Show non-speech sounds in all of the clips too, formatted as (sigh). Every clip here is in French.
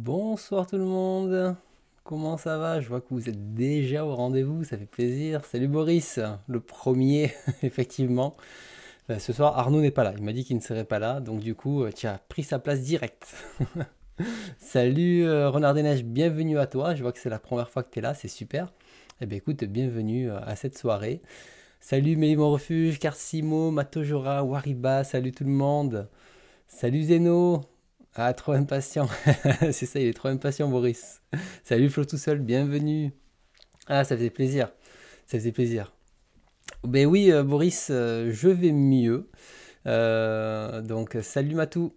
Bonsoir tout le monde, comment ça va Je vois que vous êtes déjà au rendez-vous, ça fait plaisir. Salut Boris, le premier, (laughs) effectivement. Euh, ce soir, Arnaud n'est pas là, il m'a dit qu'il ne serait pas là, donc du coup, euh, tu as pris sa place directe. (laughs) Salut euh, Renard des Neiges, bienvenue à toi, je vois que c'est la première fois que tu es là, c'est super. Eh bien écoute, bienvenue à cette soirée. Salut Mélimon Refuge, Carcimo, Matojora, Wariba, salut tout le monde. Salut Zeno, ah, trop impatient. (laughs) c'est ça, il est trop impatient, Boris. Salut, Flo tout seul, bienvenue. Ah, ça faisait plaisir. Ça faisait plaisir. Ben oui, Boris, euh, euh, je vais mieux. Euh, donc, salut Matou.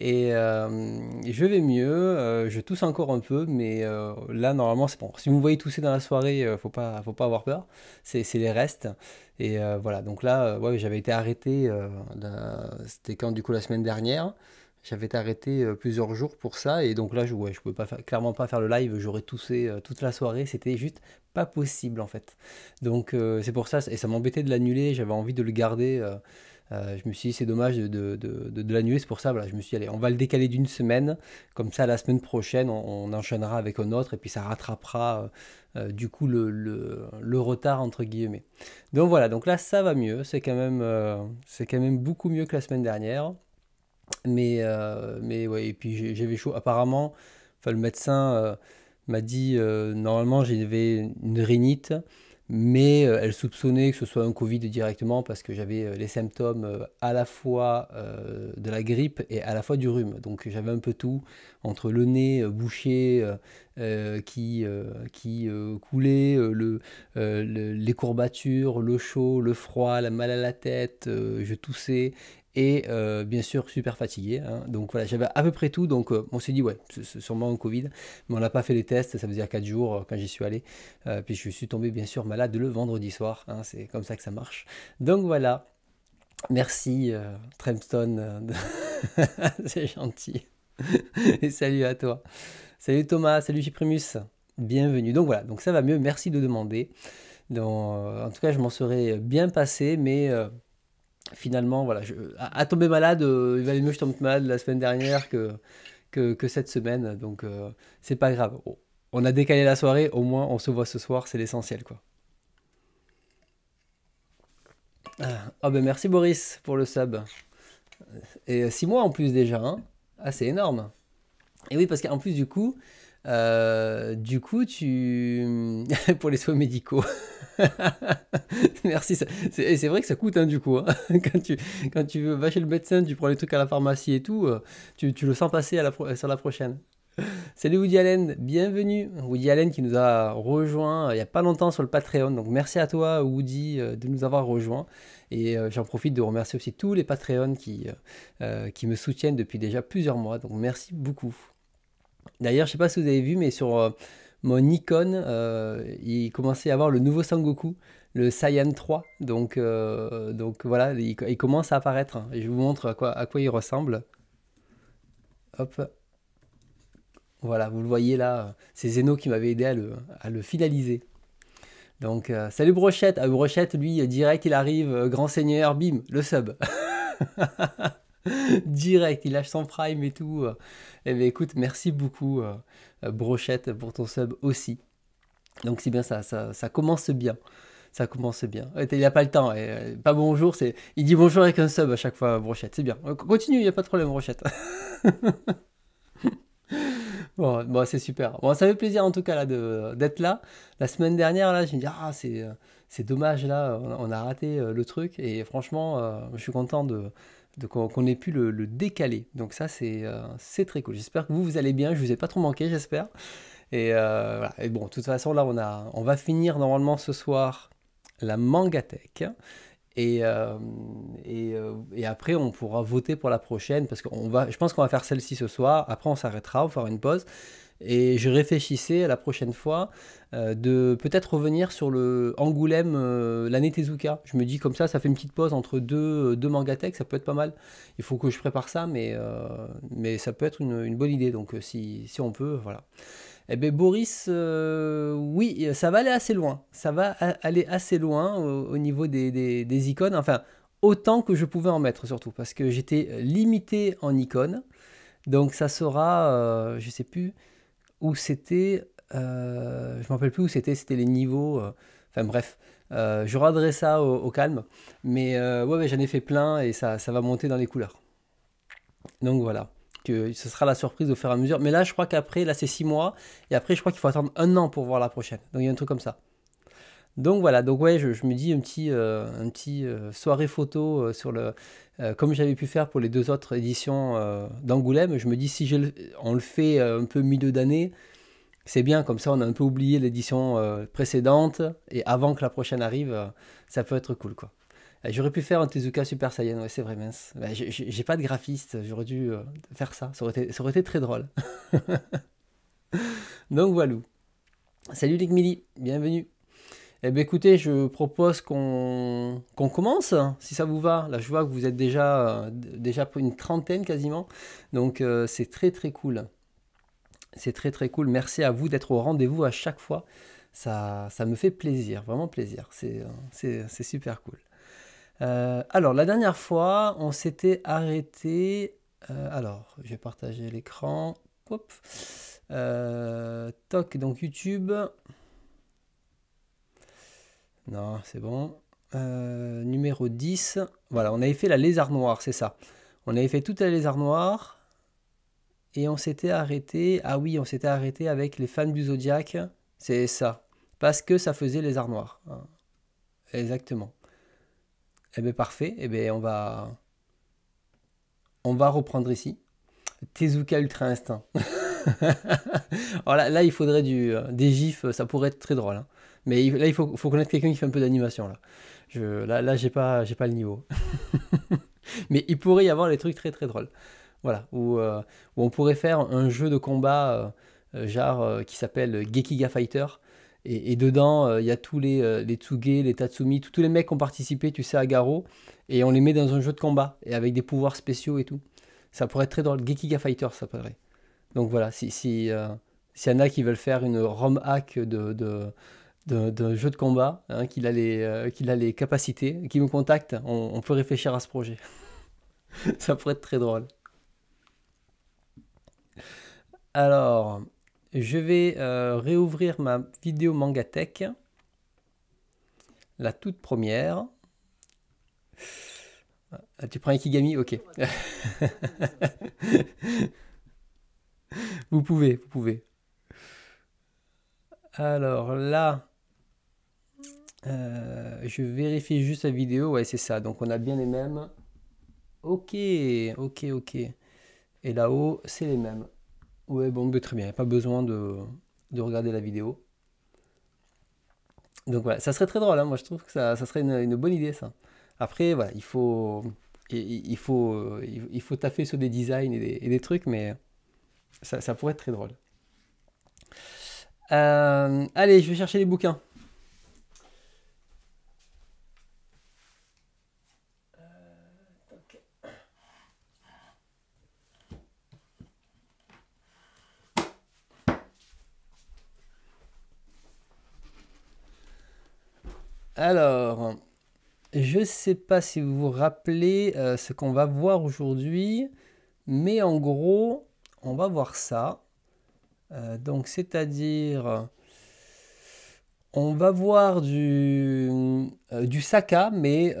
Et je vais mieux. je tousse encore un peu, mais là, normalement, c'est bon. Si vous me voyez tousser dans la soirée, faut pas, faut pas avoir peur. C'est les restes. Et voilà, donc là, ouais, j'avais été arrêté. C'était quand, du coup, la semaine dernière. J'avais arrêté euh, plusieurs jours pour ça et donc là je ouais, je pouvais pas clairement pas faire le live, j'aurais toussé euh, toute la soirée, c'était juste pas possible en fait. Donc euh, c'est pour ça et ça m'embêtait de l'annuler, j'avais envie de le garder. je me suis dit c'est dommage de, de, l'annuler, c'est pour ça je me suis dit allez on va le décaler d'une semaine, comme ça la semaine prochaine on, enchaînera avec un autre et puis ça rattrapera du coup le, le, retard entre guillemets. Donc voilà, donc là ça va mieux, c'est quand, même, quand même beaucoup mieux que la semaine dernière. Mais, euh, mais et puis j'avais chaud. Apparemment, le médecin euh, m'a dit euh, normalement j'avais une rhinite, mais elle soupçonnait que ce soit un Covid directement parce que j'avais les symptômes à la fois de la grippe et à la fois du rhume. Donc j'avais un peu tout entre le nez bouché qui, coulait, les courbatures, le chaud, le froid, la mal à la tête, je toussais et euh, bien sûr super fatigué. Hein. Donc voilà, j'avais à peu près tout, donc euh, on s'est dit ouais, c'est sûrement un Covid, mais on n'a pas fait les tests, ça faisait 4 jours euh, quand j'y suis allé, puis je suis tombé bien sûr malade le vendredi soir, hein. c'est comme ça que ça marche. Donc voilà, merci Tremstone (laughs) c'est gentil, et salut à toi. Salut Thomas, salut Jiprimus. bienvenue. Donc voilà, donc ça va mieux, merci de demander. Donc, en tout cas, je m'en serais bien passé, mais finalement, voilà, à, tomber malade, euh, il valait mieux que je tombe malade la semaine dernière que, cette semaine. Donc, euh, c'est pas grave. Oh, on a décalé la soirée, au moins on se voit ce soir, c'est l'essentiel, quoi. Oh ben merci Boris pour le sub. Et euh, six mois en plus déjà, hein. ah, c'est énorme. Et oui, parce qu'en plus du coup, du coup, tu... (laughs) pour les soins médicaux. (laughs) Merci. C'est vrai que ça coûte hein, du coup. Hein. (laughs) Quand, tu, quand tu vas chez le médecin, tu prends les trucs à la pharmacie et tout, euh, tu, le sens passer à la, sur la prochaine. (laughs) Salut Woody Allen, bienvenue. Woody Allen qui nous a rejoint euh, il n'y a pas longtemps sur le Patreon. Donc merci à toi Woody euh, de nous avoir rejoint. Et j'en profite de remercier aussi tous les Patreons qui, qui me soutiennent depuis déjà plusieurs mois. Donc merci beaucoup. D'ailleurs, je ne sais pas si vous avez vu, mais sur mon Nikon, euh, il commençait à avoir le nouveau Sangoku, le Saiyan 3. Donc, euh, donc voilà, il, commence à apparaître. je vous montre à quoi, à quoi il ressemble. Hop. Voilà, vous le voyez là, c'est Zeno qui m'avait aidé à le, finaliser. Donc, euh, salut Brochette. Ah, Brochette, lui, direct, il arrive, grand seigneur, bim, le sub. (laughs) direct, il lâche son prime et tout. Eh bien, écoute, merci beaucoup. Euh, brochette pour ton sub aussi. Donc c'est bien ça, ça, commence bien. Ça commence bien. Il a pas le temps. Euh, pas bonjour, c'est. Il dit bonjour avec un sub à chaque fois, Brochette. C'est bien. Euh, continue, il n'y a pas de problème, Brochette. (laughs) bon, c'est super. Bon, ça fait plaisir en tout cas là d'être là. La semaine dernière, là, je me dis, ah, c'est dommage, là, on, a raté le truc. Et franchement, je suis content de, qu'on ait pu le, décaler. Donc ça, c'est euh, c'est très cool. J'espère que vous, vous allez bien. Je ne vous ai pas trop manqué, j'espère. Et, euh, voilà. Et bon, de toute façon, là, on, a, on va finir normalement ce soir la Mangatech. Et, euh, et, après, on pourra voter pour la prochaine, parce que va, je pense qu'on va faire celle-ci ce soir. Après, on s'arrêtera, on fera une pause. Et je réfléchissais à la prochaine fois euh, de peut-être revenir sur le Angoulême, euh, l'année Tezuka. Je me dis comme ça, ça fait une petite pause entre deux, euh, deux mangatech, ça peut être pas mal. Il faut que je prépare ça, mais, mais ça peut être une, bonne idée, donc si, on peut, voilà. Eh bien, Boris, oui, ça va aller assez loin. Ça va aller assez loin au, niveau des, icônes. Enfin, autant que je pouvais en mettre surtout, parce que j'étais limité en icônes. Donc ça sera, je sais plus où c'était, euh, je ne rappelle plus où c'était, c'était les niveaux. Euh, enfin bref, euh, je raderai ça au, calme. Mais ouais, j'en ai fait plein et ça, ça va monter dans les couleurs. Donc voilà, que, ce sera la surprise au fur et à mesure. Mais là, je crois qu'après, là c'est 6 mois. Et après, je crois qu'il faut attendre un an pour voir la prochaine. Donc il y a un truc comme ça. Donc voilà, donc ouais, je, me dis un petit, un petit soirée photo sur le, comme j'avais pu faire pour les deux autres éditions d'Angoulême. Je me dis si on le fait un peu milieu d'année, c'est bien, comme ça on a un peu oublié l'édition euh, précédente, et avant que la prochaine arrive, euh, ça peut être cool quoi. J'aurais pu faire un Tezuka Super Saiyan, ouais, c'est vrai, mince. Bah, j'ai pas de graphiste, j'aurais dû euh, faire ça, ça aurait été, très drôle. (laughs) Donc voilà. Salut les bienvenue. Eh bien écoutez, je propose qu'on commence, hein, si ça vous va. Là, je vois que vous êtes déjà, déjà une trentaine quasiment, donc c'est très très cool. C'est très très cool. Merci à vous d'être au rendez-vous à chaque fois. Ça, ça me fait plaisir, vraiment plaisir. C'est euh, super cool. Euh, alors, la dernière fois, on s'était arrêté. Euh, alors, alors, vais partager l'écran. toc, donc YouTube. Non, c'est bon. numéro 10. Voilà, on avait fait la lézard noire, c'est ça. On avait fait toute la lézard noire. Et on s'était arrêté, ah oui, on s'était arrêté avec les fans du Zodiac, c'est ça. Parce que ça faisait les armoires. Hein. Exactement. Eh bien parfait, eh bien on va... On va reprendre ici. Tezuka Ultra Instinct. (laughs) Alors là, il faudrait du, euh, des gifs, ça pourrait être très drôle. Hein. Mais là, il faut, faut connaître quelqu'un qui fait un peu d'animation. Là, je, là, là j'ai pas, pas le niveau. (laughs) Mais il pourrait y avoir des trucs très très drôles. Voilà, euh, où, on pourrait faire un jeu de combat euh, euh, genre qui s'appelle Gekiga Fighter. Et, dedans, il y a tous les, les Tsuge, les Tatsumi, tous les mecs qui ont participé, tu sais, à Garo. Et on les met dans un jeu de combat, et avec des pouvoirs spéciaux et tout. Ça pourrait être très drôle. Gekiga Fighter, ça pourrait. Donc voilà, si, si, y en a qui veulent faire une ROM hack de, d'un jeu de combat, hein, qu'il a, a, les capacités, qui me contacte, on, peut réfléchir à ce projet. (laughs) Ça pourrait être très drôle. Alors, je vais euh, réouvrir ma vidéo Mangatech, la toute première. Ah, tu prends Ikigami Ok. (laughs) vous pouvez, vous pouvez. Alors là, euh, je vérifie juste la vidéo. Ouais, c'est ça. Donc on a bien les mêmes. Ok, ok, ok. Et là-haut, c'est les mêmes. Ouais, bon, très bien, pas besoin de, regarder la vidéo. Donc voilà, ça serait très drôle, hein. moi je trouve que ça, serait une, bonne idée ça. Après, voilà, il faut, il, faut, euh, il faut taffer sur des designs et des, trucs, mais ça, pourrait être très drôle. Euh, allez, je vais chercher les bouquins. Alors, je ne sais pas si vous vous rappelez euh, ce qu'on va voir aujourd'hui, mais en gros, on va voir ça. Euh, donc, c'est-à-dire, on va voir du, euh, du mais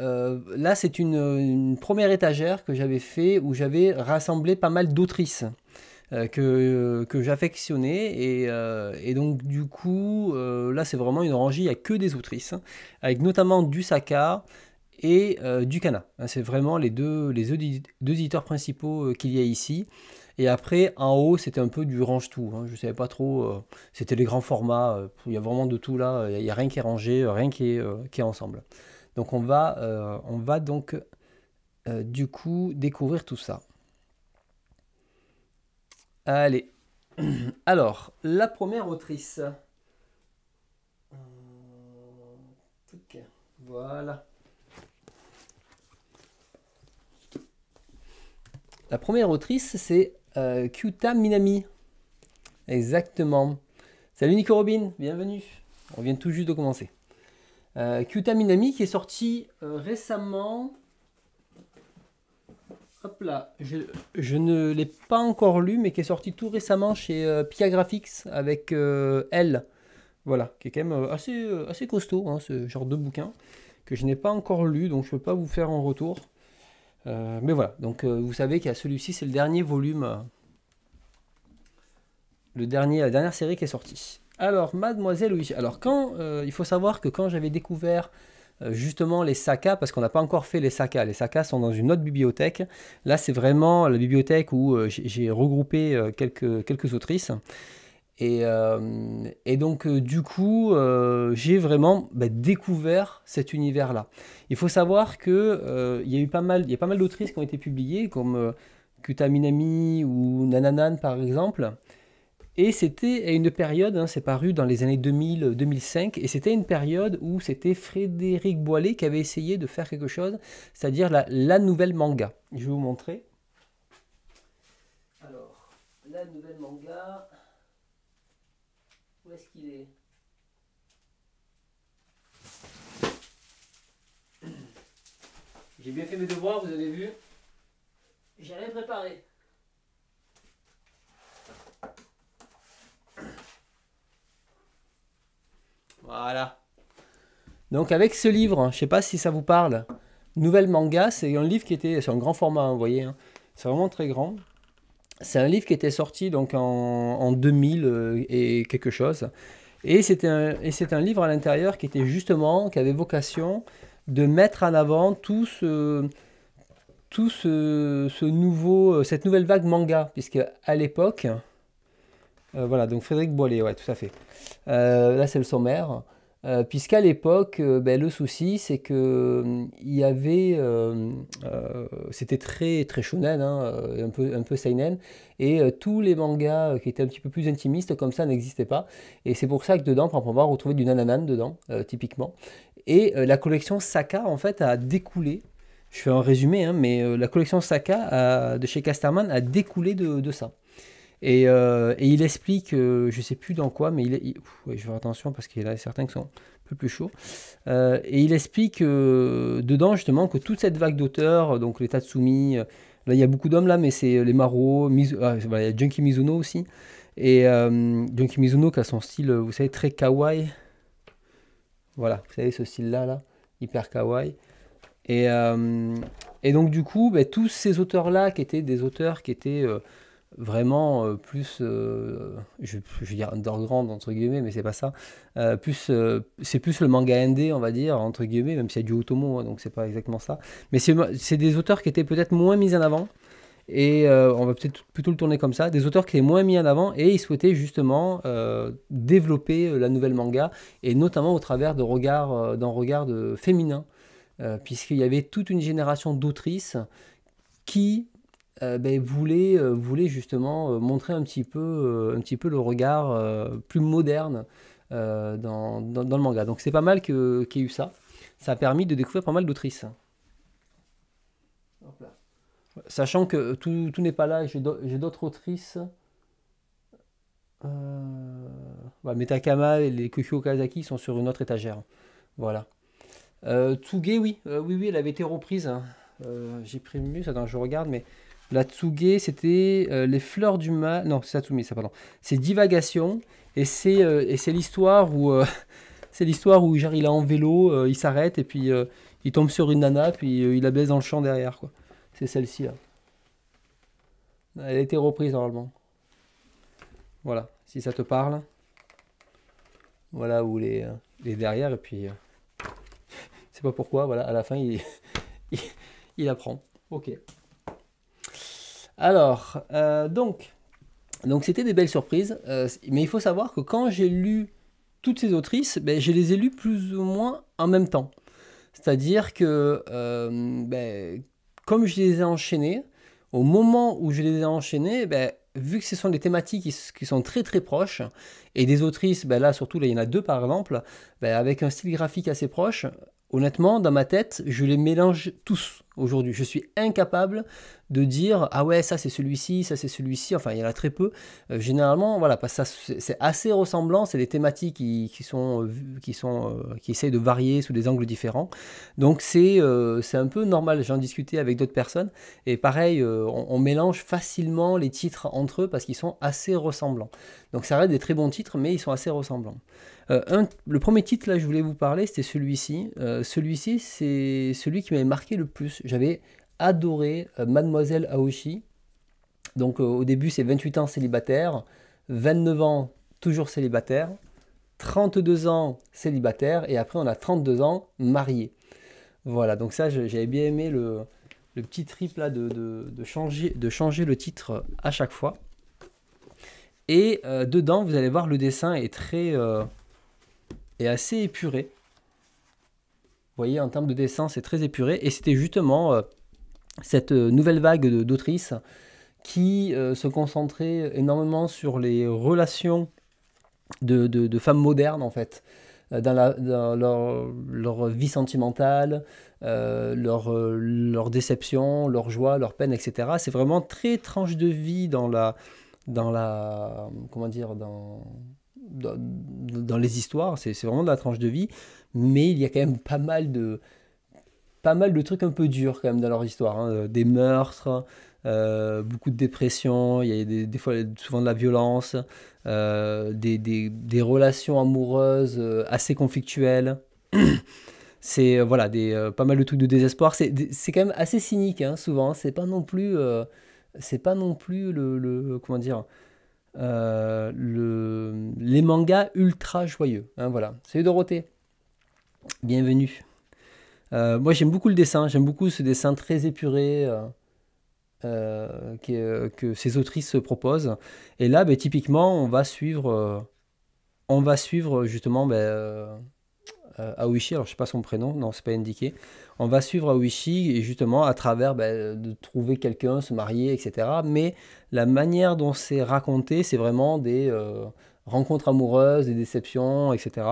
là, c'est une, une, première étagère que j'avais fait où j'avais rassemblé pas mal d'autrices. Euh, que, euh, que j'affectionnais. Et, euh, et, donc, du coup, là, c'est vraiment une rangée, il n'y a que des autrices, hein, avec notamment du Saka et du Cana. Hein, c'est vraiment les deux, les deux éditeurs principaux qu'il y a ici. Et après, en haut, c'était un peu du range-tout. Hein. Je ne savais pas trop. c'était les grands formats. il y a vraiment de tout là. Il n'y a, rien qui est rangé, rien qui est, qui est ensemble. Donc on va, on va donc du coup découvrir tout ça. Allez. (clears throat) Alors, la première autrice. Euh, voilà. La première autrice, c'est euh, Kuta Minami. Exactement. Salut Nico Robin, bienvenue. On vient tout juste de commencer. Euh, Kuta Minami qui est sorti récemment Hop là, je, ne l'ai pas encore lu, mais qui est sorti tout récemment chez euh, Pia Graphics avec euh, Elle. Voilà, qui est quand même euh, assez, assez costaud, hein, ce genre de bouquin, que je n'ai pas encore lu, donc je ne peux pas vous faire en retour. mais voilà, donc vous savez qu'il a celui-ci, c'est le dernier volume, le dernier, la dernière série qui est sortie. Alors, Mademoiselle Oui, alors quand, il faut savoir que quand j'avais découvert euh, justement les Sakas, parce qu'on n'a pas encore fait les Sakas. Les Sakas sont dans une autre bibliothèque. Là, c'est vraiment la bibliothèque où euh, j'ai regroupé euh, quelques, autrices. Et, donc, du coup, j'ai vraiment bah, découvert cet univers-là. Il faut savoir qu'il y a eu pas mal, il y a pas mal d'autrices qui ont été publiées, comme Kutaminami ou Nananan, par exemple. Et c'était une période, hein, c'est paru dans les années 2000-2005, et c'était une période où c'était Frédéric Boilet qui avait essayé de faire quelque chose, c'est-à-dire la, nouvelle manga. Je vais vous montrer. Alors, la nouvelle manga, où est-ce qu'il est, J'ai bien fait mes devoirs, vous avez vu. J'ai rien préparé. Voilà. Donc avec ce livre, je ne sais pas si ça vous parle, Nouvelle Manga, c'est un livre qui était, c'est un grand format, hein, vous voyez, hein. c'est vraiment très grand. C'est un livre qui était sorti donc en, 2000 euh, et quelque chose. Et c'est un, un, livre à l'intérieur qui était justement, qui avait vocation de mettre en avant tout ce, ce nouveau, euh, cette nouvelle vague manga, puisque à l'époque, euh, voilà, donc Frédéric Boilet, ouais, tout à fait. Euh, là, c'est le sommaire. Euh, puisqu'à l'époque, ben, le souci, c'est que hum, il y avait, c'était très très shonen, hein, un peu un peu seinen, et tous les mangas qui étaient un petit peu plus intimistes comme ça n'existaient pas. Et c'est pour ça que dedans, on va retrouver du nananan dedans, typiquement. Et la collection Saka, en fait, a découlé je fais un résumé, hein, mais la collection Saka de chez Casterman a découlé de ça. Euh, et, il explique, je euh, je sais plus dans quoi, mais il, je vais faire attention parce qu'il y en a certains qui sont un peu plus chauds. Euh, et il explique dedans justement que toute cette vague d'auteurs, donc les Tatsumi, là il y a beaucoup d'hommes là, mais c'est les Maro, ah, il y a Junkie Mizuno aussi. Et Junkie Mizuno qui a son style, vous savez, très kawaii. Voilà, vous savez ce style-là, là, hyper kawaii. Et, et donc du coup, ben, tous ces auteurs-là qui étaient des auteurs qui étaient vraiment euh, plus, euh, je, je, veux dire underground entre guillemets, mais c'est pas ça. Euh, plus, c'est plus le manga indé, on va dire entre guillemets, même s'il y a du Otomo, hein, donc c'est pas exactement ça. Mais c'est des auteurs qui étaient peut-être moins mis en avant. Et on va peut-être plutôt le tourner comme ça, des auteurs qui étaient moins mis en avant et ils souhaitaient justement développer la nouvelle manga et notamment au travers d'un regard, féminin, puisqu'il y avait toute une génération d'autrices qui euh, ben, voulait, euh, justement euh, montrer un petit peu, un petit peu le regard plus moderne dans, dans, le manga. Donc c'est pas mal qu'il y ait eu ça. Ça a permis de découvrir pas mal d'autrices. Sachant que tout, tout n'est pas là, j'ai d'autres autrices. Euh... Metakama et les Kukyo Kazaki sont sur une autre étagère. Voilà. Euh, Tsuge, oui. oui, oui, elle avait été reprise. Hein. j'ai pris le je regarde, mais la Tsuge, c'était euh, les fleurs du mal. Non, c'est Satsumi, ça, pardon. C'est Divagation. Et c'est euh, l'histoire où. Euh, (laughs) c'est l'histoire où genre, il est en vélo, il s'arrête et puis il tombe sur une nana, puis il la baisse dans le champ derrière. quoi. C'est celle-ci là. Elle a été reprise normalement. Voilà, si ça te parle. Voilà où les, est derrière, et puis. (laughs) c'est pas pourquoi, voilà, à la fin, il, (laughs) il apprend. Ok. Alors, euh, donc, donc c'était des belles surprises, euh, mais il faut savoir que quand j'ai lu toutes ces autrices, ben, je les ai lues plus ou moins en même temps. C'est-à-dire que, euh, ben, comme je les ai enchaînées, au moment où je les ai enchaînées, ben, vu que ce sont des thématiques qui, sont très très proches, et des autrices, ben, là surtout, là, il y en a deux par exemple, ben, avec un style graphique assez proche, honnêtement, dans ma tête, je les mélange tous aujourd'hui. Je suis incapable de dire ah ouais ça c'est celui-ci, ça c'est celui-ci. Enfin il y en a très peu. Euh, généralement voilà parce que c'est assez ressemblant, c'est des thématiques qui, sont qui sont euh, euh, qui essayent de varier sous des angles différents. Donc c'est un peu normal. J'en discutais avec d'autres personnes et pareil on, on, mélange facilement les titres entre eux parce qu'ils sont assez ressemblants. Donc ça reste des très bons titres mais ils sont assez ressemblants. Euh, le premier titre, là, je voulais vous parler, c'était celui-ci. Euh, celui-ci, c'est celui qui m'avait marqué le plus. J'avais adoré euh, Mademoiselle Aoshi. Donc, au début, c'est 28 ans célibataire, 29 ans toujours célibataire, 32 ans célibataire, et après, on a 32 ans marié. Voilà, donc ça, j'avais bien aimé le, petit trip là de, changer, le titre à chaque fois. Et dedans, vous allez voir, le dessin est très, est assez épuré. Vous voyez, en termes de dessin, c'est très épuré. Et c'était justement euh, cette euh, nouvelle vague d'autrices qui euh, se concentrait énormément sur les relations de, femmes modernes, en fait. Dans, la, leur, vie sentimentale, leur, leur, déception, leur joie, leur peine, etc. C'est vraiment très tranche de vie dans la, dans la, comment dire, dans, dans, les histoires, c'est vraiment de la tranche de vie, mais il y a quand même pas mal de, pas mal de trucs un peu durs quand même dans leur histoire, hein. des meurtres, euh, beaucoup de dépression, il y a des, fois souvent de la violence, euh, des, des, relations amoureuses euh, assez conflictuelles. (clears throat) c'est voilà des pas mal de trucs de désespoir. C'est quand même assez cynique hein, souvent. Hein. C'est pas non plus c'est pas non plus le, le comment dire euh, le, les mangas ultra joyeux. Hein, voilà. Salut Dorothée, bienvenue. Euh, moi j'aime beaucoup le dessin, j'aime beaucoup ce dessin très épuré euh, que ces autrices se proposent. Et là, ben, typiquement, on va suivre, on va suivre justement bah, alors je sais pas son prénom, non c'est pas indiqué on va suivre Wishi et justement à travers ben, de trouver quelqu'un, se marier, etc. Mais la manière dont c'est raconté, c'est vraiment des euh, rencontres amoureuses, des déceptions, etc.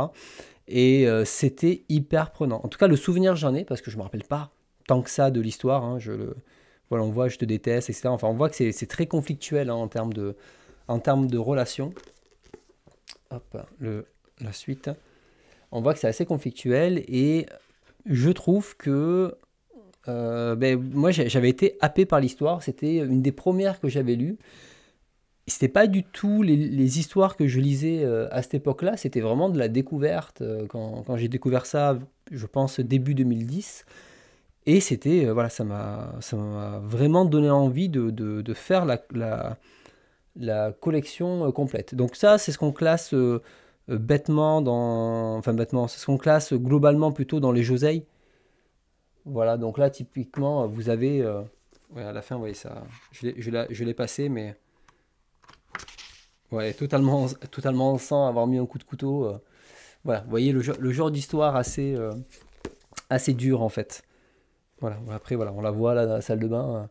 Et euh, c'était hyper prenant. En tout cas, le souvenir j'en ai parce que je me rappelle pas tant que ça de l'histoire. Hein. je voilà, on voit, je te déteste, etc. Enfin, on voit que c'est très conflictuel hein, en termes de, en de relations. Hop, le, la suite. On voit que c'est assez conflictuel et je trouve que euh, ben, moi j'avais été happé par l'histoire, c'était une des premières que j'avais lues. C'était pas du tout les, histoires que je lisais euh, à cette époque-là, c'était vraiment de la découverte. Euh, quand, j'ai découvert ça, je pense début 2010, et c'était voilà, ça m'a m'a vraiment donné envie de, de, faire la, la, la collection complète. Donc ça, c'est ce qu'on classe euh, bêtement dans. Enfin, bêtement, c'est ce qu'on classe globalement plutôt dans les joseilles. Voilà, donc là, typiquement, vous avez. Euh, à la fin, vous voyez ça. Je l'ai passé, mais. Ouais, totalement, totalement sans avoir mis un coup de couteau. Euh, voilà, vous voyez le, le genre d'histoire assez, assez dur, en fait. Voilà, après, voilà, on la voit là dans la salle de bain.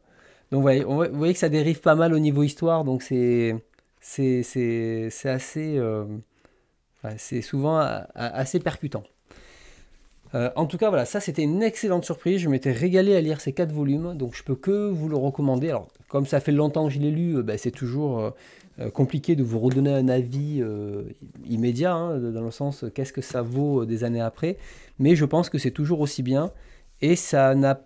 Donc, vous voyez, vous voyez que ça dérive pas mal au niveau histoire, donc c'est. C'est assez c'est souvent euh, euh, assez percutant. Euh, en tout cas, voilà, ça c'était une excellente surprise. Je m'étais régalé à lire ces quatre volumes, donc je peux que vous le recommander. Alors, comme ça fait longtemps que je l'ai lu, ben, c'est toujours compliqué de vous redonner un avis immédiat, hein, dans le sens qu'est-ce que ça vaut des années après. Mais je pense que c'est toujours aussi bien et ça n'a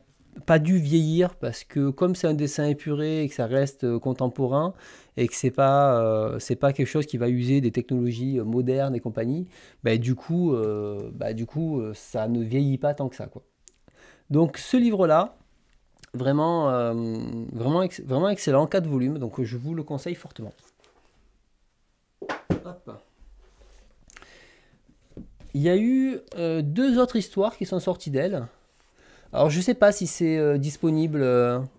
pas dû vieillir parce que, comme c'est un dessin épuré et que ça reste contemporain, et que c'est pas euh, c'est pas quelque chose qui va user des technologies euh, modernes et compagnie, bah, du coup euh, bah, du coup ça ne vieillit pas tant que ça quoi. Donc ce livre là vraiment vraiment vraiment excellent, quatre volumes, donc je vous le conseille fortement. Il y a eu deux autres histoires qui sont sorties d'elle. Alors je sais pas si c'est disponible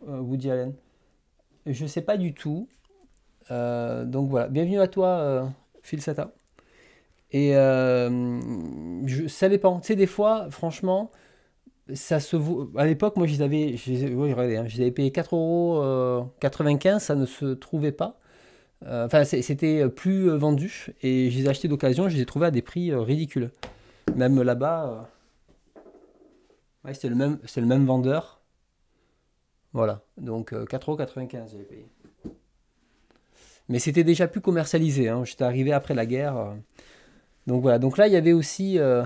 Woody Allen. Je sais pas du tout. Euh, donc voilà, bienvenue à toi, euh, Phil Sata. Et euh, ça dépend. Tu sais, des fois, franchement, ça se voit. À l'époque, moi, je les avais, je avais hein, payés 4,95€, ça ne se trouvait pas. Enfin, c'était plus vendu. Et je les ai achetés d'occasion, je les ai trouvés à des prix ridicules. Même là-bas. Ouais, c'est le, le même vendeur. Voilà. Donc 4,95€ j'ai payé. Mais c'était déjà plus commercialisé. Hein. J'étais arrivé après la guerre. Euh. Donc voilà. Donc là, il y avait aussi. Euh,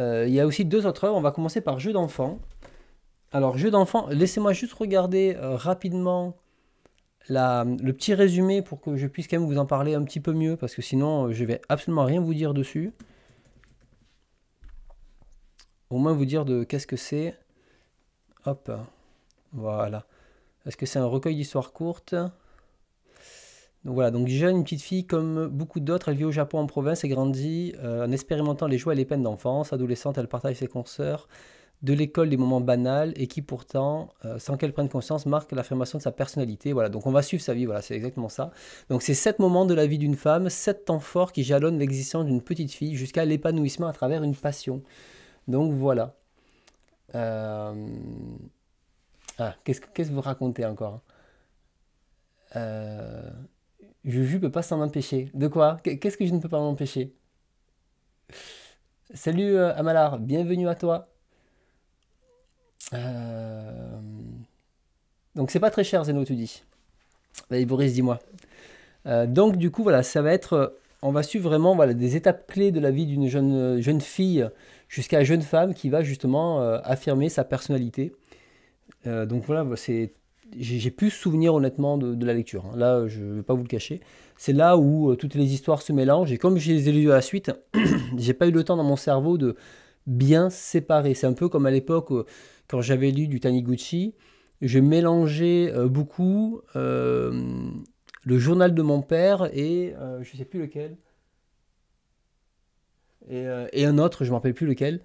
euh, il y a aussi deux autres œuvres. On va commencer par Jeux d'enfant Alors, Jeux d'enfant laissez-moi juste regarder rapidement le petit résumé pour que je puisse quand même vous en parler un petit peu mieux. Parce que sinon, je vais absolument rien vous dire dessus. Au moins vous dire de qu'est-ce que c'est. Hop. Voilà. Est-ce que c'est un recueil d'histoires courtes donc voilà, donc jeune, une petite fille comme beaucoup d'autres, elle vit au Japon en province et grandit euh, en expérimentant les joies et les peines d'enfance. Adolescente, elle partage ses consoeurs de l'école des moments banals et qui pourtant, euh, sans qu'elle prenne conscience, marque l'affirmation de sa personnalité. Voilà, donc on va suivre sa vie, voilà, c'est exactement ça. Donc c'est sept moments de la vie d'une femme, sept temps forts qui jalonnent l'existence d'une petite fille jusqu'à l'épanouissement à travers une passion. Donc voilà. Euh, ah, qu'est-ce que vous racontez encore hein euh... Juju peux pas s'en empêcher. De quoi Qu'est-ce que je ne peux pas m'empêcher Salut euh, Amalar, bienvenue à toi. Euh, donc c'est pas très cher Zeno, tu dis. Allez Boris, dis-moi. Euh, donc du coup, voilà, ça va être... On va suivre vraiment voilà, des étapes clés de la vie d'une jeune, jeune fille jusqu'à jeune femme qui va justement affirmer sa personnalité. donc voilà, c'est j'ai plus souvenir honnêtement de, la lecture. Hein. Là, je ne vais pas vous le cacher. C'est là où euh, toutes les histoires se mélangent. Et comme je les ai lues à la suite, (clears throat) j'ai pas eu le temps dans mon cerveau de bien séparer. C'est un peu comme à l'époque, euh, quand j'avais lu du Taniguchi, je mélangeais euh, beaucoup le journal de mon père et je sais plus lequel. Et, et un autre, je ne me rappelle plus lequel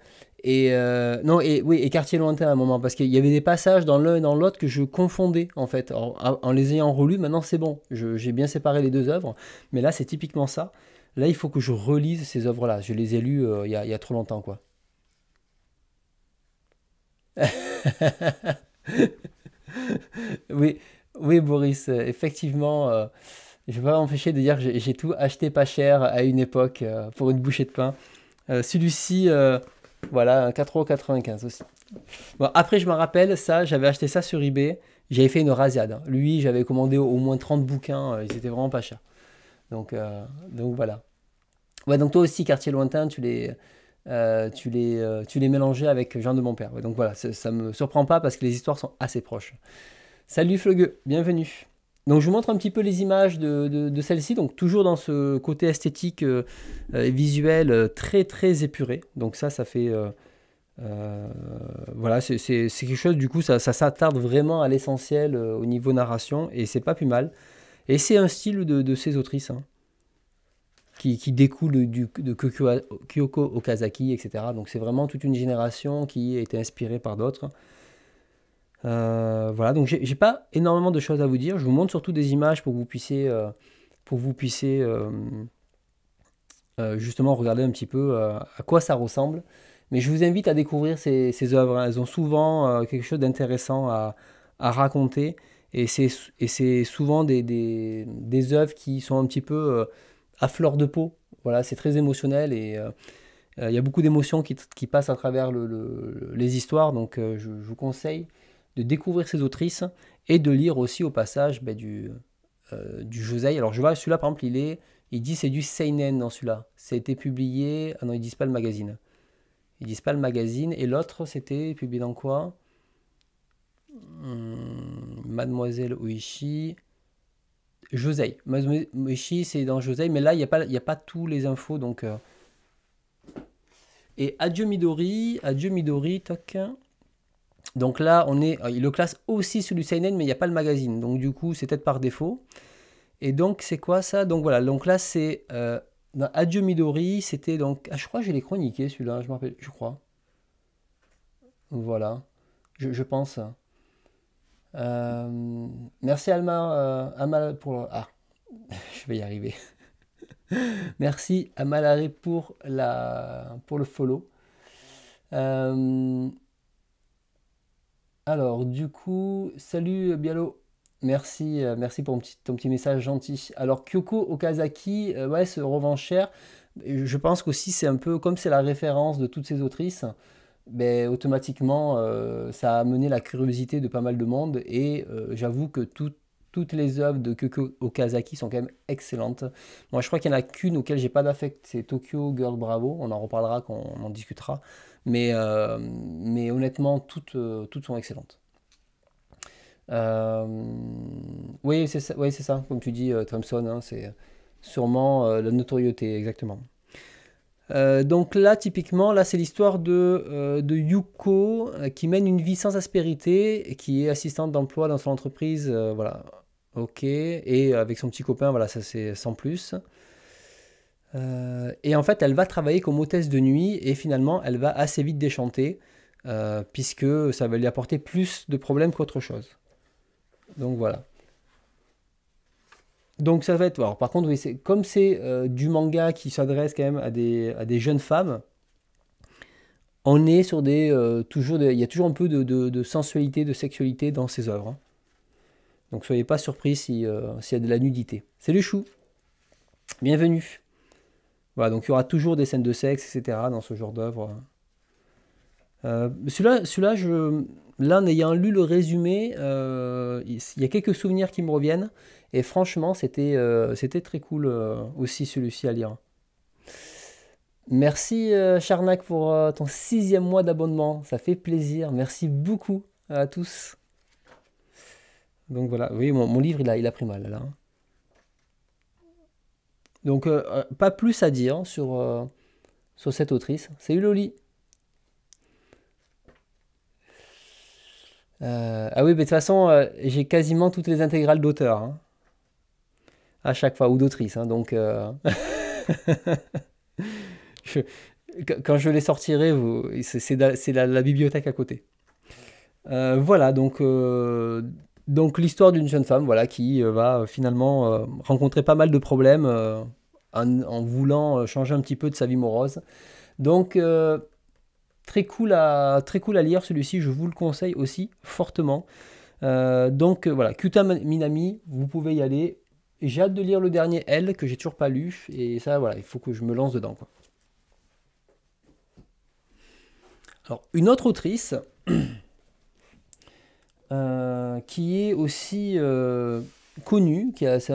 et euh, non et oui et quartier lointain à un moment parce qu'il y avait des passages dans l'un et dans l'autre que je confondais en fait en, les ayant relus maintenant c'est bon j'ai bien séparé les deux œuvres mais là c'est typiquement ça là il faut que je relise ces œuvres là je les ai lues euh, il y, a, y, a trop longtemps quoi (laughs) oui oui Boris euh, effectivement euh, je vais pas m'empêcher de dire que j'ai tout acheté pas cher à une époque pour une bouchée de pain celui-ci voilà, un 4,95€ aussi. Bon, après, je me rappelle, ça, j'avais acheté ça sur eBay. J'avais fait une rasiade. Hein. Lui, j'avais commandé au moins 30 bouquins. Euh, ils étaient vraiment pas chers. Donc, euh, donc voilà. Ouais, donc toi aussi, quartier lointain, tu les, euh, tu les, tu les mélangeais avec Jean de mon père. donc voilà, ça, ne me surprend pas parce que les histoires sont assez proches. Salut Flegueux, bienvenue. Donc je vous montre un petit peu les images de, celle-ci, donc toujours dans ce côté esthétique et euh, euh, visuel euh, très très épuré. Donc ça, ça fait... voilà, c'est quelque chose, du coup, ça, s'attarde vraiment à l'essentiel au niveau narration, et c'est pas plus mal. Et c'est un style de, ces autrices, hein, qui, découle de Kyoko Okazaki, etc. Donc c'est vraiment toute une génération qui a été inspirée par d'autres. Euh, voilà, donc j'ai pas énormément de choses à vous dire. Je vous montre surtout des images pour que vous puissiez, euh, pour vous puissiez euh, justement regarder un petit peu à quoi ça ressemble. Mais je vous invite à découvrir ces, œuvres. Hein. Elles ont souvent quelque chose d'intéressant à, raconter. Et c'est souvent des, des, œuvres qui sont un petit peu à fleur de peau. Voilà, c'est très émotionnel et il y a beaucoup d'émotions qui, passent à travers les histoires. Donc je vous conseille de découvrir ses autrices et de lire aussi au passage ben, du, euh, Josei. Alors je vois, celui-là par exemple, il, est, il dit c'est du Seinen dans hein, celui-là. été publié. Ah non, ils disent pas le magazine. Ils disent pas le magazine. Et l'autre, c'était publié dans quoi hmm, Mademoiselle Oishi. Josei. Mademoiselle Oishi, c'est dans Josei, mais là, il n'y a, pas, y a pas tous les infos. Donc. Euh. Et adieu Midori, adieu Midori, toc. Donc là, on est, euh, il le classe aussi celui du seinen, mais il n'y a pas le magazine. Donc du coup, c'est peut-être par défaut. Et donc, c'est quoi ça Donc voilà, donc là, c'est euh, Adieu Midori. C'était donc, ah, je crois que je l'ai chroniqué celui-là, je me rappelle, je crois. Voilà, je, pense. Euh, merci Alma, pour. Ah, (laughs) je vais y arriver. (laughs) merci Amalare pour, la, pour le follow. Euh, alors, du coup, salut euh, Bialo. Merci, euh, merci pour ton petit, ton petit, message gentil. Alors, Kyoko Okazaki, euh, ouais, se cher, Je pense qu'aussi, c'est un peu comme c'est la référence de toutes ces autrices, mais ben, automatiquement, ça a amené la curiosité de pas mal de monde. Et j'avoue que toutes les œuvres de Kyoko Okazaki sont quand même excellentes. Moi, je crois qu'il n'y en a qu'une auquel j'ai pas d'affect, c'est Tokyo Girl Bravo. On en reparlera quand on en discutera. Mais, euh, mais honnêtement, toutes, euh, toutes sont excellentes. Euh, oui, c'est ça, oui, ça, comme tu dis, Thompson, hein, c'est sûrement la notoriété, exactement. donc là, typiquement, là, c'est l'histoire de, de, Yuko qui mène une vie sans aspérité, et qui est assistante d'emploi dans son entreprise, voilà, ok, et avec son petit copain, voilà, ça c'est sans plus. Euh, et en fait, elle va travailler comme hôtesse de nuit et finalement, elle va assez vite déchanter euh, puisque ça va lui apporter plus de problèmes qu'autre chose. Donc voilà. Donc ça va être. par contre, comme c'est euh, du manga qui s'adresse quand même à des, à des, jeunes femmes, on est sur des. toujours il y a toujours un peu de, sensualité, de sexualité dans ses œuvres. Hein. Donc soyez pas surpris s'il y a de la nudité. C'est le chou. Bienvenue. Voilà, donc il y aura toujours des scènes de sexe, etc. dans ce genre d'œuvre. Euh, celui-là, l'un ayant lu le résumé, euh, il y a quelques souvenirs qui me reviennent. Et franchement, c'était, euh, très cool aussi celui-ci à lire. Merci Charnac pour ton sixième mois d'abonnement. Ça fait plaisir. Merci beaucoup à tous. Donc voilà, oui, mon, mon livre, il a, il a pris mal là. Hein. Donc, euh, euh, pas plus à dire sur, euh, sur cette autrice. C'est Loli. ah oui, mais de toute façon, j'ai quasiment toutes les intégrales d'auteurs. Hein. à chaque fois, ou d'autrice. Hein, donc, (laughs) quand je les sortirai, c'est la, bibliothèque à côté. voilà, donc donc l'histoire d'une jeune femme voilà, qui euh, va euh, finalement euh, rencontrer pas mal de problèmes en, voulant changer un petit peu de sa vie morose. Donc très, cool à, très cool à lire celui-ci, je vous le conseille aussi fortement. donc voilà, Kuta Minami, vous pouvez y aller. J'ai hâte de lire le dernier L que j'ai toujours pas lu. Et ça, voilà, il faut que je me lance dedans. Alors, une autre autrice euh, qui est aussi euh, connu, qui, a, est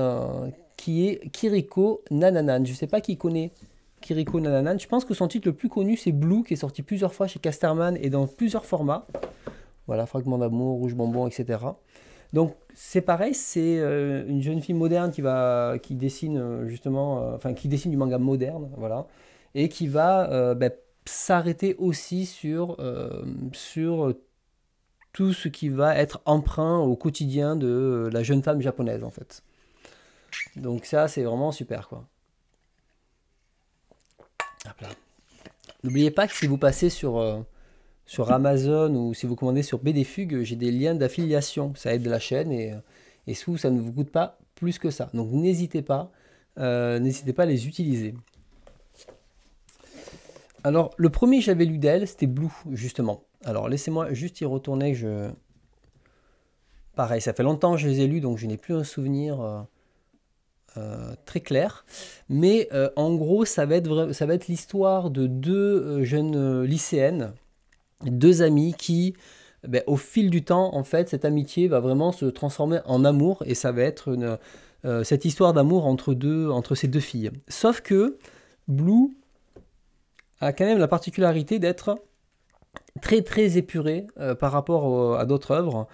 qui est Kiriko Nananan. Je ne sais pas qui connaît Kiriko Nananan. Je pense que son titre le plus connu, c'est Blue, qui est sorti plusieurs fois chez Casterman et dans plusieurs formats. Voilà, Fragment d'amour, Rouge Bonbon, etc. Donc c'est pareil, c'est euh, une jeune fille moderne qui, va, qui dessine justement, enfin qui dessine du manga moderne, voilà, et qui va ben, s'arrêter aussi sur, sur tout ce qui va être emprunt au quotidien de euh, la jeune femme japonaise en fait. Donc ça c'est vraiment super quoi. N'oubliez pas que si vous passez sur, euh, sur Amazon ou si vous commandez sur BDFug, j'ai des liens d'affiliation. Ça aide la chaîne euh, et, sous, ça ne vous coûte pas plus que ça. Donc n'hésitez pas, n'hésitez pas à les utiliser. Alors, le premier que j'avais lu d'elle, c'était Blue, justement. Alors laissez-moi juste y retourner. Je... Pareil, ça fait longtemps que je les ai lus, donc je n'ai plus un souvenir euh, euh, très clair. Mais euh, en gros, ça va être, être l'histoire de deux jeunes lycéennes, deux amies qui, ben, au fil du temps, en fait, cette amitié va vraiment se transformer en amour, et ça va être une, cette histoire d'amour entre, deux, entre ces deux filles. Sauf que Blue a quand même la particularité d'être très très épuré euh, par rapport à d'autres œuvres,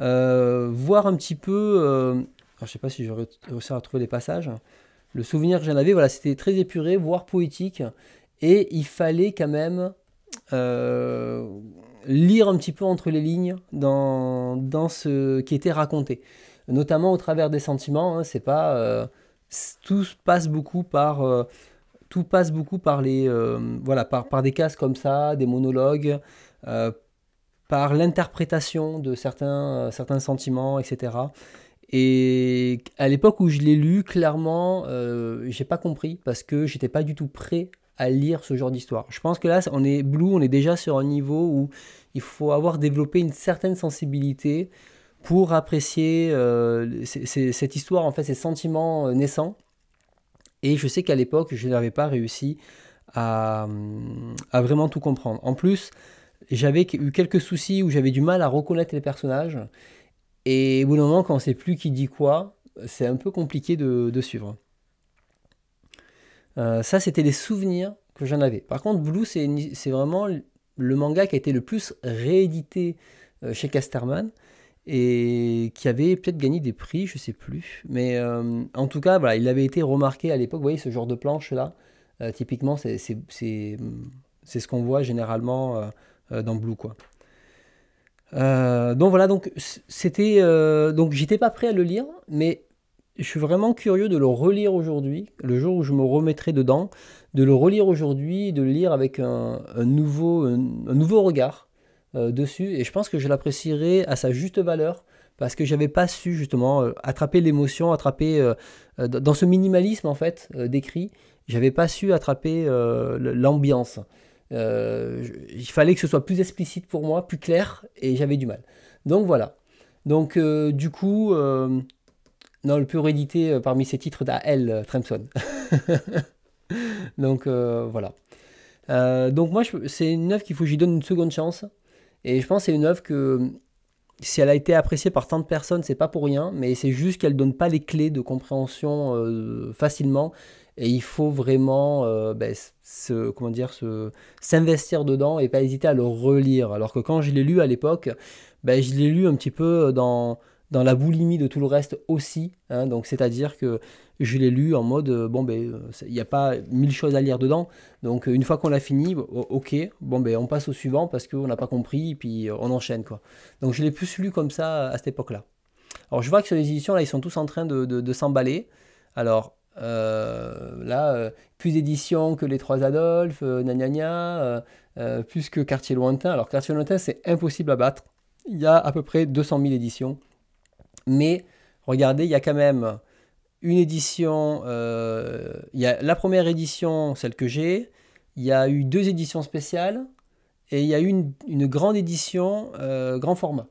euh, voir un petit peu, euh, je ne sais pas si j'aurais réussi à trouver les passages, le souvenir que j'en avais, voilà, c'était très épuré, voire poétique, et il fallait quand même lire un petit peu entre les lignes dans, ce qui était raconté, notamment au travers des sentiments, hein, c'est pas... tout passe beaucoup par tout passe beaucoup par les euh, voilà par, des cases comme ça, des monologues, euh, par l'interprétation de certains euh, certains sentiments, etc. Et à l'époque où je l'ai lu, clairement, j'ai pas compris parce que j'étais pas du tout prêt à lire ce genre d'histoire. Je pense que là, on est Blue, on est déjà sur un niveau où il faut avoir développé une certaine sensibilité pour apprécier cette histoire, en fait, ces sentiments naissants. Et je sais qu'à l'époque, je n'avais pas réussi à, vraiment tout comprendre. En plus, j'avais eu quelques soucis où j'avais du mal à reconnaître les personnages. Et au bout d'un moment, quand on ne sait plus qui dit quoi, c'est un peu compliqué de, suivre. Euh, ça, c'était les souvenirs que j'en avais. Par contre, Blue, c'est vraiment le manga qui a été le plus réédité euh, chez Casterman et qui avait peut-être gagné des prix, je ne sais plus. Mais euh, en tout cas, il avait été remarqué à l'époque. Vous voyez ce genre de planche là, euh, typiquement, c'est ce qu'on voit généralement euh, dans Blue quoi. donc voilà, donc c'était, donc j'étais pas prêt à le lire, mais je suis vraiment curieux de le relire aujourd'hui, le jour où je me remettrai dedans, de le relire aujourd'hui, de le lire avec un nouveau regard, euh, dessus et je pense que je l'apprécierai à sa juste valeur parce que j'avais pas su justement euh, attraper l'émotion, attraper euh, dans ce minimalisme en fait décrit, j'avais pas su attraper l'ambiance. il fallait que ce soit plus explicite pour moi, plus clair et j'avais du mal. Donc voilà. Donc du coup, non, le pur édité parmi ces titres d'A. L, Tremson. (laughs) donc voilà. donc moi, c'est une œuvre qu'il faut que j'y donne une seconde chance. Et je pense que c'est une œuvre que euh, si elle a été appréciée par tant de personnes, c'est pas pour rien, mais c'est juste qu'elle donne pas les clés de compréhension euh, facilement. Et il faut vraiment euh, ben, se, comment dire, s'investir dedans et pas hésiter à le relire. Alors que quand je l'ai lu à l'époque, ben, je l'ai lu un petit peu dans, dans la boulimie de tout le reste aussi. Hein. donc c'est-à-dire que je l'ai lu en mode euh, bon ben euh, il n'y a pas mille choses à lire dedans. Donc euh, une fois qu'on l'a fini, ok, bon ben on passe au suivant parce qu'on n'a pas compris et puis on enchaîne quoi. Donc je l'ai plus lu comme ça à cette époque-là. Alors je vois que sur les éditions là ils sont tous en train de, s'emballer. Alors là, plus d'éditions que les trois Adolphes, nanania, plus que Quartier Lointain. Alors Quartier Lointain c'est impossible à battre. Il y a à peu près 200 000 éditions. Mais regardez, il y a quand même une édition, euh, il y a la première édition, celle que j'ai, il y a eu deux éditions spéciales, et il y a eu une, grande édition euh, grand format.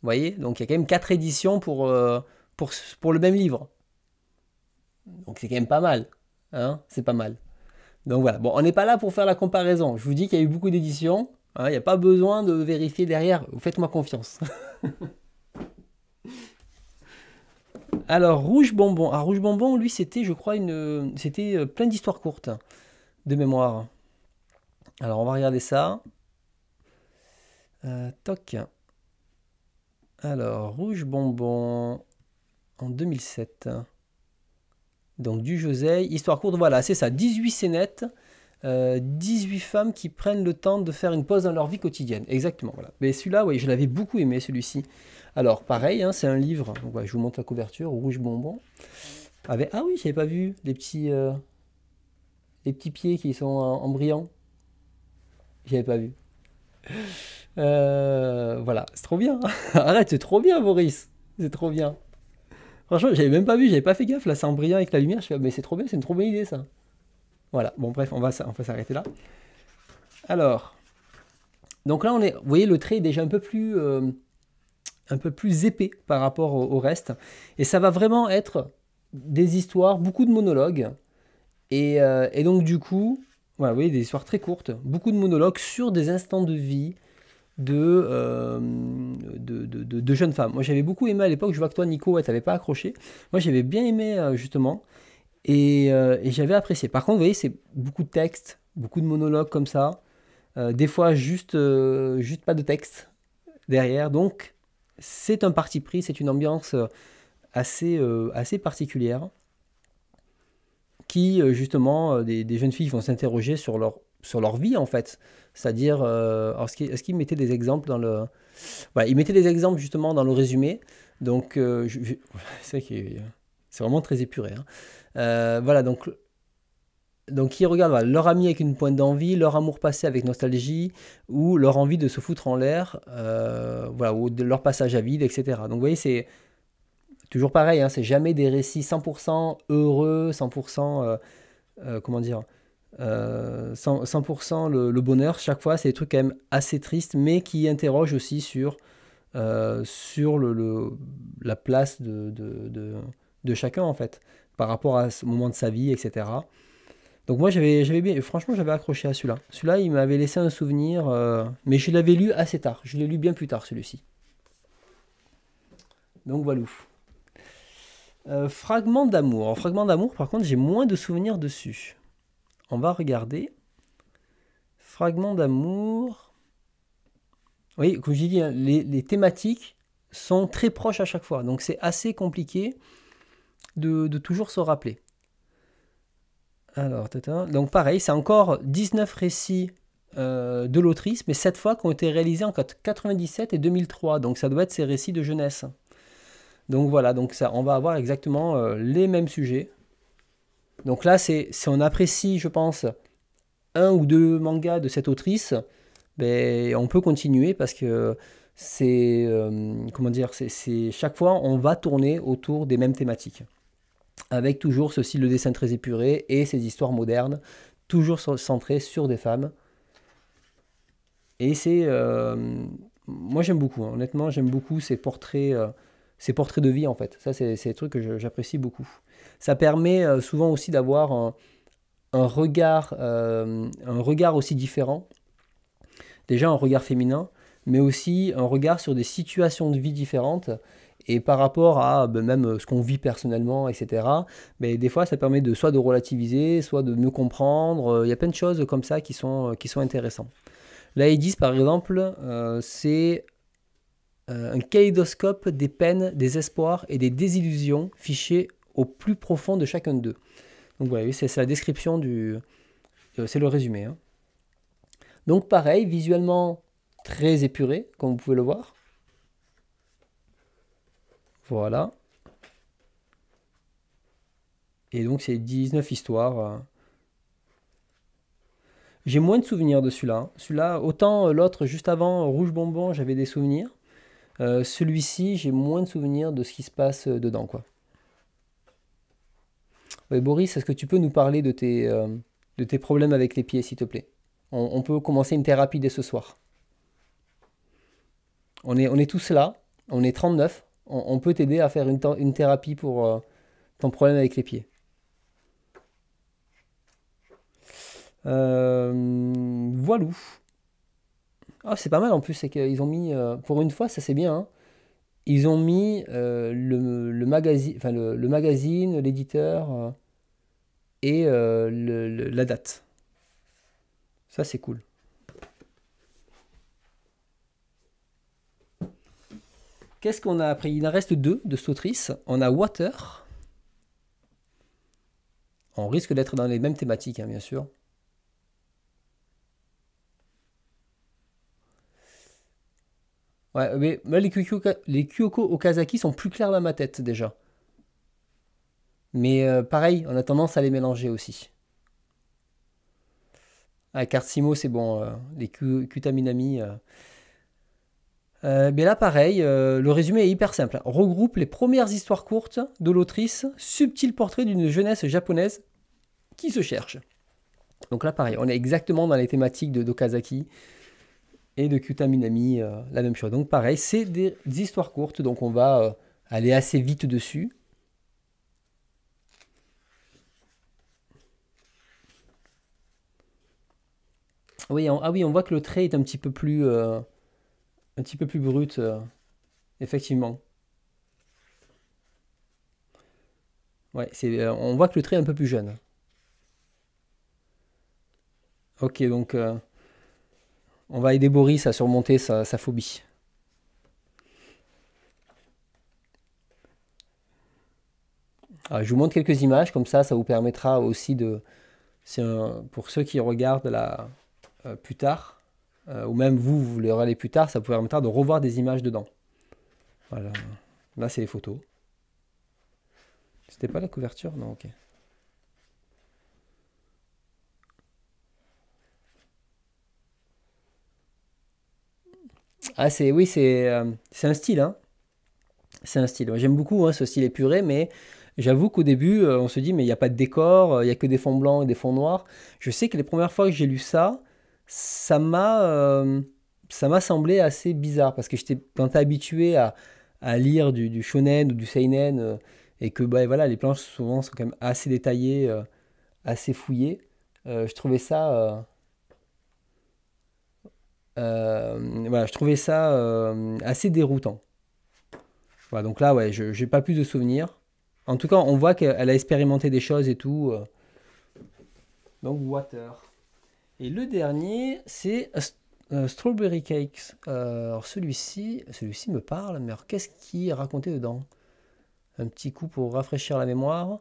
Vous voyez Donc il y a quand même quatre éditions pour, euh, pour, le même livre. Donc c'est quand même pas mal. Hein? c'est pas mal. Donc voilà. Bon, on n'est pas là pour faire la comparaison. Je vous dis qu'il y a eu beaucoup d'éditions. Hein, il n'y a pas besoin de vérifier derrière. Faites-moi confiance. (laughs) Alors, Rouge Bonbon. Ah, Rouge Bonbon, lui, c'était, je crois, une, c'était euh, plein d'histoires courtes de mémoire. Alors, on va regarder ça. Euh, toc. Alors, Rouge Bonbon en 2007. Donc, du José, histoire courte, voilà, c'est ça, 18 scénettes. 18 euh, femmes qui prennent le temps de faire une pause dans leur vie quotidienne. Exactement, voilà. Mais celui-là, oui, je l'avais beaucoup aimé, celui-ci. Alors, pareil, hein, c'est un livre. je vous montre la couverture, rouge bonbon. Ah oui, je n'avais pas vu les petits, euh, les petits pieds qui sont en, brillant. Je n'avais pas vu. Euh, voilà, c'est trop bien. (laughs) Arrête, c'est trop bien, Boris. C'est trop bien. Franchement, j'avais même pas vu, j'avais pas fait gaffe. Là, c'est en brillant avec la lumière. Je fais, ah, mais c'est trop bien, c'est une trop bonne idée, ça. Voilà, bon, bref, on va, s'arrêter là. Alors, donc là, on est, vous voyez, le trait est déjà un peu plus. Euh, un peu plus épais par rapport au, reste. Et ça va vraiment être des histoires, beaucoup de monologues. Euh, et, donc du coup, voilà, vous voyez, des histoires très courtes, beaucoup de monologues sur des instants de vie euh, de, de, jeunes femmes. Moi j'avais beaucoup aimé à l'époque, je vois que toi Nico, ouais, t'avais pas accroché. Moi j'avais bien aimé euh, justement, et, j'avais apprécié. Par contre, vous voyez, c'est beaucoup de textes, beaucoup de monologues comme ça. des fois juste, juste pas de texte derrière. Donc c'est un parti pris, c'est une ambiance euh, assez, euh, assez particulière qui, euh, justement, des, jeunes filles vont s'interroger sur leur, sur leur vie, en fait. C'est-à-dire, euh, est-ce qu'ils mettaient des exemples dans le... Voilà, il mettait des exemples, justement, dans le résumé. Donc, je... (laughs) c'est vraiment très épuré. Hein. voilà, donc donc ils regardent leur ami avec une pointe d'envie, leur amour passé avec nostalgie, ou leur envie de se foutre en l'air, euh, ou leur passage à vide, etc. Donc vous voyez, c'est toujours pareil, hein, c'est jamais des récits 100% heureux, 100% euh, euh, comment dire, 100%, le, bonheur. Chaque fois, c'est des trucs quand même assez tristes, mais qui interrogent aussi sur sur la place de de, chacun en fait, par rapport à ce moment de sa vie, etc. Donc moi j'avais bien franchement j'avais accroché à celui-là. Celui-là il m'avait laissé un souvenir, euh, mais je l'avais lu assez tard. Je l'ai lu bien plus tard celui-ci. Donc voilà. Euh, fragment d'amour. Fragment d'amour par contre j'ai moins de souvenirs dessus. On va regarder. Fragment d'amour. Oui, comme j'ai dit, hein, les, thématiques sont très proches à chaque fois. Donc c'est assez compliqué de toujours se rappeler. Alors, donc pareil, c'est encore 19 récits euh, de l'autrice, mais cette fois qui ont été réalisés en 97 et 2003. Donc ça doit être ses récits de jeunesse. Donc voilà, donc ça, on va avoir exactement euh, les mêmes sujets. Donc là, c'est si on apprécie, je pense, un ou deux mangas de cette autrice, ben, on peut continuer parce que c'est euh, comment dire, c'est chaque fois on va tourner autour des mêmes thématiques avec toujours ce style de dessin très épuré et ces histoires modernes, toujours centrées sur des femmes. Et c'est... Euh, moi j'aime beaucoup, hein. honnêtement j'aime beaucoup ces portraits, euh, ces portraits de vie en fait. Ça c'est des trucs que j'apprécie beaucoup. Ça permet euh, souvent aussi d'avoir un, regard, un regard aussi différent. Déjà un regard féminin, mais aussi un regard sur des situations de vie différentes et par rapport à ben, même euh, ce qu'on vit personnellement, etc., mais des fois, ça permet de soit de relativiser, soit de mieux comprendre. Euh, il y a plein de choses comme ça qui sont, euh, qui sont intéressantes. L'AIDIS, par exemple, c'est un kaleidoscope des peines, des espoirs et des désillusions fichés au plus profond de chacun d'eux. Donc voilà, c'est la description du... C'est le résumé. Hein. Donc pareil, visuellement très épuré, comme vous pouvez le voir. Voilà. Et donc c'est 19 histoires. Euh. J'ai moins de souvenirs de celui-là. Celui-là, autant euh, l'autre juste avant, euh, Rouge Bonbon, j'avais des souvenirs. celui-ci, j'ai moins de souvenirs de ce qui se passe dedans. quoi. Boris, est-ce que tu peux nous parler de tes, de tes problèmes avec les pieds, s'il te plaît on, peut commencer une thérapie dès ce soir. On est, on est tous là, on est 39 on, peut t'aider à faire une, thérapie pour euh, ton problème avec les pieds. Euh, voilou. Ah, c'est pas mal en plus, c'est qu'ils ont mis, euh, pour une fois, ça c'est bien, hein. ils ont mis le, magazine, le, magazine, l'éditeur et la date. Ça c'est cool. Qu'est-ce qu'on a appris Il en reste deux de Sautrice. On a Water. On risque d'être dans les mêmes thématiques, hein, bien sûr. Ouais, mais, les, Kyoko, Okazaki sont plus clairs dans ma tête déjà. Mais euh, pareil, on a tendance à les mélanger aussi. Carte Simo, c'est bon. Euh, les Kutaminami. Euh, euh, mais là, pareil, euh, le résumé est hyper simple. Regroupe les premières histoires courtes de l'autrice, subtil portrait d'une jeunesse japonaise qui se cherche. Donc là, pareil, on est exactement dans les thématiques de Dokazaki et de Kuta Minami, euh, la même chose. Donc pareil, c'est des, histoires courtes, donc on va aller assez vite dessus. Oui, ah oui, on voit que le trait est un petit peu plus un petit peu plus brut, euh, effectivement. Ouais, c'est, euh, on voit que le trait est un peu plus jeune. Ok, donc euh, on va aider Boris à surmonter sa, phobie. Ah, je vous montre quelques images, comme ça, ça vous permettra aussi de, pour ceux qui regardent là, plus tard, euh, ou même vous, vous voulez aller plus tard, ça pourrait vous permettra de revoir des images dedans. Voilà. Là, c'est les photos. C'était pas la couverture Non, ok. Ah, c'est oui, c'est euh, un style. Hein. C'est un style. J'aime beaucoup hein, ce style épuré, mais j'avoue qu'au début, euh, on se dit, mais il n'y a pas de décor, il n'y a que des fonds blancs et des fonds noirs. Je sais que les premières fois que j'ai lu ça, euh, ça m'a semblé assez bizarre parce que j'étais quand habitué à, lire du, shonen ou du seinen euh, et que bah, voilà les planches souvent sont quand même assez détaillées euh, assez fouillées je trouvais ça voilà je trouvais ça assez déroutant voilà, donc là ouais je n'ai pas plus de souvenirs en tout cas on voit qu'elle a expérimenté des choses et tout donc water et le dernier, c'est euh, euh, Strawberry Cakes. Euh, alors celui-ci, celui-ci me parle, mais qu'est-ce qui racontait dedans un petit coup pour rafraîchir la mémoire.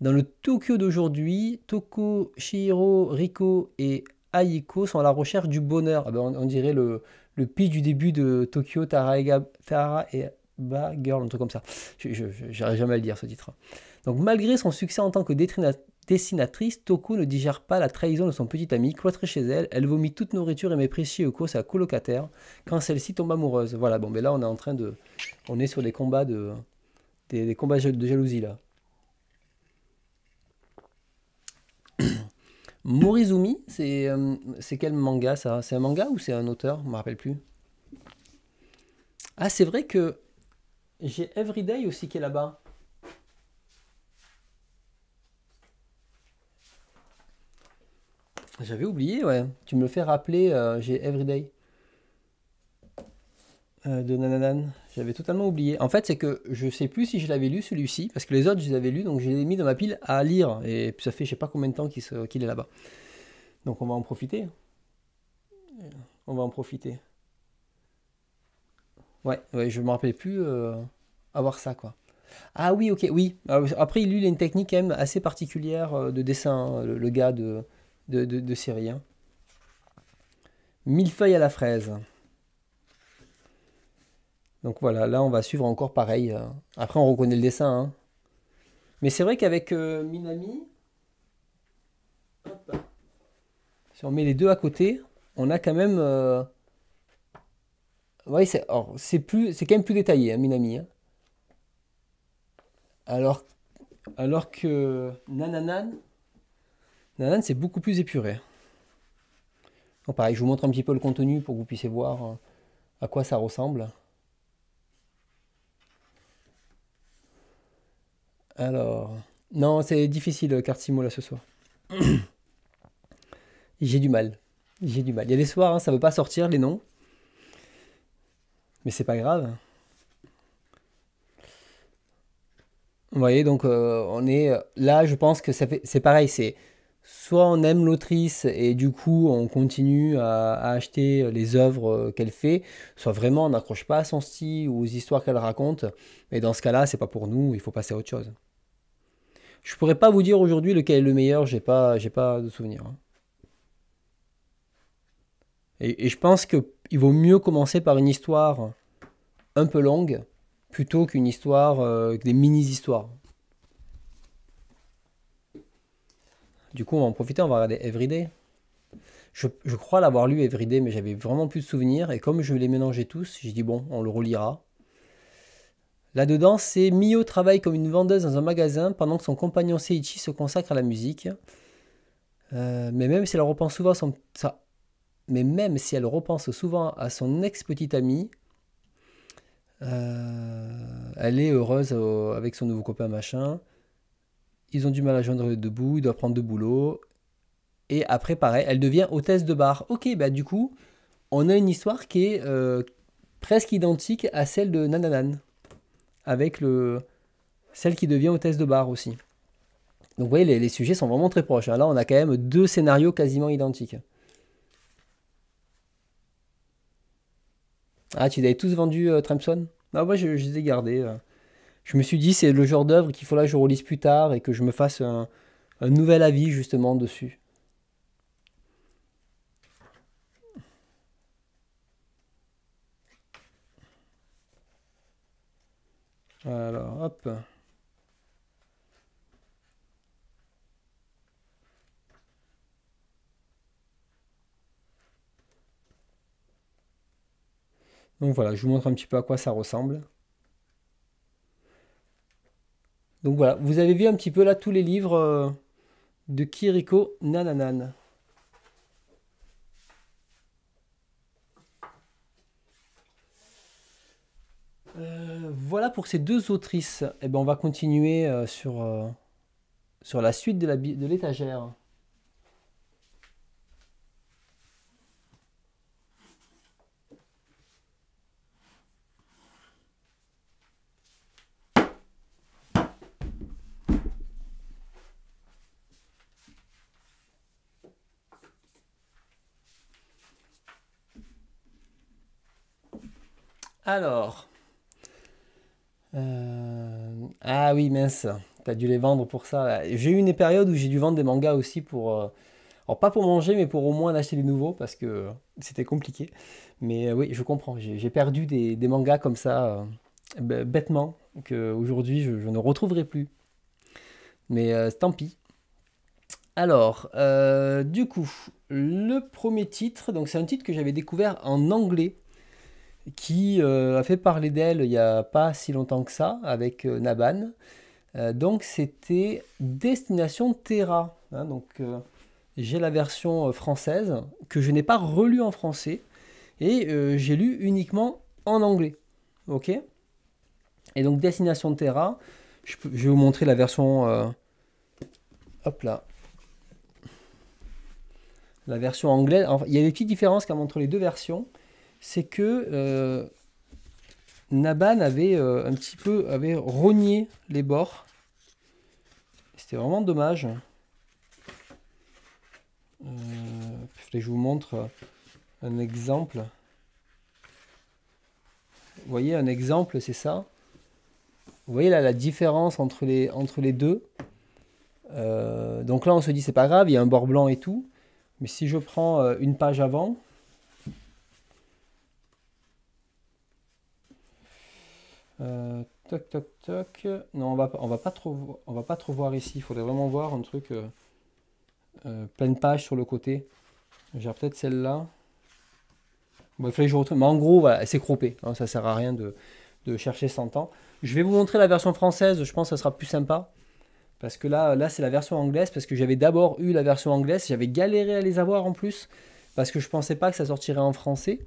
Dans le Tokyo d'aujourd'hui, Toko, Shiro, Riko et Aiko sont à la recherche du bonheur. Ah ben, on, dirait le, le pitch du début de Tokyo, Tara et Ba Girl, un truc comme ça. Je n'arrive jamais à le dire ce titre. Donc malgré son succès en tant que Dessinatrice, Toku ne digère pas la trahison de son petit ami. Cloîtrée chez elle, elle vomit toute nourriture et mépris Shioko, sa colocataire, quand celle-ci tombe amoureuse. Voilà, bon, mais là, on est en train de. On est sur des combats de. Des, combats de jalousie, là. (coughs) Morizumi, c'est euh, c'est quel manga ça C'est un manga ou c'est un auteur Je me rappelle plus. Ah, c'est vrai que j'ai Everyday aussi qui est là-bas. J'avais oublié, ouais. Tu me le fais rappeler, euh, j'ai Everyday euh, de Nananan. J'avais totalement oublié. En fait, c'est que je sais plus si je l'avais lu celui-ci, parce que les autres, je les avais lus, donc je les ai mis dans ma pile à lire. Et ça fait je sais pas combien de temps qu'il est là-bas. Donc on va en profiter. On va en profiter. Ouais, ouais je me rappelais plus euh, avoir ça, quoi. Ah oui, ok, oui. Après, il a une technique quand même assez particulière de dessin, hein, le gars de de, de, série. Hein. mille feuilles à la fraise. Donc voilà, là on va suivre encore pareil. Euh. Après on reconnaît le dessin. Hein. Mais c'est vrai qu'avec euh, Minami, hop, si on met les deux à côté, on a quand même... Euh, oui, c'est quand même plus détaillé, hein, Minami. Alors, alors que Nananan, non, c'est beaucoup plus épuré. Donc pareil, je vous montre un petit peu le contenu pour que vous puissiez voir euh, à quoi ça ressemble. Alors, non, c'est difficile, euh, carte là, ce soir. (coughs) J'ai du mal. J'ai du mal. Il y a des soirs, hein, ça ne veut pas sortir les noms. Mais c'est pas grave. Vous voyez, donc euh, on est là, je pense que c'est pareil, c'est soit on aime l'autrice et du coup on continue à, acheter les œuvres euh, qu'elle fait, soit vraiment on n'accroche pas à son style ou aux histoires qu'elle raconte, Mais dans ce cas-là, c'est pas pour nous, il faut passer à autre chose. Je pourrais pas vous dire aujourd'hui lequel est le meilleur, j'ai pas, pas de souvenir. Hein. Et, je pense qu'il vaut mieux commencer par une histoire un peu longue plutôt qu'une histoire, euh, des mini-histoires. Du coup, on va en profiter, on va regarder Everyday. Je, crois l'avoir lu Everyday, mais j'avais vraiment plus de souvenirs. Et comme je les mélangeais tous, j'ai dit bon, on le relira. Là-dedans, c'est Mio travaille comme une vendeuse dans un magasin pendant que son compagnon Seichi se consacre à la musique. Euh, mais même si elle repense souvent à son... Ça. Mais même si elle repense souvent à son ex-petite amie, euh, elle est heureuse euh, avec son nouveau copain machin ils ont du mal à joindre debout, ils doivent prendre deux boulot. Et après, pareil, elle devient hôtesse de bar. Ok, bah du coup, on a une histoire qui est euh, presque identique à celle de Nananan, avec le, celle qui devient hôtesse de bar aussi. Donc vous voyez, les, sujets sont vraiment très proches. Hein. Là, on a quand même deux scénarios quasiment identiques. Ah, tu les avais tous vendus, euh, Trampson Ah, moi, je, les ai gardés. Euh je me suis dit, c'est le genre d'œuvre qu'il faut là que je relise plus tard et que je me fasse un, un nouvel avis justement dessus. Alors, hop. Donc voilà, je vous montre un petit peu à quoi ça ressemble. Donc voilà, vous avez vu un petit peu là tous les livres euh, de Kiriko Nananan. Euh, voilà pour ces deux autrices. Et eh ben, on va continuer euh, sur, sur la suite de l'étagère. Alors. Euh, ah oui, mince. T'as dû les vendre pour ça. J'ai eu une période où j'ai dû vendre des mangas aussi pour. Euh, alors, pas pour manger, mais pour au moins acheter des nouveaux parce que c'était compliqué. Mais euh, oui, je comprends. J'ai perdu des, mangas comme ça, bêtement, qu'aujourd'hui je, je ne retrouverai plus. Mais tant pis. Alors, du coup, le premier titre, donc c'est un titre que j'avais découvert en anglais qui euh, a fait parler d'elle il n'y a pas si longtemps que ça, avec euh, Naban. Euh, donc c'était Destination Terra. Hein, donc j'ai la version française que je n'ai pas relue en français et j'ai lu uniquement en anglais. Ok Et donc Destination Terra, je, vais vous montrer la version. hop là. La version anglaise. il y a des petites différences quand entre les deux versions c'est que euh, Naban avait euh, un petit peu avait rogné les bords. C'était vraiment dommage. Euh, je vous montre un exemple. Vous voyez, un exemple, c'est ça. Vous voyez là la différence entre les, entre les deux. donc là, on se dit, c'est pas grave, il y a un bord blanc et tout. Mais si je prends une page avant, Euh, toc toc toc. Non, on va on va pas trop on va pas trop voir ici. Il faudrait vraiment voir un truc euh, euh, pleine page sur le côté. J'ai peut-être celle-là. je Mais en gros, voilà, c'est croppé. Hein. ça sert à rien de, chercher 100 ans. Je vais vous montrer la version française. Je pense que ça sera plus sympa. Parce que là, là c'est la version anglaise. Parce que j'avais d'abord eu la version anglaise. J'avais galéré à les avoir en plus. Parce que je pensais pas que ça sortirait en français.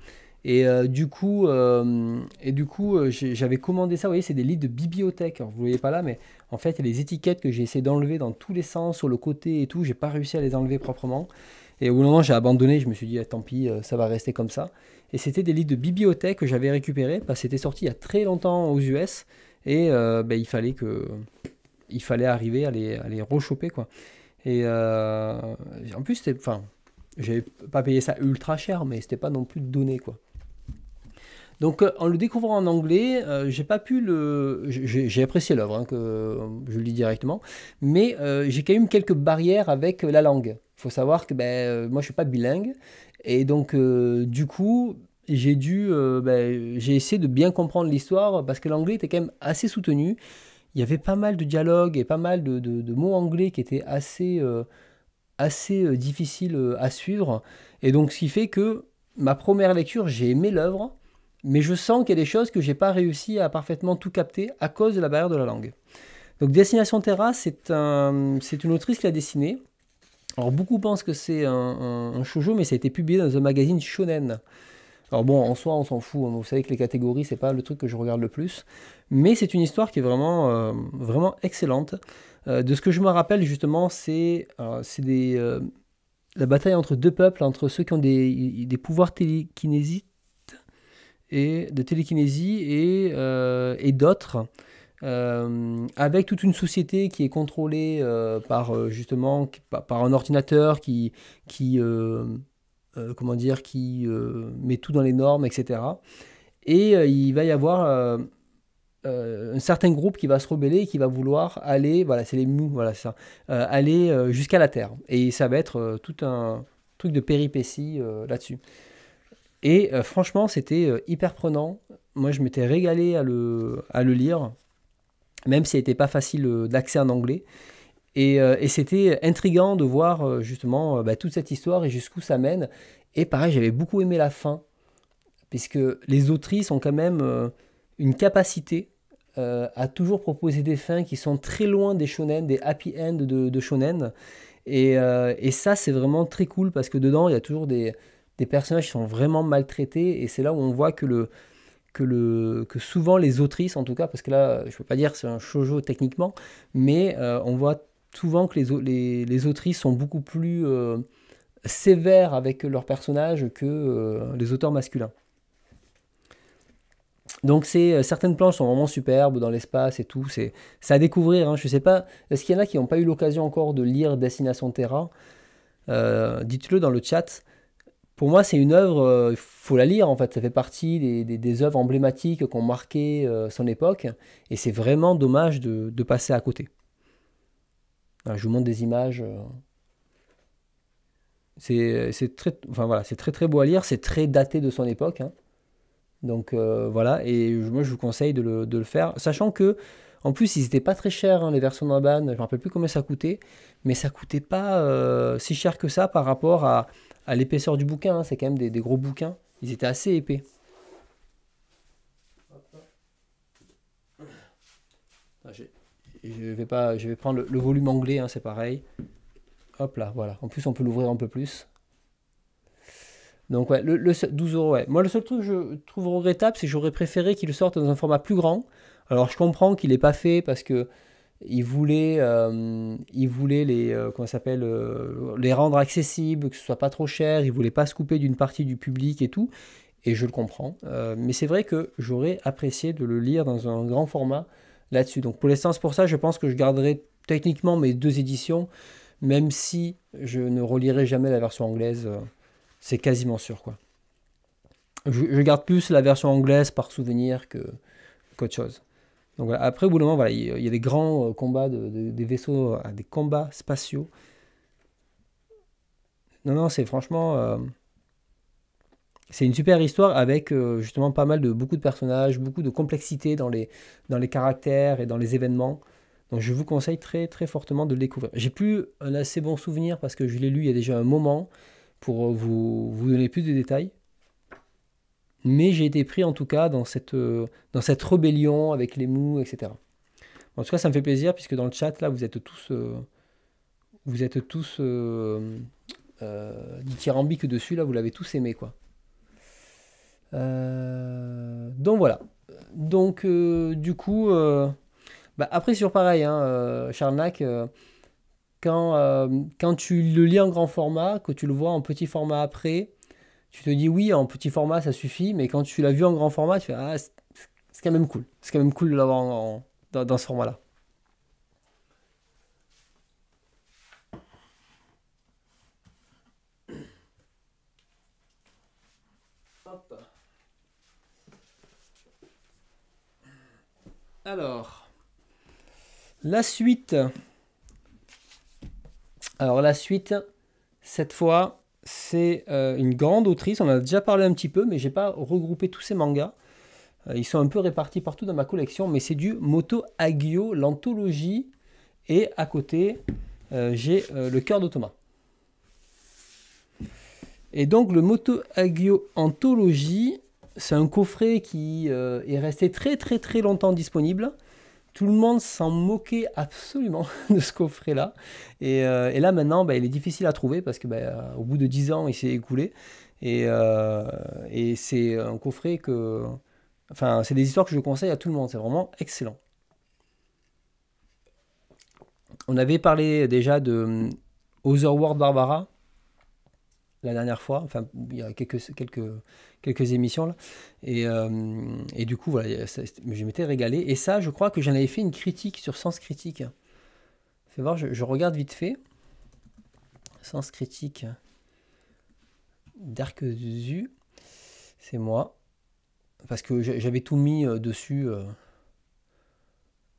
Euh, euh, et, du coup, et du coup, j'avais commandé ça. Vous voyez, c'est des lits de bibliothèque. vous ne voyez pas là, mais en fait, il y a des étiquettes que j'ai essayé d'enlever dans tous les sens, sur le côté et tout. J'ai pas réussi à les enlever proprement. Et au bout d'un moment, j'ai abandonné. Je me suis dit, ah, tant pis, euh, ça va rester comme ça. Et c'était des lits de bibliothèque que j'avais récupérés. Parce que c'était sorti il y a très longtemps aux US. Et ben, il, fallait que, il fallait arriver à les, à rechoper. Quoi. Et en plus, c'était. Enfin, j'avais pas payé ça ultra cher, mais c'était pas non plus donné quoi. Donc euh, en le découvrant en anglais, euh, j'ai pas pu le, j'ai apprécié l'œuvre, hein, que je lis directement, mais euh, j'ai quand même quelques barrières avec la langue. Il Faut savoir que ben moi je suis pas bilingue et donc du coup j'ai dû, ben, j'ai essayé de bien comprendre l'histoire parce que l'anglais était quand même assez soutenu. Il y avait pas mal de dialogues et pas mal de, de mots anglais qui étaient assez assez difficiles à suivre et donc ce qui fait que ma première lecture j'ai aimé l'œuvre mais je sens qu'il y a des choses que j'ai pas réussi à parfaitement tout capter à cause de la barrière de la langue. Donc Destination Terra, c'est une autrice qui a dessiné. Alors beaucoup pensent que c'est un, shoujo, mais ça a été publié dans un magazine shonen. Alors bon, en soi, on s'en fout. Vous savez que les catégories, c'est pas le truc que je regarde le plus. Mais c'est une histoire qui est vraiment, euh, vraiment excellente. Euh, de ce que je me rappelle justement, c'est euh, la bataille entre deux peuples, entre ceux qui ont des, des pouvoirs télékinésiques et de télékinésie et, euh, et d'autres, euh, avec toute une société qui est contrôlée euh, par justement par un ordinateur qui, qui comment dire qui met tout dans les normes, etc. Et il va y avoir un certain groupe qui va se rebeller et qui va vouloir aller, voilà, c'est les mous, voilà ça, aller jusqu'à la Terre. Et ça va être tout un truc de péripétie là-dessus. Et euh, franchement, c'était euh, hyper prenant. Moi, je m'étais régalé à le, à le lire, même si n'était pas facile euh, d'accès en anglais. Et, c'était intriguant de voir justement bah, toute cette histoire et jusqu'où ça mène. Et pareil, j'avais beaucoup aimé la fin, puisque les autrices ont quand même une capacité à toujours proposer des fins qui sont très loin des shonen, des happy ends de, de shonen. Et, et ça, c'est vraiment très cool parce que dedans, il y a toujours des, des personnages qui sont vraiment maltraités, et c'est là où on voit que le, que, le, que souvent les autrices, en tout cas, parce que là, je ne peux pas dire c'est un shoujo techniquement, mais euh, on voit souvent que les, les, autrices sont beaucoup plus euh, sévères avec leurs personnages que euh, les auteurs masculins. Donc c'est certaines planches sont vraiment superbes dans l'espace et tout, c'est à découvrir. Hein, je sais pas, est-ce qu'il y en a qui n'ont pas eu l'occasion encore de lire Destination Terra Dites-le dans le chat pour moi, c'est une œuvre, euh, il faut la lire en fait, ça fait partie des, œuvres emblématiques qui ont marqué euh, son époque, et c'est vraiment dommage de, passer à côté. je vous montre des images. Euh. C'est très, enfin, voilà, très très beau à lire, c'est très daté de son époque. Hein. Donc voilà, et moi je vous conseille de le, faire, sachant que en plus ils n'étaient pas très chers hein, les versions d'Urban, je ne me rappelle plus combien ça coûtait, mais ça ne coûtait pas si cher que ça par rapport à, à l'épaisseur du bouquin, hein, c'est quand même des, gros bouquins. Ils étaient assez épais. Ah, je vais pas, je vais prendre le, volume anglais, hein, c'est pareil. Hop là, voilà. En plus, on peut l'ouvrir un peu plus. Donc ouais, le, 12 euros, ouais. Moi, le seul truc que je trouve regrettable, c'est que j'aurais préféré qu'il sorte dans un format plus grand. Alors, je comprends qu'il n'est pas fait parce que il voulait, euh, les, euh, s'appelle, euh, les rendre accessibles, que ce soit pas trop cher, il voulait pas se couper d'une partie du public et tout, et je le comprends. mais c'est vrai que j'aurais apprécié de le lire dans un grand format là-dessus. Donc pour l'instant, pour ça, je pense que je garderai techniquement mes deux éditions, même si je ne relirai jamais la version anglaise, c'est quasiment sûr quoi. Je, garde plus la version anglaise par souvenir que qu'autre chose. Après, au bout d'un moment, il y, a des grands euh, combats, des vaisseaux, euh, des combats spatiaux. Non, non, c'est franchement. Euh, c'est une super histoire avec justement pas mal de beaucoup de personnages, beaucoup de complexité dans les, dans les caractères et dans les événements. Donc je vous conseille très très fortement de le découvrir. J'ai plus un assez bon souvenir parce que je l'ai lu il y a déjà un moment pour vous donner plus de détails. Mais j'ai été pris en tout cas dans cette, euh, dans cette rébellion avec les mous, etc. En tout cas, ça me fait plaisir puisque dans le chat, là, vous êtes tous, euh, vous êtes tous euh, euh que dessus, là, vous l'avez tous aimé, quoi. donc voilà. Donc du coup, bah, après sur pareil, hein, Charnac, quand, quand tu le lis en grand format, que tu le vois en petit format après, tu te dis oui, en petit format ça suffit, mais quand tu l'as vu en grand format, tu fais ah, c'est quand même cool. C'est quand même cool de l'avoir dans, dans, ce format-là. Alors, la suite. Alors, la suite, cette fois, c'est euh, une grande autrice, on en a déjà parlé un petit peu, mais j'ai pas regroupé tous ces mangas. Euh, ils sont un peu répartis partout dans ma collection, mais c'est du Moto Agio, l'anthologie, et à côté, euh, j'ai Le cœur Thomas. Et donc le Moto Agio Anthologie, c'est un coffret qui est resté très très très longtemps disponible tout le monde s'en moquait absolument (laughs) de ce coffret-là. Et, euh, là, maintenant, bah, il est difficile à trouver parce que bah, euh, au bout de 10 ans, il s'est écoulé. Euh, et, c'est un coffret que. Enfin, c'est des histoires que je conseille à tout le monde. C'est vraiment excellent. On avait parlé déjà de hum, Otherworld Barbara la dernière fois, enfin, il y a quelques, quelques, quelques émissions là. Et, euh, du coup, voilà, je m'étais régalé. Et ça, je crois que j'en avais fait une critique sur Sens Critique. Fais voir, je, regarde vite fait. Sens Critique. Dark c'est moi. Parce que j'avais tout mis euh, dessus euh,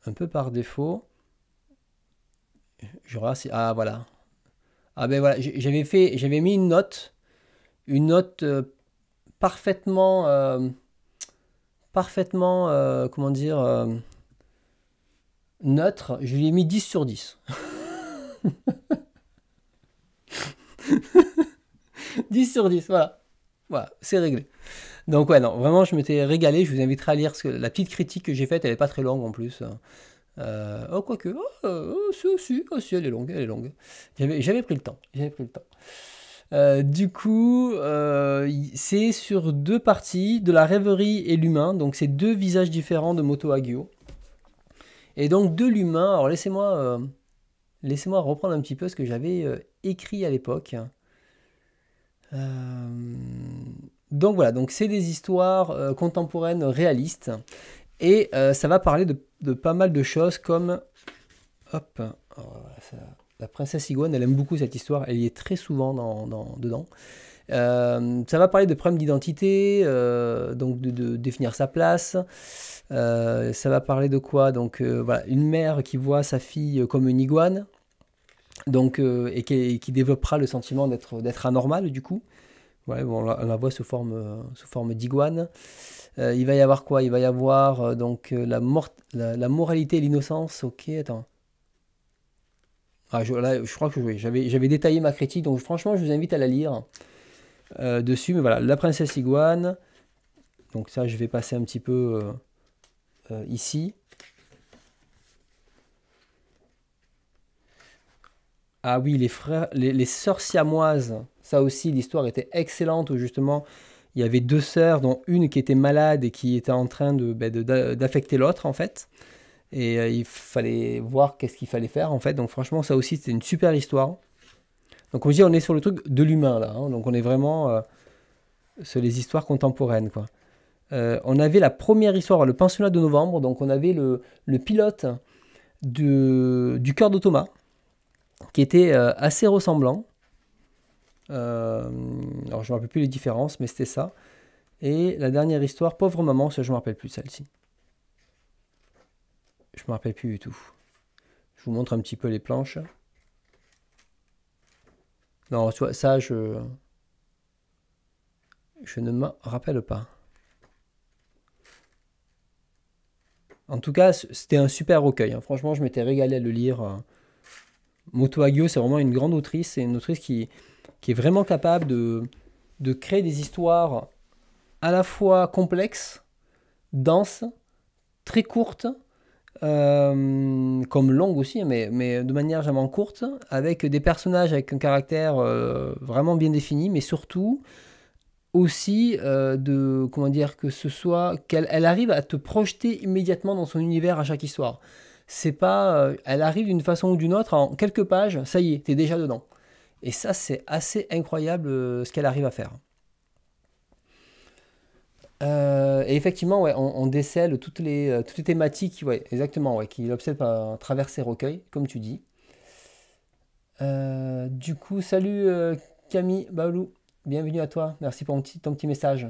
un peu par défaut. Je regarde si... Ah voilà. Ah ben voilà, j'avais fait, j'avais mis une note, une note parfaitement, euh, parfaitement, euh, comment dire, euh, neutre, je lui ai mis 10 sur 10. 10 (laughs) sur 10, voilà. Voilà, c'est réglé. Donc ouais, non, vraiment, je m'étais régalé. Je vous inviterai à lire que, la petite critique que j'ai faite. Elle n'est pas très longue en plus. oh, quoique, oh, oh, si, si, oh, si, elle est longue, elle est longue. J'avais pris le temps, j'avais pris le temps. Euh, du coup, euh, c'est sur deux parties, de la rêverie et l'humain. Donc, c'est deux visages différents de Moto Agio. Et donc, de l'humain, alors euh, laissez-moi reprendre un petit peu ce que j'avais écrit à l'époque. donc voilà, donc c'est des histoires contemporaines réalistes et ça va parler de, pas mal de choses comme, hop, oh, la princesse Iguane, elle aime beaucoup cette histoire, elle y est très souvent dedans. Euh, ça va parler de problèmes d'identité, euh, donc de, définir sa place. Euh, ça va parler de quoi Donc voilà, une mère qui voit sa fille comme une iguane, donc et qui, développera le sentiment d'être d'être anormal du coup. Ouais, on, la, voit sous forme sous forme d'iguane. il va y avoir quoi Il va y avoir donc la, mort, la, la moralité et l'innocence. Ok, attends. Ah, je, je crois que j'avais détaillé ma critique, donc franchement, je vous invite à la lire euh, dessus. Mais voilà, La Princesse Iguane. Donc ça, je vais passer un petit peu euh, euh, ici. Ah oui, les frères, les, sœurs siamoises. Ça aussi, l'histoire était excellente où justement il y avait deux sœurs, dont une qui était malade et qui était en train de, ben, d'affecter l'autre en fait. Et euh, il fallait voir qu'est-ce qu'il fallait faire, en fait. Donc, franchement, ça aussi, c'était une super histoire. Donc, on dit, on est sur le truc de l'humain, là. Hein. Donc, on est vraiment euh, sur les histoires contemporaines, quoi. Euh, on avait la première histoire, le pensionnat de novembre. Donc, on avait le, pilote de, du cœur d'Automa qui était assez ressemblant. alors, je ne me rappelle plus les différences, mais c'était ça. Et la dernière histoire, pauvre maman, ça, je ne me rappelle plus celle-ci. Je me rappelle plus du tout. Je vous montre un petit peu les planches. Non, ça, je... Je ne me rappelle pas. En tout cas, c'était un super recueil. Hein. Franchement, je m'étais régalé à le lire. Euh. Moto Agio, c'est vraiment une grande autrice. C'est une autrice qui, qui est vraiment capable de, de créer des histoires à la fois complexes, denses, très courtes, euh, comme longue aussi, mais, mais de manière vraiment courte, avec des personnages avec un caractère euh, vraiment bien défini, mais surtout aussi euh, de comment dire que ce soit qu'elle arrive à te projeter immédiatement dans son univers à chaque histoire. C'est pas, elle arrive d'une façon ou d'une autre en quelques pages, ça y est, t'es déjà dedans. Et ça, c'est assez incroyable ce qu'elle arrive à faire. Euh, et effectivement, on, décèle toutes les, euh, toutes thématiques ouais, exactement, ouais, qui l'obsèdent à travers ses recueils, comme tu dis. Euh, du coup, salut Camille Baoulou, bienvenue à toi, merci pour ton petit, message.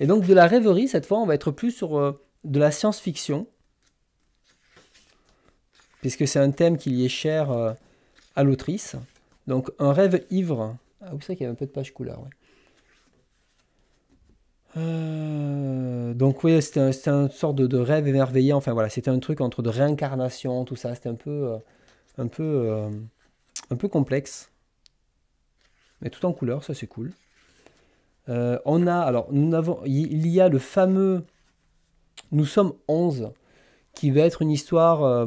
Et donc de la rêverie, cette fois, on va être plus sur de la science-fiction, puisque c'est un thème qui y est cher à l'autrice. Donc un rêve ivre. Ah oui, c'est qu'il y avait un peu de page couleur, ouais. Euh, donc oui, c'était un, une sorte de, rêve émerveillé. Enfin voilà, c'était un truc entre de réincarnation, tout ça. C'était un peu, euh, un peu, euh, un peu complexe, mais tout en couleur, ça c'est cool. on a alors nous avons, il y a le fameux Nous sommes 11 qui va être une histoire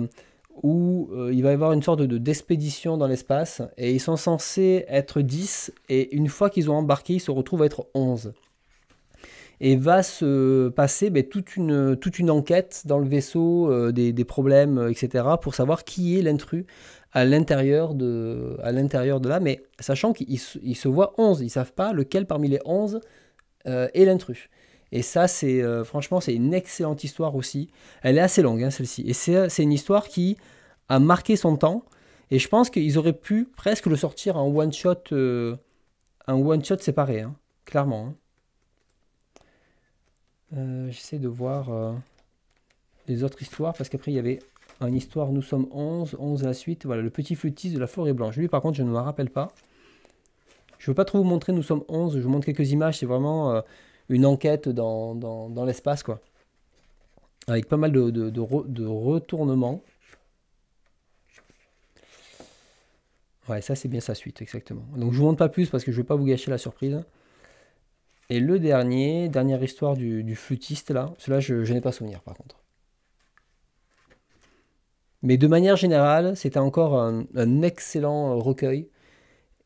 où il va y avoir une sorte de d'expédition dans l'espace et ils sont censés être 10 et une fois qu'ils ont embarqué, ils se retrouvent à être 11 et va se passer ben, toute, une, enquête dans le vaisseau, euh, des, problèmes, euh, etc., pour savoir qui est l'intrus à l'intérieur de, là, mais sachant qu'ils se voient 11, ils ne savent pas lequel parmi les 11 euh, est l'intrus. Et ça, c'est franchement, c'est une excellente histoire aussi. Elle est assez longue, hein, celle-ci. Et c'est une histoire qui a marqué son temps. Et je pense qu'ils auraient pu presque le sortir en one shot, one séparé, hein, clairement. Hein. Euh, j'essaie de voir euh, les autres histoires, parce qu'après, il y avait une histoire, nous sommes 11, 11 à la suite, voilà, le petit flûtiste de la forêt blanche. Lui, par contre, je ne me rappelle pas. Je ne veux pas trop vous montrer, nous sommes 11, je vous montre quelques images, c'est vraiment euh, une enquête dans, l'espace, quoi. Avec pas mal de, retournements. Ouais, ça c'est bien sa suite, exactement. Donc je ne vous montre pas plus parce que je ne veux pas vous gâcher la surprise. Et le dernier, dernière histoire du, flûtiste, là. Cela, je, n'ai pas souvenir, par contre. Mais de manière générale, c'était encore un, excellent euh, recueil.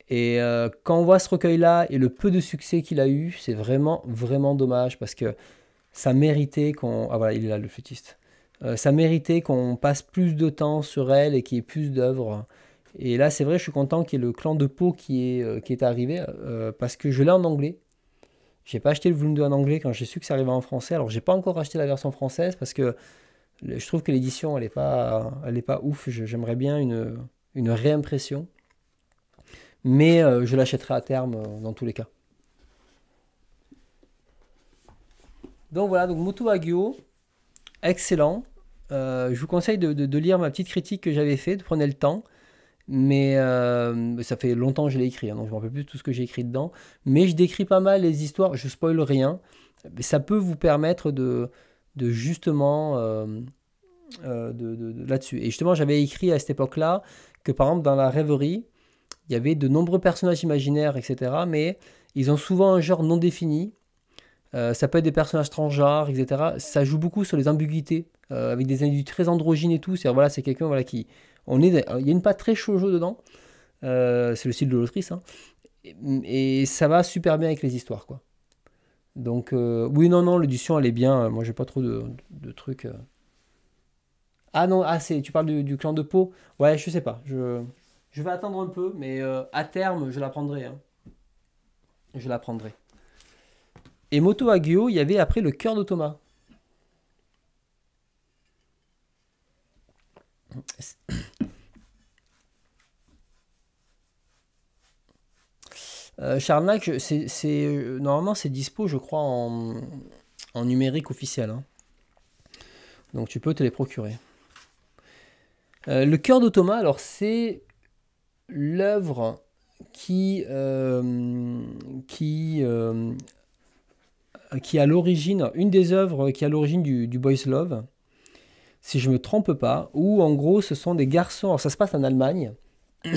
Et euh, quand on voit ce recueil-là et le peu de succès qu'il a eu, c'est vraiment, vraiment dommage parce que ça méritait qu'on. Ah voilà, il est là, le flûtiste. Euh, ça méritait qu'on passe plus de temps sur elle et qu'il y ait plus d'œuvres. Et là, c'est vrai, je suis content qu'il y ait le clan de peau qui est, qui est arrivé parce que je l'ai en anglais. J'ai pas acheté le volume 2 en anglais quand j'ai su que ça arrivait en français. Alors j'ai pas encore acheté la version française parce que je trouve que l'édition elle est pas, elle est pas ouf. J'aimerais bien une, réimpression, mais euh, je l'achèterai à terme euh, dans tous les cas. Donc voilà, donc Moto Agio, excellent. Euh, je vous conseille de, lire ma petite critique que j'avais faite, prendre le temps. Euh, mais ça fait longtemps que je l'ai écrit, hein, donc je ne me rappelle plus tout ce que j'ai écrit dedans. Mais je décris pas mal les histoires, je spoil rien. Mais ça peut vous permettre de, de justement euh, euh, de, là-dessus. Et justement, j'avais écrit à cette époque-là que par exemple dans la rêverie, il y avait de nombreux personnages imaginaires, etc. Mais ils ont souvent un genre non défini. ça peut être des personnages transgenres, etc. Ça joue beaucoup sur les ambiguïtés, avec des individus très androgynes et tout. C'est voilà, c'est quelqu'un voilà qui il y a une patte très shoujo dedans. Euh, c'est le style de l'autrice. Hein. Et, ça va super bien avec les histoires, quoi. Donc, euh, oui, non, non, l'édition, elle est bien. Moi, j'ai pas trop de, trucs. Euh. Ah non, ah, tu parles du, clan de peau Ouais, je sais pas. Je, je vais attendre un peu, mais à terme, je la prendrai. Hein. Je la prendrai. Et Moto Agio, il y avait après le cœur d'Otoma Euh, c'est, euh, normalement c'est dispo, je crois, en, numérique officiel. Hein. Donc tu peux te les procurer. Euh, le cœur de Thomas, alors c'est l'œuvre qui, euh, qui, qui a l'origine, une des œuvres qui a l'origine du Boys Love si je ne me trompe pas, où en gros ce sont des garçons, alors ça se passe en Allemagne, (coughs)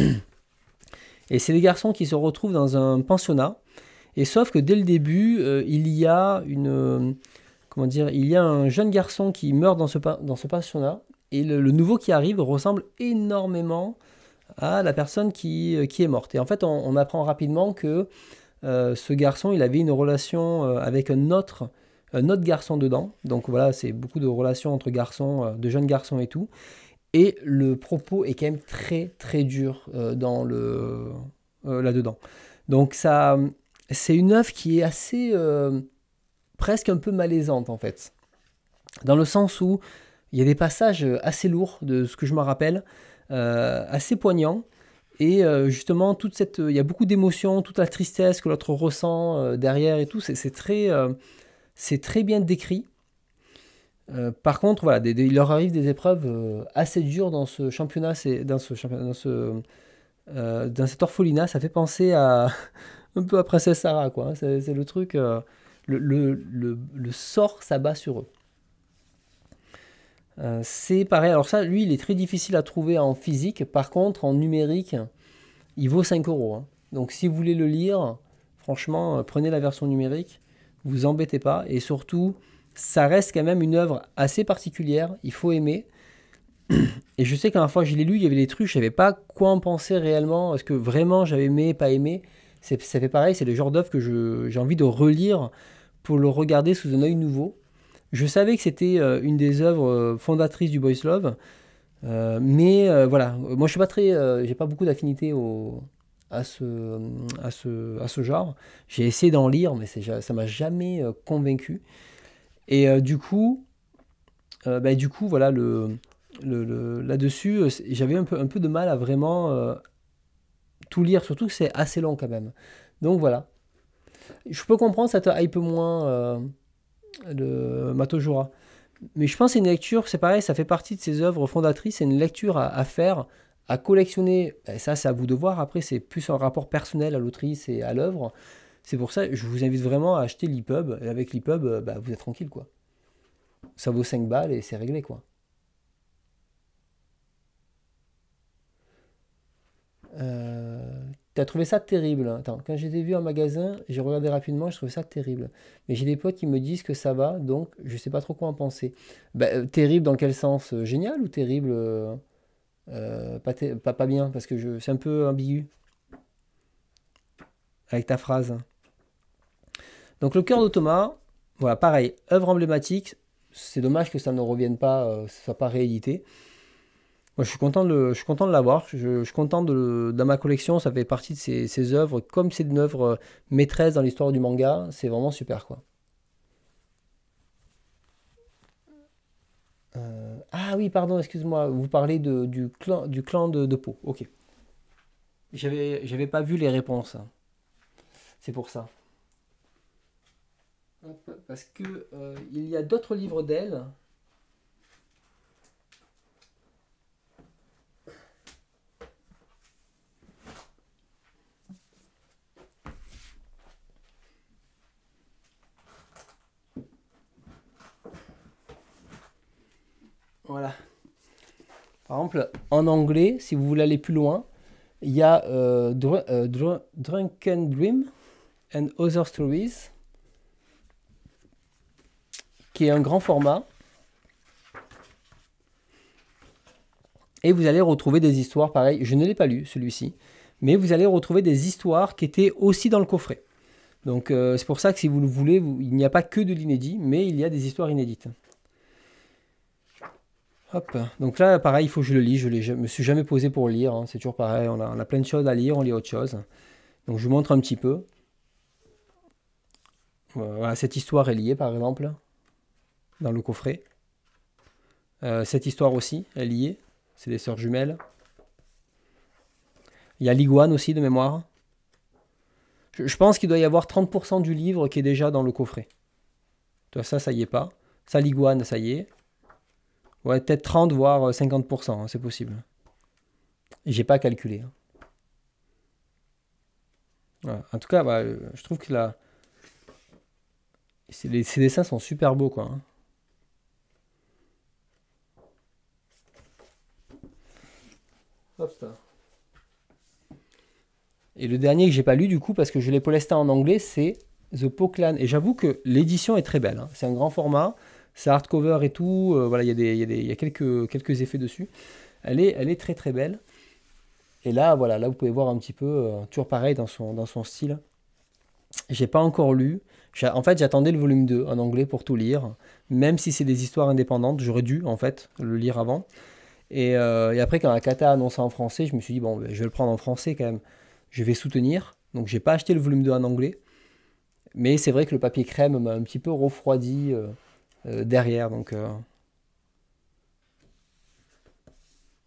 et c'est des garçons qui se retrouvent dans un pensionnat, et sauf que dès le début, euh, il y a une... Euh, comment dire Il y a un jeune garçon qui meurt dans ce, dans ce pensionnat, et le, nouveau qui arrive ressemble énormément à la personne qui, euh, qui est morte. Et en fait, on, apprend rapidement que ce garçon, il avait une relation avec un autre autre euh, garçon dedans. Donc voilà, c'est beaucoup de relations entre garçons, euh, de jeunes garçons et tout. Et le propos est quand même très très dur euh, dans le là-dedans. Donc ça, c'est une œuvre qui est assez presque un peu malaisante en fait, dans le sens où il y a des passages assez lourds de ce que je me rappelle, assez poignants. Et justement, toute cette, il y a beaucoup d'émotions, toute la tristesse que l'autre ressent derrière et tout, c'est très, c'est très bien décrit. Euh, par contre, il leur arrive des épreuves euh, assez dures dans ce championnat, c'est, dans, ce, dans, euh, cette orphelinat. Ça fait penser à (laughs) un peu à Princesse Sarah, quoi. Hein. C'est, le truc, le, sort s'abat sur eux. c'est pareil, alors ça, lui, il est très difficile à trouver en physique. Par contre, en numérique, il vaut 5 euros. Hein. Donc, si vous voulez le lire, franchement, prenez la version numérique vous embêtez pas. Et surtout, ça reste quand même une œuvre assez particulière, il faut aimer. Et je sais qu'à la fois je l'ai lu, il y avait des trucs, je savais pas quoi en penser réellement, est-ce que vraiment j'avais aimé, pas aimé. ça fait pareil, c'est le genre d'œuvre que j'ai envie de relire pour le regarder sous un œil nouveau. Je savais que c'était euh, une des œuvres euh, fondatrices du Boys Love, euh, mais voilà, moi je suis pas très, j'ai pas beaucoup d'affinité au, à ce, à ce, à ce genre. J'ai essayé d'en lire, mais ça m'a jamais euh, convaincu. Et euh, du coup, euh, bah, du coup, voilà, le, le, là-dessus, j'avais un peu, un peu de mal à vraiment tout lire, surtout que c'est assez long quand même. Donc voilà. Je peux comprendre, ça te hype moins de Matojura. Mais je pense que c'est une lecture, c'est pareil, ça fait partie de ses œuvres fondatrices, c'est une lecture à, à faire à collectionner, ben, ça c'est à vous de voir, après c'est plus un rapport personnel à l'autrice et à l'œuvre. C'est pour ça, je vous invite vraiment à acheter l'EPUB, et avec l'EPUB, bah, euh, ben, vous êtes tranquille quoi. Ça vaut 5 balles et c'est réglé quoi. Euh, t'as trouvé ça terrible. Attends, quand j'étais vu en magasin, j'ai regardé rapidement, je trouvais ça terrible. Mais j'ai des potes qui me disent que ça va, donc je sais pas trop quoi en penser. Ben, euh, terrible dans quel sens Génial ou terrible euh, pas, pas, bien, parce que je, c'est un peu ambigu avec ta phrase. Donc le cœur de Thomas, voilà, pareil, œuvre emblématique. C'est dommage que ça ne revienne pas, euh, ça soit pas réédité. Moi, je suis content de, je suis content de l'avoir. Je, suis content de, dans ma collection, ça fait partie de ses ces œuvres, comme c'est une œuvre euh, maîtresse dans l'histoire du manga. C'est vraiment super, quoi. Ah oui, pardon, excuse-moi, vous parlez du clan, du clan de, Pau. Ok. J'avais, pas vu les réponses. C'est pour ça. Parce que euh, il y a d'autres livres d'elle Voilà. Par exemple, en anglais, si vous voulez aller plus loin, il y a euh, euh Drunken Dream and Other Stories, qui est un grand format. Et vous allez retrouver des histoires pareil, Je ne l'ai pas lu, celui-ci. Mais vous allez retrouver des histoires qui étaient aussi dans le coffret. Donc euh, c'est pour ça que si vous le voulez, il n'y a pas que de l'inédit, mais il y a des histoires inédites. Hop, donc là, pareil, il faut que je le lis. Je ne me suis jamais posé pour lire. Hein. C'est toujours pareil. On a, plein de choses à lire, on lit autre chose. Donc je vous montre un petit peu. Voilà, cette histoire est liée, par exemple, dans le coffret. Euh, cette histoire aussi est liée. C'est des sœurs jumelles. Il y a l'iguane aussi, de mémoire. Je, je pense qu'il doit y avoir 30% du livre qui est déjà dans le coffret. Ça, ça y est pas. Ça, l'iguane, ça y est. Ouais, peut-être 30, voire 50%, euh, hein, c'est possible. J'ai pas calculé. Hein. En tout cas, bah, euh, je trouve que là. ces dessins sont super beaux, quoi. Hein. Et le dernier que j'ai pas lu du coup parce que je l'ai polesté en anglais, c'est The Poklan. Et j'avoue que l'édition est très belle. C'est un grand format c'est hardcover et tout, euh, voilà, il y a, y y a quelques, quelques effets dessus. Elle est, elle est très très belle. Et là, voilà, là vous pouvez voir un petit peu, euh, toujours pareil dans son, dans son style. J'ai pas encore lu. En fait, j'attendais le volume 2 en anglais pour tout lire. Même si c'est des histoires indépendantes, j'aurais dû en fait le lire avant. Et, euh, et après, quand Akata a annoncé en français, je me suis dit, bon, ben, je vais le prendre en français quand même. Je vais soutenir. Donc, j'ai pas acheté le volume 2 en anglais. Mais c'est vrai que le papier crème m'a un petit peu refroidi. Euh, derrière. Donc, euh,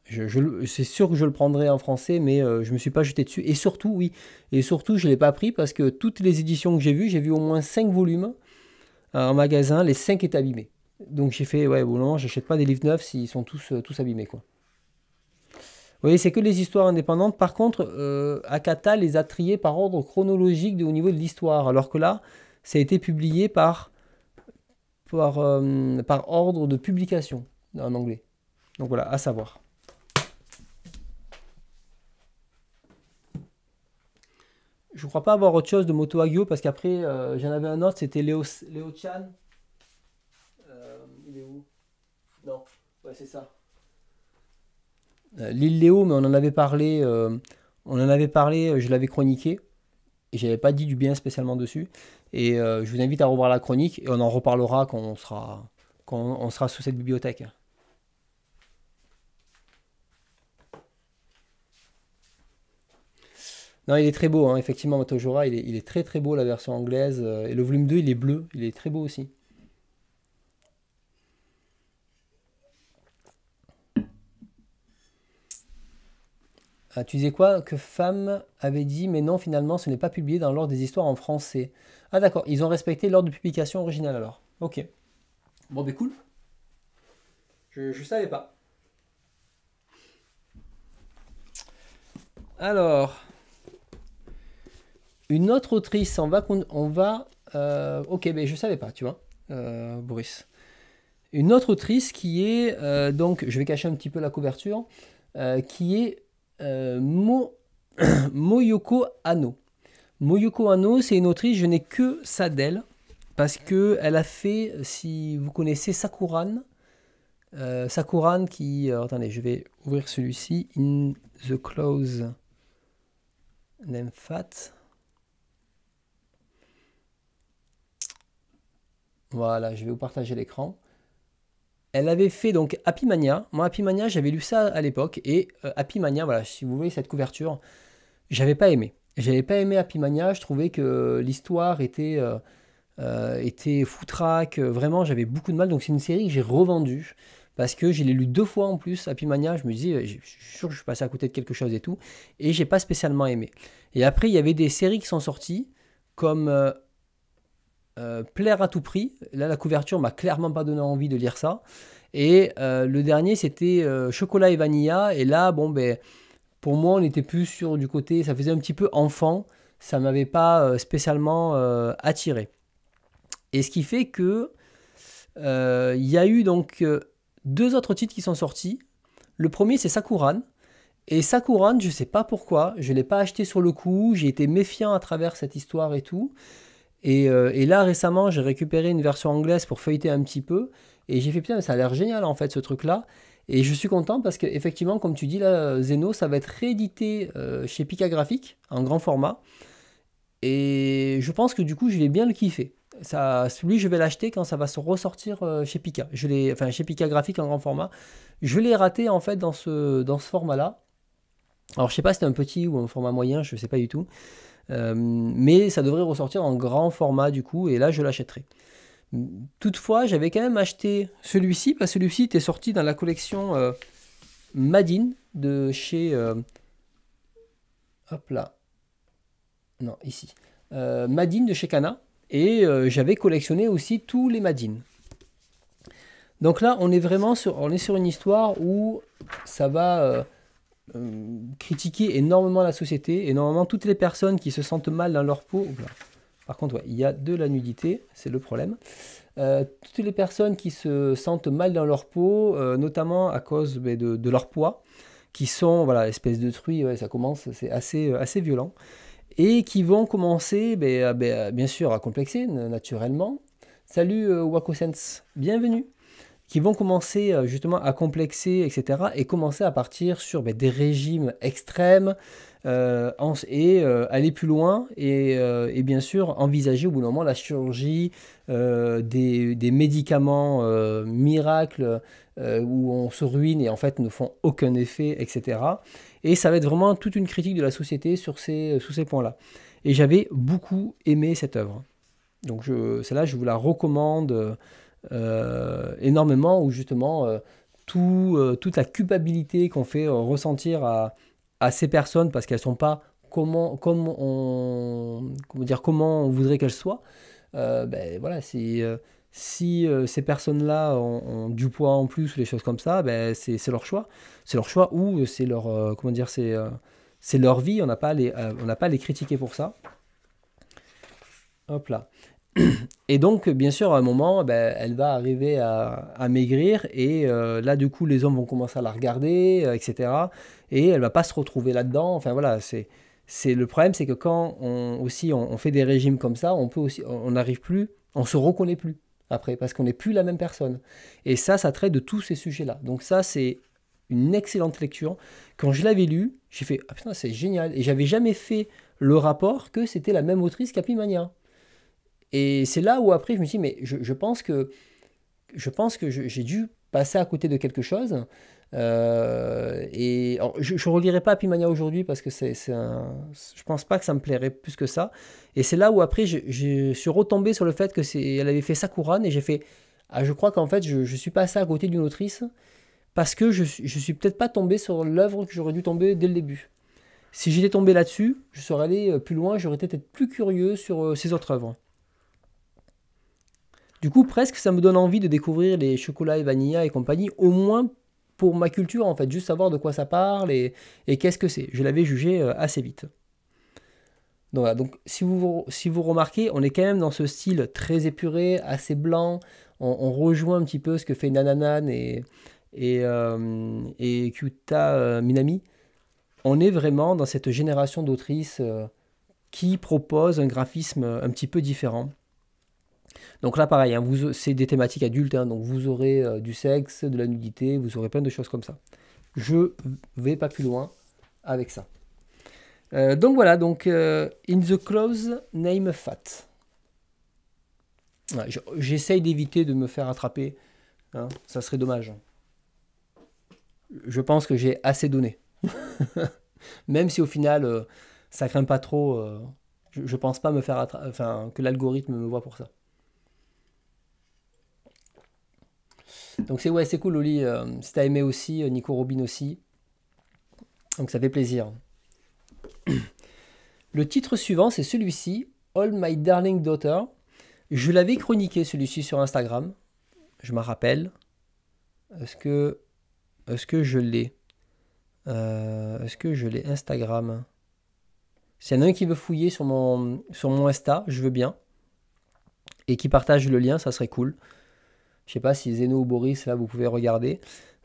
je, c'est sûr que je le prendrai en français, mais je euh, je me suis pas jeté dessus. Et surtout, oui, et surtout, je l'ai pas pris parce que toutes les éditions que j'ai vues, j'ai vu au moins 5 volumes en magasin, les 5 étaient abîmés. Donc j'ai fait, ouais, bon, j'achète pas des livres neufs s'ils sont tous, tous abîmés, quoi. Vous voyez, c'est que les histoires indépendantes. Par contre, Akata les a triées par ordre chronologique de, au niveau de l'histoire, alors que là, ça a été publié par euh, par, ordre de publication en anglais. Donc voilà, à savoir. Je crois pas avoir autre chose de Moto Agio parce qu'après euh, j'en avais un autre, c'était Léo, Léo Chan. Euh, il est où Non, ouais, c'est ça. L'île Léo, mais on en avait parlé, on en avait parlé, je l'avais chroniqué et j'avais pas dit du bien spécialement dessus. Et euh, je vous invite à revoir la chronique et on en reparlera quand on sera, sous cette bibliothèque. Non, il est très beau, hein. effectivement, Matojora, il est, très très beau la version anglaise. Euh, et le volume 2, il est bleu, il est très beau aussi. Ah, tu disais quoi Que femme avait dit, mais non, finalement, ce n'est pas publié dans l'ordre des histoires en français. Ah d'accord, ils ont respecté l'ordre de publication original alors. Ok. Bon, ben cool. Je, ne savais pas. Alors, une autre autrice, on va... On va euh, ok, mais ben, je savais pas, tu vois, euh, Boris. Une autre autrice qui est, euh, donc, je vais cacher un petit peu la couverture, qui est Mo, (coughs) Moyoko Ano. Moyuko Ano, c'est une autrice, je n'ai que ça d'elle, parce qu'elle a fait, si vous connaissez Sakuran, euh, Sakuran qui... Euh, attendez, je vais ouvrir celui-ci, In the Close Nemphat. Voilà, je vais vous partager l'écran. Elle avait fait donc Happy Mania. Moi, Happy Mania, j'avais lu ça à l'époque. Et euh, Happy Mania, voilà, si vous voyez cette couverture, j'avais pas aimé. J'avais pas aimé Happy Mania, je trouvais que l'histoire était, euh, euh, était foutraque, vraiment j'avais beaucoup de mal, donc c'est une série que j'ai revendue parce que je l'ai lu deux fois en plus, Happy Mania, je me disais, je suis sûr que je suis passé à côté de quelque chose et tout, et j'ai pas spécialement aimé. Et après, il y avait des séries qui sont sorties, comme euh, Plaire à tout prix, là la couverture m'a clairement pas donné envie de lire ça, et le dernier c'était Chocolat et Vanilla, et là, bon ben pour moi, on était plus sur du côté, ça faisait un petit peu enfant, ça ne m'avait pas euh, spécialement euh, attiré. Et ce qui fait que euh, il y a eu donc deux autres titres qui sont sortis. Le premier, c'est Sakuran. Et Sakuran, je ne sais pas pourquoi, je ne l'ai pas acheté sur le coup, j'ai été méfiant à travers cette histoire et tout. Et, là, récemment, j'ai récupéré une version anglaise pour feuilleter un petit peu. Et j'ai fait, putain, ça a l'air génial en fait ce truc-là. Et je suis content parce qu'effectivement, comme tu dis, là, Zeno, ça va être réédité euh, chez Pika Graphique en grand format. Et je pense que du coup, je vais bien le kiffer. Ça, celui, je vais l'acheter quand ça va se ressortir euh, chez Pika. Je l'ai, enfin, chez Pika Graphique en grand format. Je l'ai raté en fait dans ce, dans ce format-là. Alors, je sais pas si c'était un petit ou un format moyen, je sais pas du tout. Euh, mais ça devrait ressortir en grand format du coup, et là je l'achèterai. Toutefois, j'avais quand même acheté celui-ci, parce que celui-ci était sorti dans la collection euh, Madine de chez. Euh, hop là. Non, ici. Euh, Madine de chez Cana. Et j'avais collectionné aussi tous les Madines. Donc là, on est vraiment sur, on est sur une histoire où ça va critiquer énormément la société, énormément toutes les personnes qui se sentent mal dans leur peau. Par contre, il y a de la nudité, c'est le problème. Euh, toutes les personnes qui se sentent mal dans leur peau, euh, notamment à cause ben, de, leur poids, qui sont, voilà, espèce de truie, ça commence, c'est assez, euh, assez violent, et qui vont commencer, ben, ben, bien sûr, à complexer naturellement. Salut euh, bienvenue qui vont commencer justement à complexer, etc., et commencer à partir sur des régimes extrêmes, euh, et euh, aller plus loin et, euh, et, bien sûr envisager au bout d'un moment la chirurgie, des, des, médicaments miracles où on se ruine et en fait ne font aucun effet, etc. Et ça va être vraiment toute une critique de la société sur ces, sous ces points-là. Et j'avais beaucoup aimé cette œuvre. Donc celle-là, je vous la recommande énormément, où justement tout, toute la culpabilité qu'on fait ressentir à, à ces personnes parce qu'elles ne sont pas comment, comme on, comment, dire, comment on voudrait qu'elles soient, euh, ben voilà, si, euh, si euh, ces personnes-là ont, du poids en plus ou des choses comme ça, ben c'est leur choix. C'est leur choix ou c'est leur, comment dire, c'est c'est leur vie, on n'a pas, les, on pas les critiquer pour ça. Hop là. Et donc, bien sûr, à un moment, ben, elle va arriver à, maigrir et euh, là, du coup, les hommes vont commencer à la regarder, euh, etc. Et elle va pas se retrouver là-dedans. Enfin, voilà, c'est, c'est le problème, c'est que quand on, aussi on, fait des régimes comme ça, on peut aussi, on n'arrive plus, on se reconnaît plus après parce qu'on n'est plus la même personne. Et ça, ça traite de tous ces sujets-là. Donc ça, c'est une excellente lecture. Quand je l'avais lu, j'ai fait ah putain, c'est génial. Et j'avais jamais fait le rapport que c'était la même autrice qu'Apimania. Et c'est là où après je me suis dit, mais je, pense que je pense que j'ai dû passer à côté de quelque chose. Euh, et je ne relirai pas Pimania aujourd'hui parce que c'est, je pense pas que ça me plairait plus que ça. Et c'est là où après je, suis retombé sur le fait que c'est, elle avait fait Sakura et j'ai fait, ah, je crois qu'en fait je, suis passé à côté d'une autrice parce que je, je suis peut-être pas tombé sur l'œuvre que j'aurais dû tomber dès le début. Si j'étais tombé là-dessus, je serais allé euh, plus loin, j'aurais été peut-être plus curieux sur ses euh, autres œuvres. Du coup, presque, ça me donne envie de découvrir les chocolats et vanilla et compagnie, au moins pour ma culture, en fait, juste savoir de quoi ça parle et, qu'est-ce que c'est. Je l'avais jugé euh, assez vite. Donc, voilà, donc si, vous, si vous remarquez, on est quand même dans ce style très épuré, assez blanc. On, rejoint un petit peu ce que fait Nananan et, et, euh, et Kyuta euh, Minami. On est vraiment dans cette génération d'autrices qui propose un graphisme un petit peu différent. Donc là, pareil, hein, c'est des thématiques adultes, hein, donc vous aurez euh, du sexe, de la nudité, vous aurez plein de choses comme ça. Je vais pas plus loin avec ça. Euh, donc voilà, donc euh, In the Close, Name Fat. J'essaye d'éviter de me faire attraper, hein, ça serait dommage. Je pense que j'ai assez donné. (laughs) Même si au final, ça craint pas trop, je, ne pense pas me faire enfin, que l'algorithme me voit pour ça. Donc c'est ouais, cool, Oli. Euh, si t'as aimé aussi, euh, Nico Robin aussi. Donc ça fait plaisir. (clears throat) Le titre suivant, c'est celui-ci, All My Darling Daughter. Je l'avais chroniqué celui-ci sur Instagram. Je m'en rappelle. Est-ce que, est-ce que je l'ai euh, Est-ce que je l'ai Instagram S'il y en a un qui veut fouiller sur mon, sur mon Insta, je veux bien. Et qui partage le lien, ça serait cool. Je sais pas si Zeno ou Boris, là, vous pouvez regarder,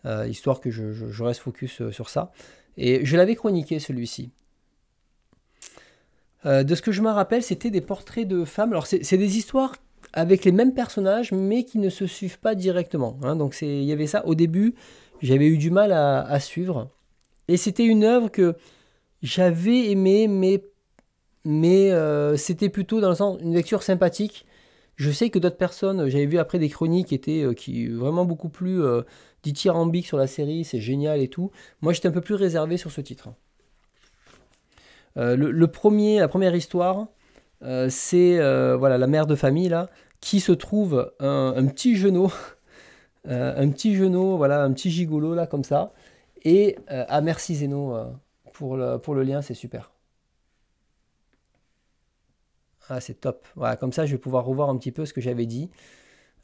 euh, histoire que je, reste focus euh, sur ça. Et je l'avais chroniqué celui-ci. Euh, de ce que je me rappelle, c'était des portraits de femmes. Alors, c'est des histoires avec les mêmes personnages, mais qui ne se suivent pas directement. Hein. Donc, il y avait ça. Au début, j'avais eu du mal à, suivre. Et c'était une œuvre que j'avais aimée, mais, mais c'était plutôt dans le sens une lecture sympathique je sais que d'autres personnes, euh, j'avais vu après des chroniques qui étaient euh, qui vraiment beaucoup plus euh, dithyrambiques sur la série, c'est génial et tout. Moi, j'étais un peu plus réservé sur ce titre. Euh, le, premier, la première histoire, c'est voilà la mère de famille là qui se trouve un, petit genou, (laughs) un petit genou, voilà un petit gigolo là comme ça. Et à merci Zeno pour pour le lien, c'est super. Ah, c'est top. Voilà, comme ça, je vais pouvoir revoir un petit peu ce que j'avais dit.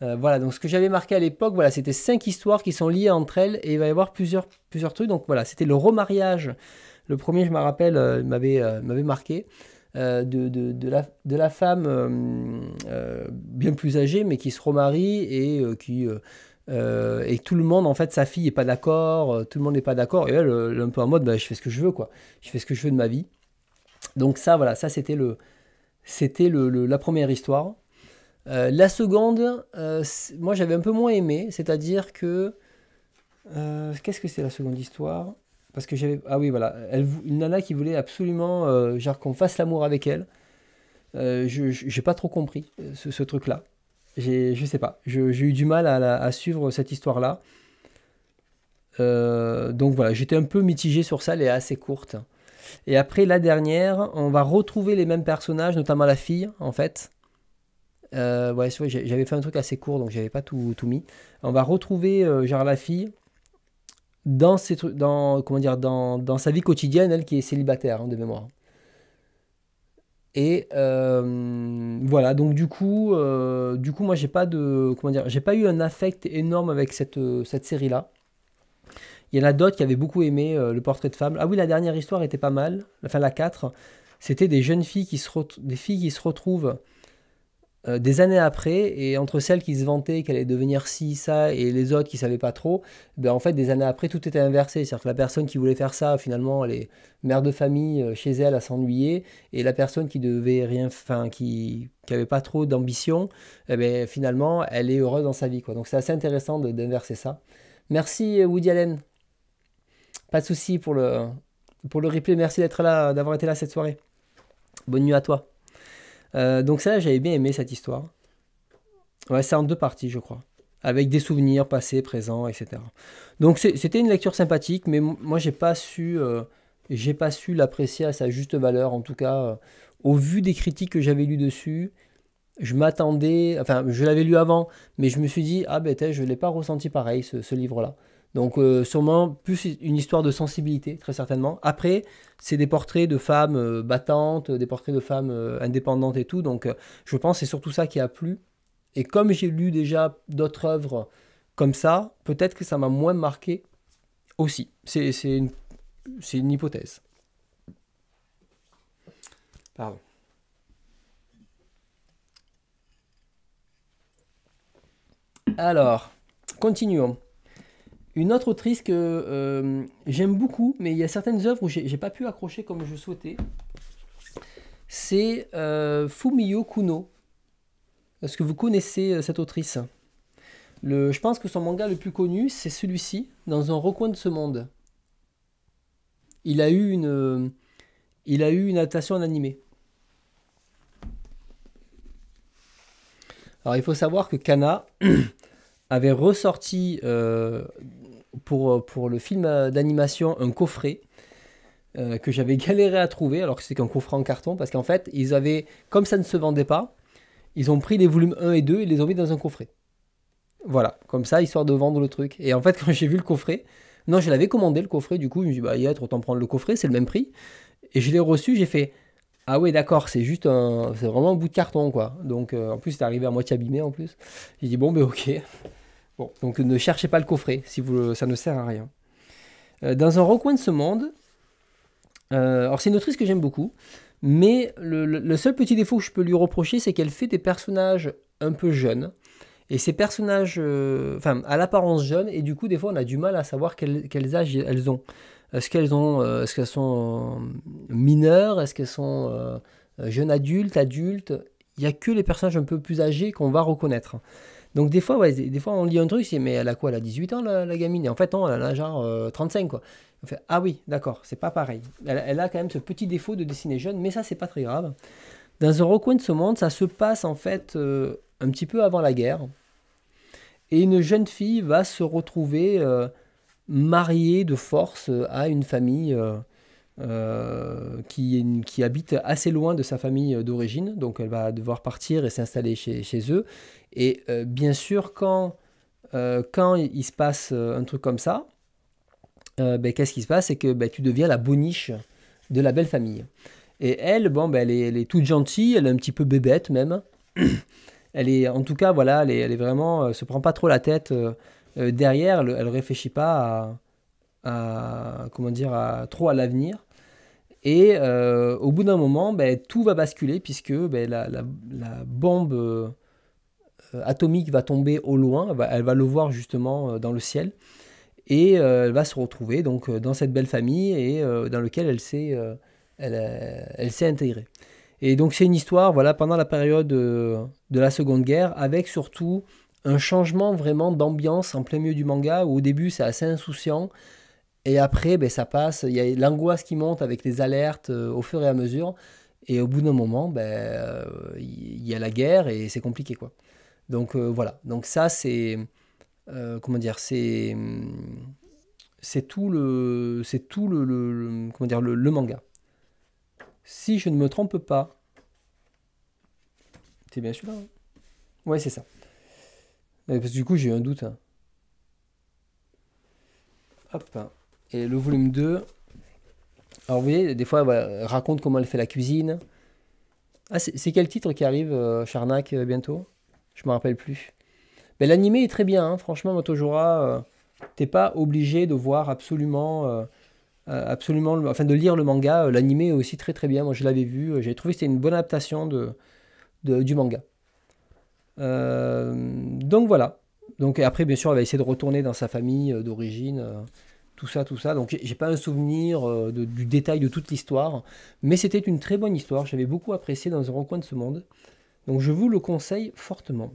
Euh, voilà, donc ce que j'avais marqué à l'époque, voilà, c'était cinq histoires qui sont liées entre elles et il va y avoir plusieurs, plusieurs trucs. Donc voilà, c'était le remariage. Le premier, je me rappelle, euh, euh, il m'avait marqué. De, la, de, la, femme bien plus âgée mais qui se remarie et qui et tout le monde en fait sa fille est pas d'accord tout le monde n'est pas d'accord et elle, est un peu en mode bah, je fais ce que je veux quoi je fais ce que je veux de ma vie donc ça voilà ça c'était le c'était la première histoire. Euh, la seconde, euh, moi j'avais un peu moins aimé, c'est-à-dire que. Euh, qu'est-ce que c'est la seconde histoire Parce que j'avais. Ah oui, voilà. Elle, une nana qui voulait absolument genre qu'on fasse l'amour avec elle. je n'ai pas trop compris ce, truc-là. Je sais pas. J'ai eu du mal à, à suivre cette histoire-là. donc voilà, j'étais un peu mitigé sur ça, elle est assez courte. Et après la dernière, on va retrouver les mêmes personnages, notamment la fille en fait. Euh, j'avais fait un truc assez court, donc j'avais pas tout, tout, mis. On va retrouver euh, la fille dans comment dire, dans, sa vie quotidienne, elle qui est célibataire hein, de mémoire. Et euh, voilà, donc du coup, du coup, moi j'ai pas de dire, j'ai pas eu un affect énorme avec cette série là. Il y en a d'autres qui avaient beaucoup aimé euh, le portrait de femme. Ah oui, la dernière histoire était pas mal, enfin la 4. C'était des jeunes filles qui se, des filles qui se retrouvent euh, des années après, et entre celles qui se vantaient qu'elle allait devenir ci, ça, et les autres qui savaient pas trop, ben en fait, des années après, tout était inversé. C'est-à-dire que la personne qui voulait faire ça, finalement, elle est mère de famille euh, chez elle à s'ennuyer, et la personne qui devait rien, enfin, qui qui avait pas trop d'ambition, eh ben, finalement, elle est heureuse dans sa vie. Quoi. Donc c'est assez intéressant d'inverser ça. Merci Woody Allen pas de souci pour le, pour le replay. Merci d'être là, d'avoir été là cette soirée. Bonne nuit à toi. Euh, donc ça, j'avais bien aimé cette histoire. Ouais, c'est en deux parties, je crois. Avec des souvenirs passés, présents, etc. Donc c'était une lecture sympathique, mais moi j'ai pas su, euh, j'ai pas su l'apprécier à sa juste valeur. En tout cas, euh, au vu des critiques que j'avais lues dessus, je m'attendais, enfin je l'avais lu avant, mais je me suis dit ah ben je l'ai pas ressenti pareil ce livre-là. Donc euh, sûrement plus une histoire de sensibilité, très certainement. Après, c'est des portraits de femmes euh, battantes, des portraits de femmes euh, indépendantes et tout. Donc je pense que c'est surtout ça qui a plu. Et comme j'ai lu déjà d'autres œuvres comme ça, peut-être que ça m'a moins marqué aussi. C'est une, une hypothèse. Pardon. Alors, continuons. Une autre autrice que euh, j'aime beaucoup, mais il y a certaines œuvres où j'ai pas pu accrocher comme je souhaitais, c'est euh, Kuno. Est-ce que vous connaissez euh, cette autrice le, Je pense que son manga le plus connu, c'est celui-ci, Dans un recoin de ce monde. Il a eu une, euh, il a eu une adaptation en animé. Alors il faut savoir que Kana (clears throat) avait ressorti euh, pour, le film euh, d'animation un coffret euh, que j'avais (laughs) galéré à trouver, alors que c'était qu'un coffret en carton, parce qu'en fait, ils avaient, comme ça ne se vendait pas, ils ont pris les volumes 1 et 2 et les ont mis dans un coffret. Voilà, comme ça, histoire de vendre le truc. Et en fait, (laughs) quand j'ai vu le coffret, non, je l'avais commandé le coffret, du coup, je me suis dit, bah, y a autant prendre le coffret, c'est le même prix. Et je l'ai reçu, j'ai fait, ah ouais, d'accord, c'est juste un, c'est vraiment un bout de carton, quoi. Donc, en plus, c'est arrivé à moitié abîmé, en plus. J'ai dit, bon, ben ok. Bon, donc ne cherchez pas le coffret, si ça ne sert à rien. Euh, dans un recoin de ce monde, euh, alors c'est une autrice que j'aime beaucoup, mais le, seul petit défaut que je peux lui reprocher, c'est qu'elle fait des personnages un peu jeunes. Et ces personnages, euh, enfin, à l'apparence jeune, et du coup, des fois, on a du mal à savoir quel, quels âges elles ont. Est-ce qu'elles ont, est-ce qu'elles sont mineures, est-ce qu'elles sont jeunes adultes, adultes Il n'y a que les personnages un peu plus âgés qu'on va reconnaître. Donc des fois, des fois on lit un truc, c'est mais elle a quoi Elle a 18 ans la, gamine Et en fait non, elle a genre 35 euh, quoi. On fait, ah oui, d'accord, c'est pas pareil. Elle, a quand même ce petit défaut de dessiner jeune, mais ça c'est pas très grave. Dans un recoin de ce monde, ça se passe en fait euh, un petit peu avant la guerre. Et une jeune fille va se retrouver euh, mariée de force à une famille qui, habite assez loin de sa famille d'origine, donc elle va devoir partir et s'installer chez, chez, eux. Et euh, bien sûr, quand, euh, quand il se passe euh, un truc comme ça, ben, qu'est-ce qui se passe C'est que ben, tu deviens la boniche de la belle famille. Et elle, bon, ben, elle, est, elle est toute gentille, elle est un petit peu bébête même. (clears throat) elle est, en tout cas, voilà, elle est, vraiment, se prend pas trop la tête derrière, elle, ne réfléchit pas à, comment dire, à, trop à l'avenir. Et au bout d'un moment, ben, tout va basculer puisque ben, la, la, la, bombe euh, atomique va tomber au loin, elle va le voir justement euh, dans le ciel, et euh, elle va se retrouver donc dans cette belle famille et dans lequel elle s'est elle, s'est intégrée. Et donc c'est une histoire voilà pendant la période de, la Seconde Guerre avec surtout un changement vraiment d'ambiance en plein milieu du manga où au début c'est assez insouciant et après ben, ça passe, il y a l'angoisse qui monte avec les alertes au fur et à mesure et au bout d'un moment ben il y a la guerre et c'est compliqué quoi. Donc euh, voilà, donc ça c'est euh, comment dire, c'est tout le c'est tout le, comment dire le, manga. Si je ne me trompe pas, c'est bien celui-là. Hein ouais, c'est ça. parce que du coup j'ai eu un doute. Hein. Hop. Et le volume 2. Alors vous voyez, des fois elle raconte comment elle fait la cuisine. Ah, c'est quel titre qui arrive, euh, Charnac, bientôt je me rappelle plus. Mais l'animé est très bien, hein. franchement, Motojura, tu euh, t'es pas obligé de voir absolument, euh, euh, absolument, de lire le manga. L'animé est aussi très très bien. Moi, je l'avais vu, j'ai trouvé que c'était une bonne adaptation de, du manga. donc voilà. Donc après, bien sûr, elle va essayer de retourner dans sa famille d'origine tout ça, tout ça. Donc j'ai pas un souvenir du détail de toute l'histoire, mais c'était une très bonne histoire. J'avais beaucoup apprécié dans un recoin de ce monde. Donc je vous le conseille fortement.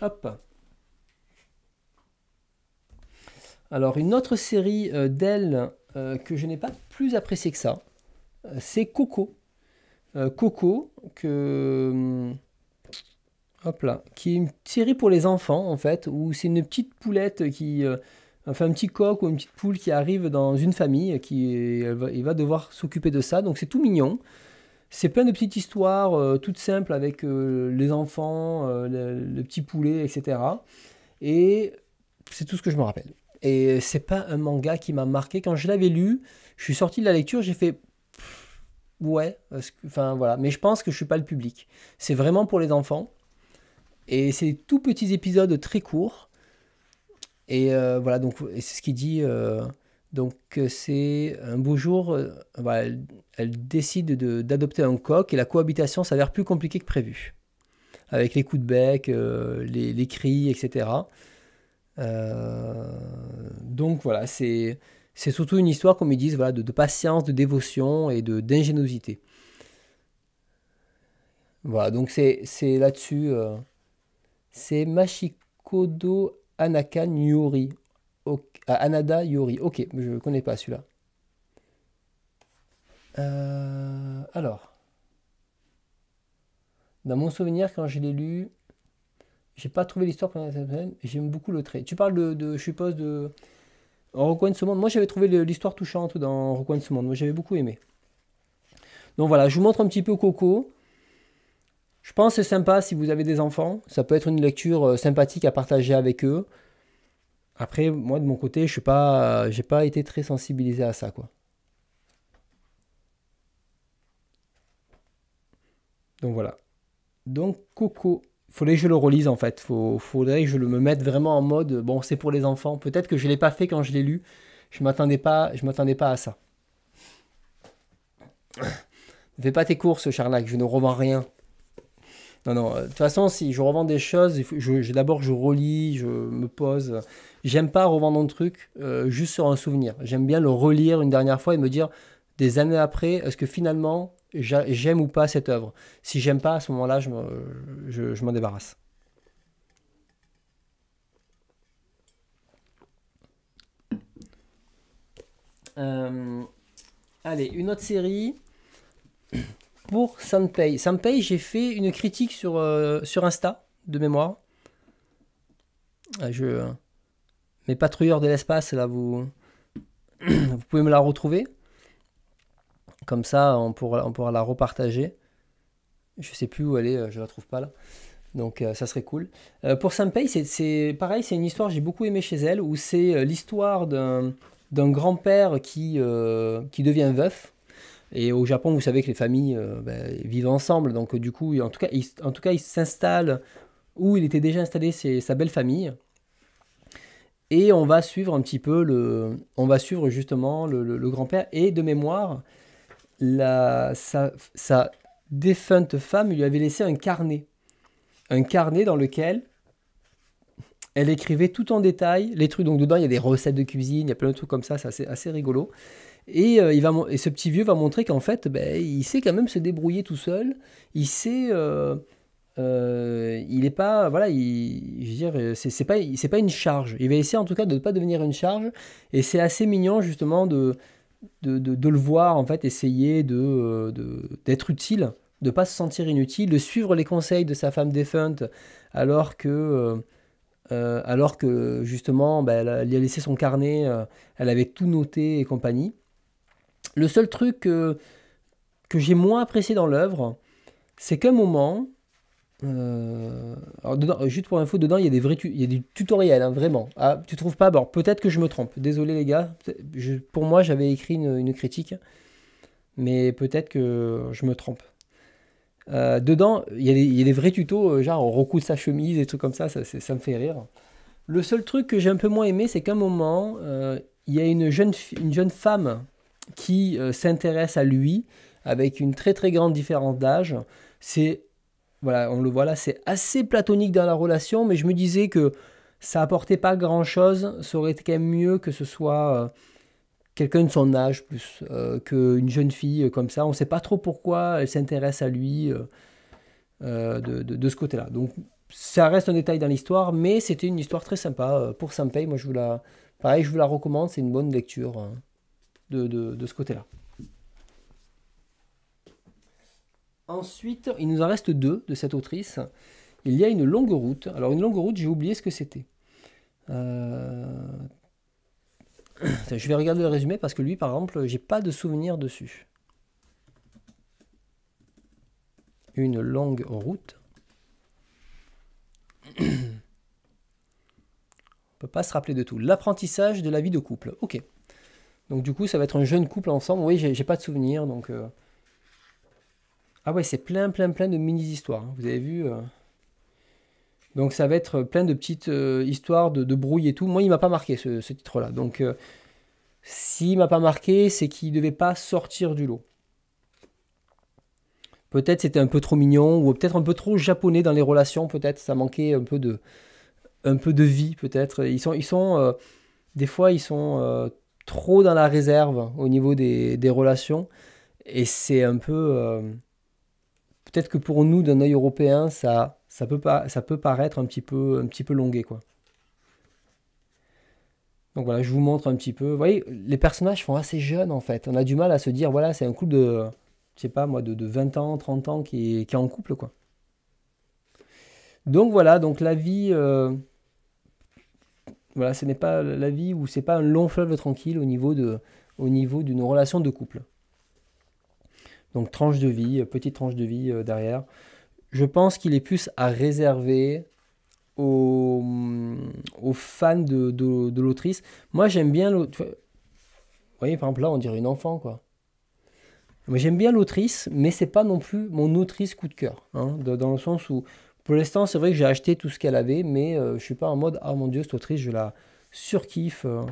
Hop. Alors une autre série euh, d'ailes euh, que je n'ai pas plus appréciée que ça, euh, c'est Coco. Coco, que... Hum, hop qui est une série pour les enfants en fait, où c'est une petite poulette qui, enfin un petit coq ou une petite poule qui arrive dans une famille, qui va devoir s'occuper de ça, donc c'est tout mignon. C'est plein de petites histoires euh, toutes simples avec euh, les enfants, euh, le, petit poulet, etc. Et c'est tout ce que je me rappelle. Et c'est pas un manga qui m'a marqué. Quand je l'avais lu, je suis sorti de la lecture, j'ai fait ouais, enfin voilà. Mais je pense que je suis pas le public. C'est vraiment pour les enfants. Et c'est des tout petits épisodes très courts. Et voilà, donc c'est ce qu'il dit. Donc euh, c'est un beau jour, euh, bah, elle, décide d'adopter un coq et la cohabitation s'avère plus compliquée que prévu, avec les coups de bec, euh, les, cris, etc. donc voilà, c'est surtout une histoire, comme ils disent, voilà, de, patience, de dévotion et d'ingéniosité. Voilà, donc c'est là-dessus. c'est Machikodo Anaka Nyori à Anada Yori. Ok, je ne connais pas celui-là. Euh, alors. Dans mon souvenir, quand je l'ai lu, j'ai pas trouvé l'histoire pendant la semaine. J'aime beaucoup le trait. Tu parles de, je suppose, de. En de ce monde. Moi, j'avais trouvé l'histoire touchante dans recoin de ce monde. Moi, j'avais beaucoup aimé. Donc voilà, je vous montre un petit peu Coco. Je pense que c'est sympa si vous avez des enfants. Ça peut être une lecture euh, sympathique à partager avec eux. Après, moi de mon côté, je n'ai pas, j'ai pas été très sensibilisé à ça, quoi. Donc voilà. Donc Coco, faudrait que je le relise en fait. Il faudrait que je me mette vraiment en mode bon, c'est pour les enfants. Peut-être que je l'ai pas fait quand je l'ai lu. Je m'attendais pas, je m'attendais pas à ça. (coughs) Ne fais pas tes courses, Charnac, Je ne revends rien. Non, non. Euh, de toute façon, si je revends des choses, d'abord je relis, je me pose. J'aime pas revendre un truc euh, juste sur un souvenir. J'aime bien le relire une dernière fois et me dire des années après, est-ce que finalement j'aime ou pas cette œuvre Si j'aime pas, à ce moment-là, je m'en débarrasse. Euh, allez, une autre série pour Sanpei. j'ai fait une critique sur, euh, Insta, de mémoire. Ah, je, euh, mes patrouilleurs de l'espace, là, vous, (clears throat) vous pouvez me la retrouver. Comme ça, on pourra, la repartager. Je sais plus où elle est, euh, je la trouve pas là. Donc ça serait cool. pour Sanpei, c'est pareil, c'est une histoire que j'ai beaucoup aimé chez elle, où c'est l'histoire d'un grand-père qui, qui devient veuf et au Japon, vous savez que les familles euh, ben, vivent ensemble, donc euh, du coup, en tout cas, il, en tout cas, s'installe où il était déjà installé, c'est sa belle famille. Et on va suivre un petit peu le, on va suivre justement le, grand-père et de mémoire, la, sa, sa défunte femme lui avait laissé un carnet, un carnet dans lequel elle écrivait tout en détail les trucs. Donc dedans, il y a des recettes de cuisine, il y a plein de trucs comme ça, c'est assez rigolo. Et, euh, il va, et ce petit vieux va montrer qu'en fait, ben, il sait quand même se débrouiller tout seul. Il sait. Euh, euh, il n'est pas. Voilà, il, je veux dire, c'est pas, pas une charge. Il va essayer en tout cas de ne pas devenir une charge. Et c'est assez mignon justement de de, le voir en fait essayer d'être de, d'être utile, de pas se sentir inutile, de suivre les conseils de sa femme défunte alors que. alors que justement, ben, elle lui a laissé son carnet, elle avait tout noté et compagnie. Le seul truc que, j'ai moins apprécié dans l'œuvre, c'est qu'un moment, euh, dedans, euh, juste pour info, dedans il y a des vrais il y a des tutoriels, hein, vraiment. Ah, tu trouves pas Bon, peut-être que je me trompe. Désolé les gars. pour moi, j'avais écrit une, critique, mais peut-être que je me trompe. Euh, dedans, il y, a des, vrais tutos, genre on recoute sa chemise et trucs comme ça, ça, me fait rire. Le seul truc que j'ai un peu moins aimé, c'est qu'à moment, il y a une jeune, une jeune femme qui euh, s'intéresse à lui avec une très très grande différence d'âge. C'est voilà, on le voit là, c'est assez platonique dans la relation, mais je me disais que ça apportait pas grand chose. Ça aurait été quand même mieux que ce soit euh, quelqu'un de son âge plus euh, qu'une jeune fille comme ça. On ne sait pas trop pourquoi elle s'intéresse à lui de, ce côté-là. Donc ça reste un détail dans l'histoire, mais c'était une histoire très sympa pour Sampei. Moi je vous la, pareil, je vous la recommande. C'est une bonne lecture. Hein de, ce côté-là. Ensuite, il nous en reste deux de cette autrice. Il y a une longue route. Alors une longue route, j'ai oublié ce que c'était. Euh, (coughs) je vais regarder le résumé parce que lui, par exemple, j'ai pas de souvenir dessus. Une longue route. (coughs) On peut pas se rappeler de tout. L'apprentissage de la vie de couple. Ok. Donc du coup, ça va être un jeune couple ensemble. Oui, j'ai pas de souvenirs. donc... Euh. Ah ouais, c'est plein, plein, plein de mini-histoires. Hein. Vous avez vu euh. Donc ça va être plein de petites euh, histoires de, de, et tout. Moi, il m'a pas marqué ce, titre-là. Donc s'il m'a pas marqué, c'est qu'il devait pas sortir du lot. Peut-être c'était un peu trop mignon ou peut-être un peu trop japonais dans les relations. Peut-être ça manquait un peu de, un peu de vie. Peut-être ils sont, ils sont des fois ils sont trop dans la réserve au niveau des, des relations. Et c'est un peu. Euh, peut-être que pour nous, d'un œil européen, ça, ça, peut pas, ça peut paraître un petit peu, un petit peu longué. Quoi. Donc voilà, je vous montre un petit peu. Vous voyez, les personnages sont assez jeunes en fait. On a du mal à se dire, voilà, c'est un couple de. Je sais pas moi, de, de 20 ans, 30 ans qui, qui est en couple, quoi. Donc voilà, donc la vie. Euh, voilà, ce n'est pas la vie ou c'est pas un long fleuve tranquille au niveau de, au niveau d'une relation de couple. Donc tranche de vie, euh, petite tranche de vie euh, derrière. Je pense qu'il est plus à réserver aux, mm, aux fans de, de, l'autrice. Moi j'aime bien l'autrice. Vous voyez par exemple là on dirait une enfant quoi. Mais j'aime bien l'autrice, mais c'est pas non plus mon autrice coup de cœur. Hein, dans le sens où pour l'instant, c'est vrai que j'ai acheté tout ce qu'elle avait, mais je euh, je suis pas en mode ah mon dieu, cette autrice, je la surkiffe. Euh.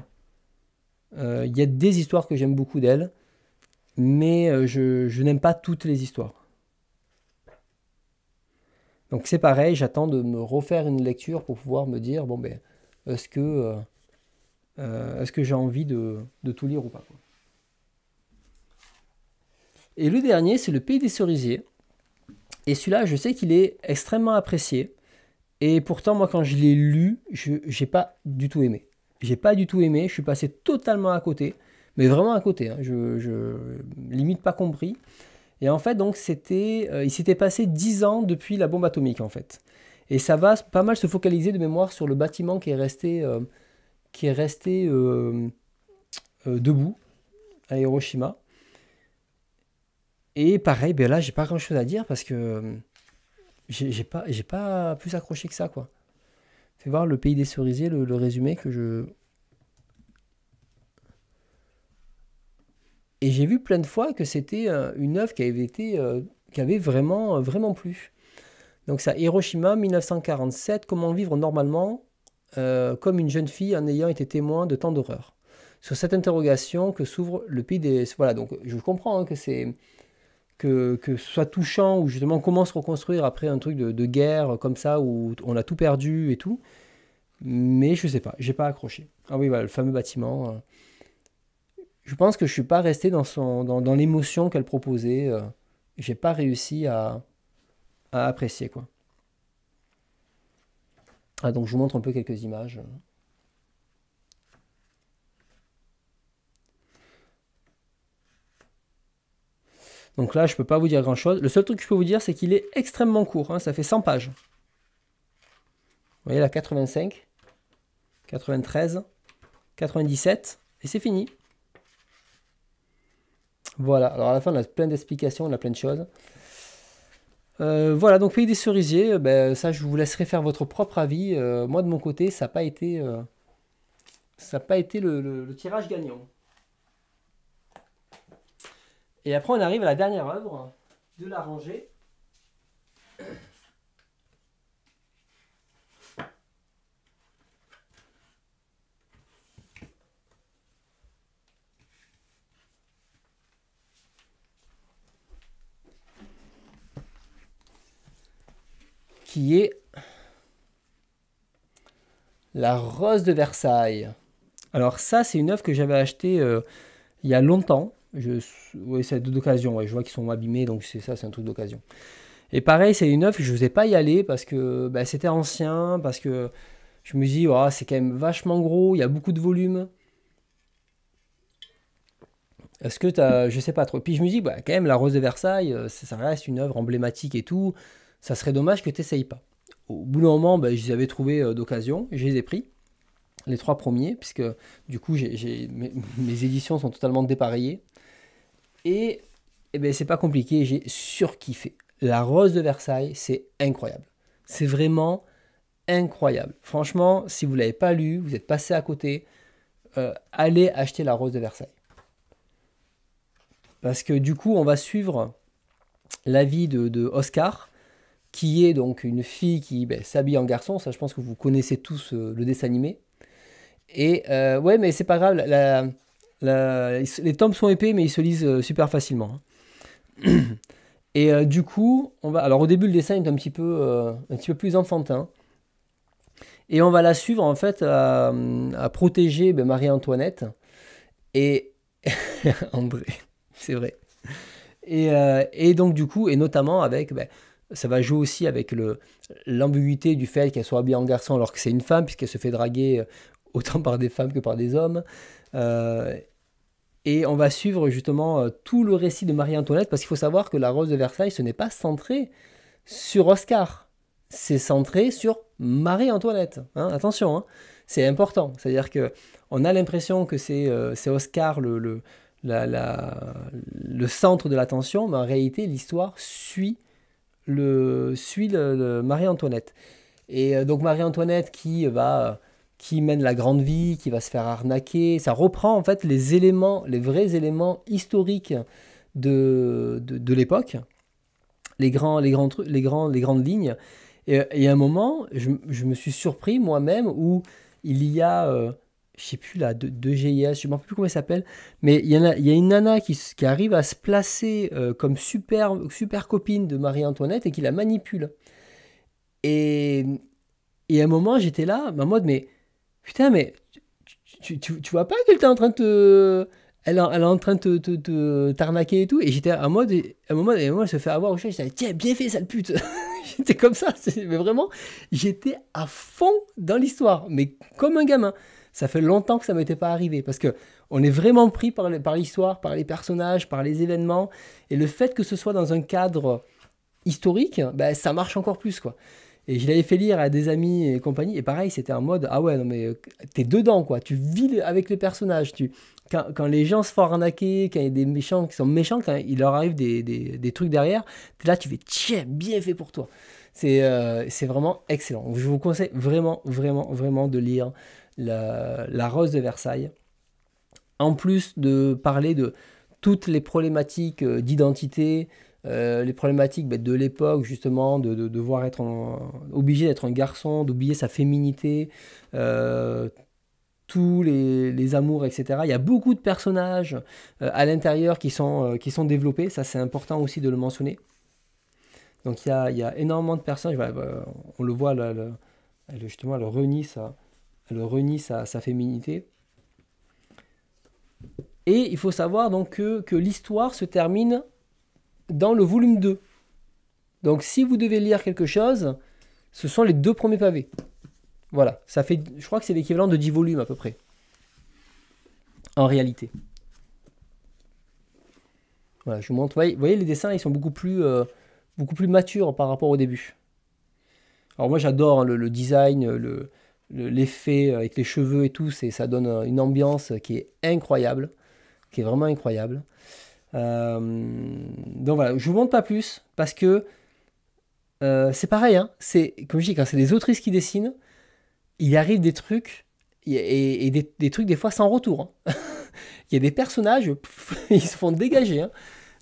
Euh, il y a des histoires que j'aime beaucoup d'elle, mais je, n'aime pas toutes les histoires. Donc c'est pareil, j'attends de me refaire une lecture pour pouvoir me dire, bon ben, est-ce que, est que j'ai envie de, tout lire ou pas Et le dernier, c'est Le Pays des Cerisiers. Et celui-là, je sais qu'il est extrêmement apprécié. Et pourtant, moi, quand je l'ai lu, je n'ai pas du tout aimé. J'ai pas du tout aimé, je suis passé totalement à côté, mais vraiment à côté. Hein. Je, je, limite pas compris. Et en fait, donc, c'était, euh, il s'était passé 10 ans depuis la bombe atomique, en fait. Et ça va pas mal se focaliser de mémoire sur le bâtiment qui est resté, euh, qui est resté euh, debout à Hiroshima. Et pareil, ben là, j'ai pas grand chose à dire parce que euh, j'ai pas, pas plus accroché que ça, quoi. Fais voir le pays des cerisiers, le, résumé que je. Et j'ai vu plein de fois que c'était euh, une œuvre qui avait euh, qui avait vraiment, vraiment plu. Donc ça, Hiroshima, 1947, comment vivre normalement comme une jeune fille en ayant été témoin de tant d'horreurs Sur cette interrogation que s'ouvre le pays des... Voilà, donc je comprends hein, que c'est que, ce soit touchant ou justement comment se reconstruire après un truc de, guerre comme ça où on a tout perdu et tout. Mais je sais pas, j'ai pas accroché. Ah oui, le fameux bâtiment. Euh. Je pense que je suis pas resté dans, son, dans, l'émotion qu'elle proposait. Euh. J'ai pas réussi à, à apprécier quoi. Ah, donc je vous montre un peu quelques images. Euh. Donc là, je ne peux pas vous dire grand-chose. Le seul truc que je peux vous dire, c'est qu'il est extrêmement court. Hein. ça fait 100 pages. Vous voyez là, 85, 93, 97, et c'est fini. Voilà, alors à la fin, on a plein d'explications, on a plein de choses. Euh, voilà, donc Pays des Cerisiers, euh, ben, ça je vous laisserai faire votre propre avis. Euh, moi de mon côté, ça n'a pas été, ça a pas été le tirage gagnant. Et après, on arrive à la dernière œuvre de la rangée. qui est La Rose de Versailles. Alors ça, c'est une œuvre que j'avais achetée euh, il y a longtemps. Je, c'est d'occasion, ouais, je vois qu'ils sont abîmés, donc c'est ça, c'est un truc d'occasion. Et pareil, c'est une œuvre que je n'osais pas y aller parce que bah, c'était ancien, parce que je me dis, c'est quand même vachement gros, il y a beaucoup de volume. Est-ce que tu Je sais pas trop. Puis je me dis, bah, quand même, La Rose de Versailles, euh, ça, reste une œuvre emblématique et tout. Ça serait dommage que tu n'essayes pas. Au bout d'un moment, bah, je les avais trouvé euh, d'occasion, je les ai pris les trois premiers, puisque du coup, mes, éditions sont totalement dépareillées. Et, eh ben, c'est pas compliqué, j'ai surkiffé. La Rose de Versailles, c'est incroyable. C'est vraiment incroyable. Franchement, si vous l'avez pas lu, vous êtes passé à côté, euh, allez acheter La Rose de Versailles. Parce que du coup, on va suivre la vie de, Oscar, qui est donc une fille qui ben, s'habille en garçon. Ça, je pense que vous connaissez tous euh, le dessin animé. Et euh, ouais, mais c'est pas grave, la, les tomes sont épais, mais ils se lisent euh, super facilement. Hein. Et euh, du coup, on va. Alors au début, le dessin est un petit peu, un petit peu plus enfantin. Et on va la suivre en fait à, protéger ben, Marie-Antoinette et (laughs) André, c'est vrai. Et, donc du coup, et notamment avec, ben, ça va jouer aussi avec l'ambiguïté du fait qu'elle soit habillée en garçon alors que c'est une femme puisqu'elle se fait draguer autant par des femmes que par des hommes. Euh, et on va suivre justement euh, tout le récit de Marie-Antoinette, parce qu'il faut savoir que la Rose de Versailles, ce n'est pas centré sur Oscar, c'est centré sur Marie-Antoinette. Hein, attention, hein. c'est important. C'est-à-dire que on a l'impression que c'est euh, Oscar le, le, la, le, centre de l'attention, mais en réalité, l'histoire suit, le, suit Marie-Antoinette. Et donc Marie-Antoinette qui va qui mène la grande vie, qui va se faire arnaquer. Ça reprend en fait les éléments, les vrais éléments historiques de, de, l'époque, les, grands, les, les, grands, les grandes lignes. Et, à un moment, je, me suis surpris moi-même où il y a, je euh, je sais plus là, 2GIS, je ne me plus comment elle s'appelle, mais il y, a, il une nana qui, qui arrive à se placer euh, comme super, super copine de Marie-Antoinette et qui la manipule. Et, et à un moment, j'étais là, en mode, mais Putain, mais tu, vois pas qu'elle était en train de Elle, est en, train de t'arnaquer et tout. Et j'étais à mode, à un moment, et moi, elle se fait avoir au chat. J'étais, tiens, bien fait, sale pute. (laughs) j'étais comme ça. Mais vraiment, j'étais à fond dans l'histoire. Mais comme un gamin. Ça fait longtemps que ça ne m'était pas arrivé. Parce que on est vraiment pris par, par l'histoire, par les personnages, par les événements. Et le fait que ce soit dans un cadre historique, ben, ça marche encore plus. quoi. Et je l'avais fait lire à des amis et compagnie. Et pareil, c'était un mode Ah ouais, non mais euh, t'es dedans quoi. Tu vis avec les personnages. Tu... Quand, les gens se font arnaquer, quand il y a des méchants qui sont méchants, quand il leur arrive des, trucs derrière, là tu fais Tiens, bien fait pour toi. Euh, c'est vraiment excellent. Je vous conseille vraiment, vraiment, vraiment de lire la Rose de Versailles. En plus de parler de toutes les problématiques euh, d'identité, euh, les problématiques ben, de l'époque, justement, de, devoir être obligé d'être un garçon, d'oublier sa féminité, euh, tous les, amours, etc. Il y a beaucoup de personnages euh, à l'intérieur qui, sont qui sont développés, ça c'est important aussi de le mentionner. Donc il y a, il y a énormément de personnages, on le voit, là, justement, elle renie sa, sa, féminité. Et il faut savoir donc que l'histoire se termine dans le volume 2. Donc si vous devez lire quelque chose, ce sont les deux premiers pavés. Voilà, ça fait, je crois que c'est l'équivalent de 10 volumes à peu près. En réalité. Voilà, je vous montre. Vous voyez, les dessins, ils sont beaucoup plus, euh, beaucoup plus matures par rapport au début. Alors moi j'adore hein, le, design, le, l'effet euh, avec les cheveux et tout, ça donne euh, une ambiance qui est incroyable, qui est vraiment incroyable. Euh, donc voilà, je vous montre pas plus parce que euh, c'est pareil, hein, c'est comme je dis, quand c'est des autrices qui dessinent, il arrive des trucs et, des, trucs des fois sans retour. Hein. (laughs) il y a des personnages, (laughs) ils se font dégager. Hein.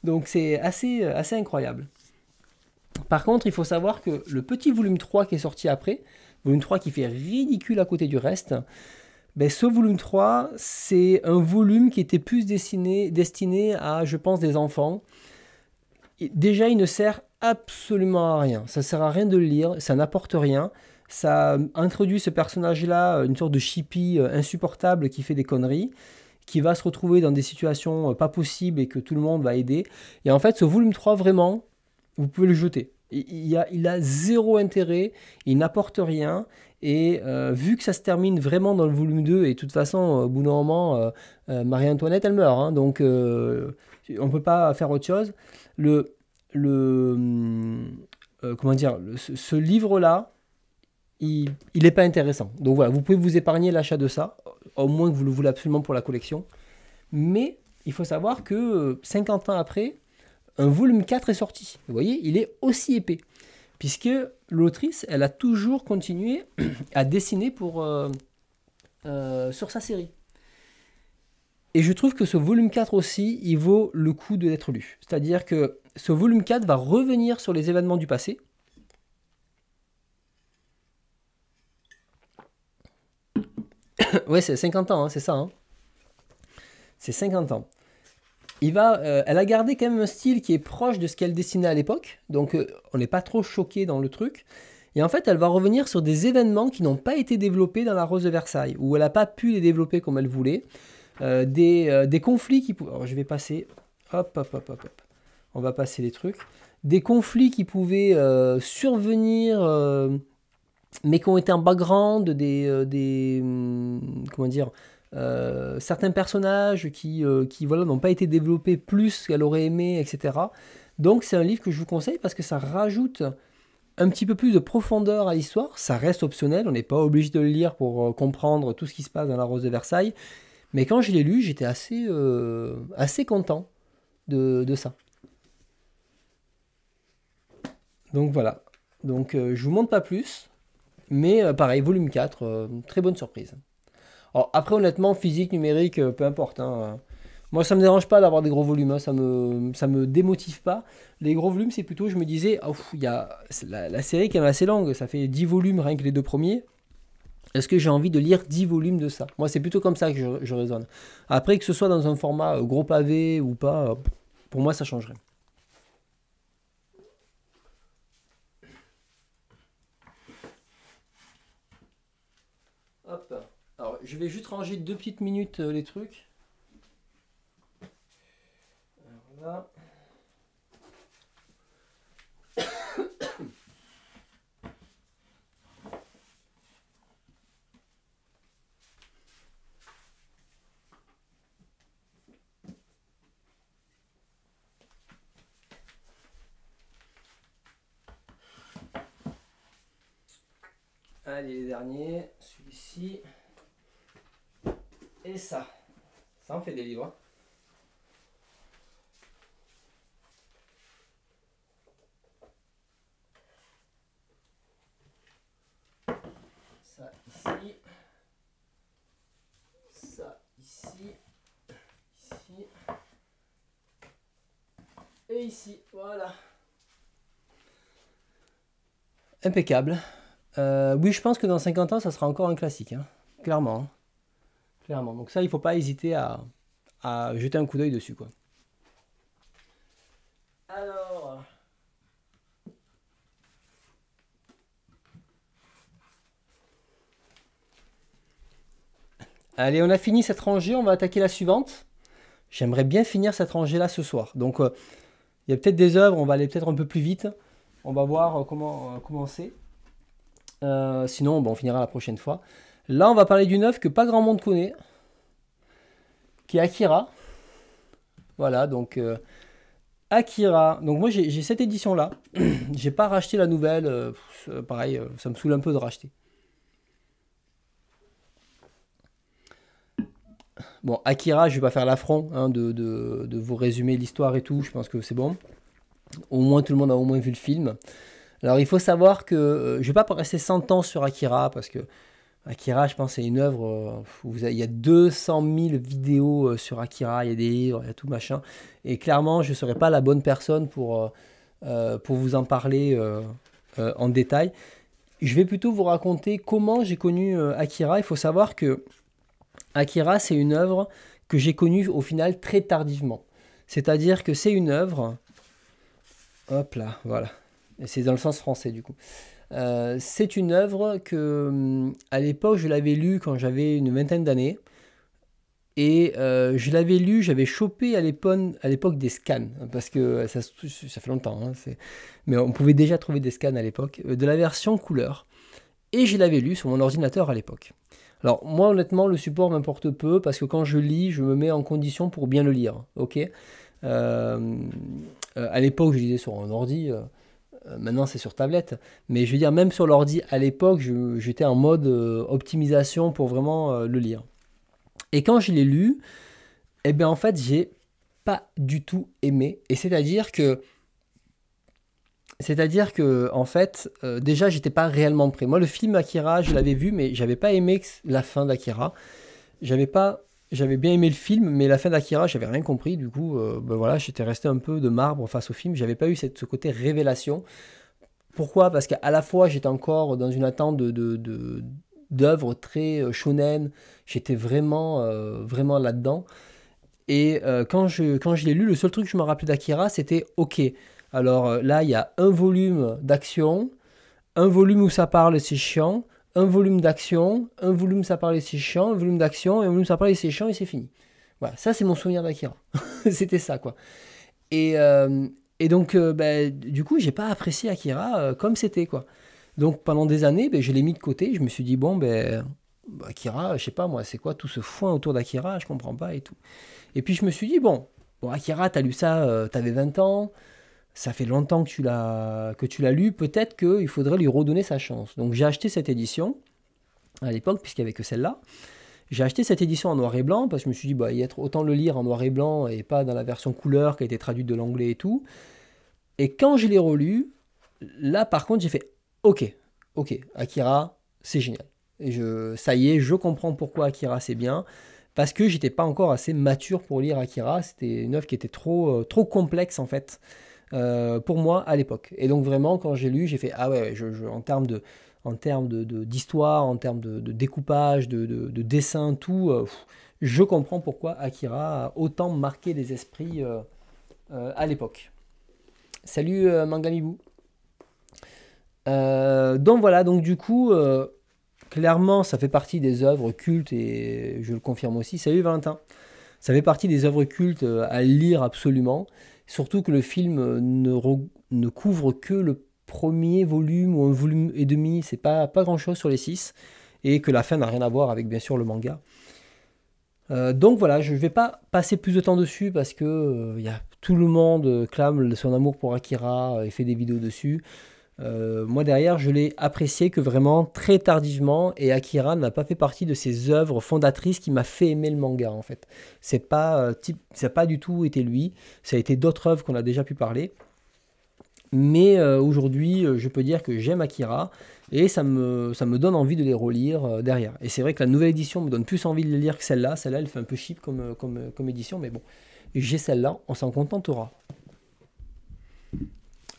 Donc c'est assez, euh, assez incroyable. Par contre, il faut savoir que le petit volume 3 qui est sorti après, volume 3 qui fait ridicule à côté du reste, ben, ce volume 3, c'est un volume qui était plus destiné, destiné à, je pense, des enfants. déjà, il ne sert absolument à rien. Ça sert à rien de le lire, ça n'apporte rien. Ça introduit ce personnage-là, une sorte de chippie euh, insupportable qui fait des conneries, qui va se retrouver dans des situations euh, pas possibles et que tout le monde va aider. Et en fait, ce volume 3, vraiment, vous pouvez le jeter. Il a, il a zéro intérêt, il n'apporte rien, et euh, vu que ça se termine vraiment dans le volume 2, et de toute façon, euh, au bout euh, Marie-Antoinette, elle meurt. Hein, donc, on ne peut pas faire autre chose. Le, le, comment dire, ce, livre-là, il n'est pas intéressant. Donc voilà, vous pouvez vous épargner l'achat de ça, au moins que vous le voulez absolument pour la collection. Mais il faut savoir que 50 ans après, un volume 4 est sorti. Vous voyez, il est aussi épais puisque l'autrice, elle a toujours continué à dessiner pour, euh, euh, sur sa série. Et je trouve que ce volume 4 aussi, il vaut le coup de l'être lu. C'est-à-dire que ce volume 4 va revenir sur les événements du passé. (coughs) ouais, c'est 50 ans, hein, c'est ça. Hein. C'est 50 ans. Euh, elle a gardé quand même un style qui est proche de ce qu'elle dessinait à l'époque, donc euh, on n'est pas trop choqué dans le truc. Et en fait, elle va revenir sur des événements qui n'ont pas été développés dans la Rose de Versailles, où elle n'a pas pu les développer comme elle voulait. Euh, des, conflits qui pouvaient... je vais passer... Hop, hop, hop, hop, On va passer les trucs. Des conflits qui pouvaient survenir, mais qui ont été en background, des hum, comment dire euh, certains personnages qui, euh, qui voilà, n'ont pas été développés plus qu'elle aurait aimé, etc. Donc c'est un livre que je vous conseille parce que ça rajoute un petit peu plus de profondeur à l'histoire. Ça reste optionnel, on n'est pas obligé de le lire pour euh, comprendre tout ce qui se passe dans la Rose de Versailles. Mais quand je l'ai lu, j'étais assez, assez content de, de, ça. Donc voilà. Donc je vous montre pas plus. Mais pareil, volume 4, très bonne surprise après, honnêtement, physique, numérique, euh, peu importe. Hein, euh. Moi, ça me dérange pas d'avoir des gros volumes, hein, ça me ça me démotive pas. Les gros volumes, c'est plutôt, je me disais, oh, y a, la, série est quand même assez longue, ça fait 10 volumes rien que les deux premiers. Est-ce que j'ai envie de lire 10 volumes de ça Moi, c'est plutôt comme ça que je, raisonne. Après, que ce soit dans un format euh, gros pavé ou pas, pour moi, ça changerait. Hop. Alors, je vais juste ranger deux petites minutes euh, les trucs. Allez, les derniers, celui-ci et ça. Ça en fait des livres. Hein. Ça ici. Ça ici. Ici. Et ici. Voilà. Impeccable. Euh, oui, je pense que dans 50 ans, ça sera encore un classique. Hein. Clairement. Hein. Donc ça, il ne faut pas hésiter à, jeter un coup d'œil dessus. Alors. Allez, on a fini cette rangée, on va attaquer la suivante. J'aimerais bien finir cette rangée-là ce soir. Donc, euh, il y a peut-être des œuvres, on va aller peut-être un peu plus vite. On va voir euh, comment euh, commencer. sinon, on finira la prochaine fois. Là, on va parler d'une œuvre que pas grand monde connaît, qui est Akira. Voilà, donc euh, Akira. Donc moi, j'ai cette édition-là. (clears throat) j'ai pas racheté la nouvelle. Euh, euh, pareil, ça me saoule un peu de racheter. Bon, Akira, je vais pas faire l'affront hein, de, vous résumer l'histoire et tout. Je pense que c'est bon. Au moins, tout le monde a au moins vu le film. Alors, il faut savoir que je vais pas rester 100 ans sur Akira parce que Akira, je pense, c'est une œuvre euh, où il y a 200 000 vidéos euh, sur Akira, il y a des livres, il y a tout machin. Et clairement, je ne serais pas la bonne personne pour, euh, pour vous en parler en détail. Je vais plutôt vous raconter comment j'ai connu Akira. Il faut savoir que Akira, c'est une œuvre que j'ai connue au final très tardivement. C'est-à-dire que c'est une œuvre... Hop là, voilà. c'est dans le sens français du coup. Euh, c'est une œuvre que, hum, à l'époque, je l'avais lue quand j'avais une vingtaine d'années. Et euh, je l'avais lu, j'avais chopé à l'époque des scans, hein, parce que euh, ça, ça fait longtemps, hein, mais on pouvait déjà trouver des scans à l'époque, de la version couleur. Et je l'avais lu sur mon ordinateur à l'époque. Alors moi honnêtement le support m'importe peu parce que quand je lis je me mets en condition pour bien le lire. Ok. à l'époque je lisais sur un ordi, euh, maintenant, c'est sur tablette. Mais je veux dire, même sur l'ordi, à l'époque, j'étais en mode euh, optimisation pour vraiment euh, le lire. Et quand je l'ai lu, eh bien, en fait, j'ai pas du tout aimé. Et c'est-à-dire que. C'est-à-dire que, en fait, déjà, j'étais pas réellement prêt. Moi, le film Akira, je l'avais vu, mais j'avais pas aimé la fin d'Akira. J'avais pas j'avais bien aimé le film, mais la fin d'Akira, j'avais rien compris. Du coup, euh, ben voilà, j'étais resté un peu de marbre face au film. J'avais pas eu cette, ce côté révélation. Pourquoi Parce qu'à la fois, j'étais encore dans une attente de, de, très euh, shonen. J'étais vraiment, euh, vraiment là-dedans. Et quand je, quand l'ai lu, le seul truc que je me rappelais d'Akira, c'était OK. Alors là, il y a un volume d'action, un volume où ça parle, c'est chiant, un volume d'action, un volume ça parlait ses chiant, un volume d'action, et un volume ça parlait ses chiant et c'est fini. Voilà, ça c'est mon souvenir d'Akira. (laughs) C'était ça, quoi. Et, euh, donc, euh, ben, du coup, j'ai pas apprécié Akira euh, comme c'était, quoi. Donc, pendant des années, ben, je l'ai mis de côté. Je me suis dit, bon, ben, Akira, je sais pas moi, c'est quoi tout ce foin autour d'Akira Je comprends pas et tout. Et puis, je me suis dit, bon, bon Akira, t'as lu ça, t'avais 20 ans, ça fait longtemps que tu l'as, que tu l'as lu, peut-être qu'il faudrait lui redonner sa chance. Donc j'ai acheté cette édition à l'époque, puisqu'il n'y avait que celle-là. J'ai acheté cette édition en noir et blanc parce que je me suis dit, bah, y être, autant le lire en noir et blanc et pas dans la version couleur qui a été traduite de l'anglais et tout. Et quand je l'ai relu, là par contre, j'ai fait, ok, ok, Akira, c'est génial. Et je, ça y est, je comprends pourquoi Akira c'est bien. Parce que j'étais pas encore assez mature pour lire Akira. C'était une œuvre qui était trop, euh, trop complexe en fait. Euh, pour moi à l'époque. Et donc vraiment, quand j'ai lu, j'ai fait, ah ouais, je, en termes de en termes d'histoire, de, en termes de, découpage, de, dessin, tout, euh, je comprends pourquoi Akira a autant marqué les esprits euh, à l'époque. Salut Mangamibou. donc voilà, donc du coup, clairement, ça fait partie des œuvres cultes et je le confirme aussi. Salut Valentin. Ça fait partie des œuvres cultes à lire absolument. Surtout que le film euh, ne, couvre que le premier volume ou un volume et demi, c'est pas, pas grand chose sur les six, et que la fin n'a rien à voir avec bien sûr le manga. Euh, donc voilà, je ne vais pas passer plus de temps dessus parce que euh, tout le monde clame son amour pour Akira et fait des vidéos dessus. Euh, moi derrière, je l'ai apprécié que vraiment très tardivement et Akira n'a pas fait partie de ses œuvres fondatrices qui m'a fait aimer le manga en fait. C'est pas euh, type, ça pas du tout été lui, ça a été d'autres œuvres qu'on a déjà pu parler. Mais euh, aujourd'hui, je peux dire que j'aime Akira et ça me, ça me donne envie de les relire derrière. Et c'est vrai que la nouvelle édition me donne plus envie de les lire que celle-là. Celle-là, elle fait un peu cheap comme, comme, comme édition, mais bon, j'ai celle-là, on s'en contentera.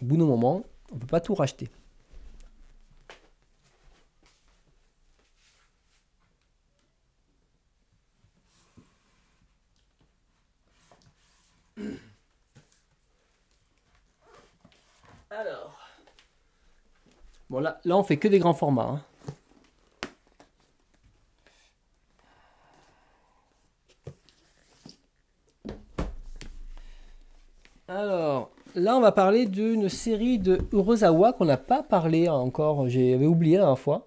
Bon moment, on ne peut pas tout racheter. Alors. Bon, là, là, on fait que des grands formats. Hein. Alors, Là, on va parler d'une série de Urozawa qu'on n'a pas parlé encore, j'avais oublié la dernière fois.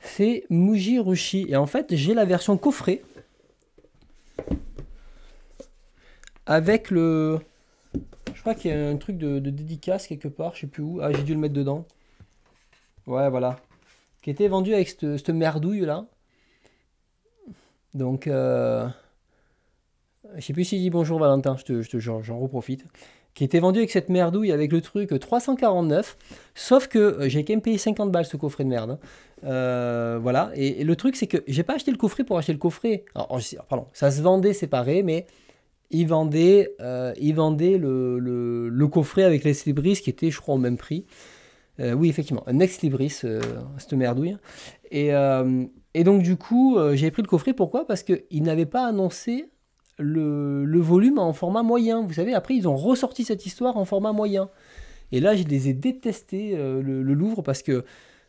C'est Muji Rushi. Et en fait, j'ai la version coffrée. avec le. Je crois qu'il y a un truc de, dédicace quelque part, je sais plus où. Ah, j'ai dû le mettre dedans. Ouais, voilà. Qui était vendu avec cette, merdouille là. Donc, euh... je sais plus si dit bonjour Valentin, je te, je j'en reprofite qui était vendu avec cette merdouille, avec le truc 349. Euh, Sauf que euh, j'ai quand même payé 50 balles ce coffret de merde. Hein. Euh, voilà. Et, le truc, c'est que j'ai pas acheté le coffret pour acheter le coffret. Alors, pardon, ça se vendait séparé, mais ils vendaient, ils vendaient le, le, coffret avec les Libris qui était, je crois, au même prix. oui, effectivement, un ex Libris, cette merdouille. Et, et donc, du coup, j'ai pris le coffret. Pourquoi Parce qu'ils n'avaient pas annoncé le, volume en format moyen. Vous savez, après, ils ont ressorti cette histoire en format moyen. Et là, je les ai détestés, euh, le, Louvre, parce que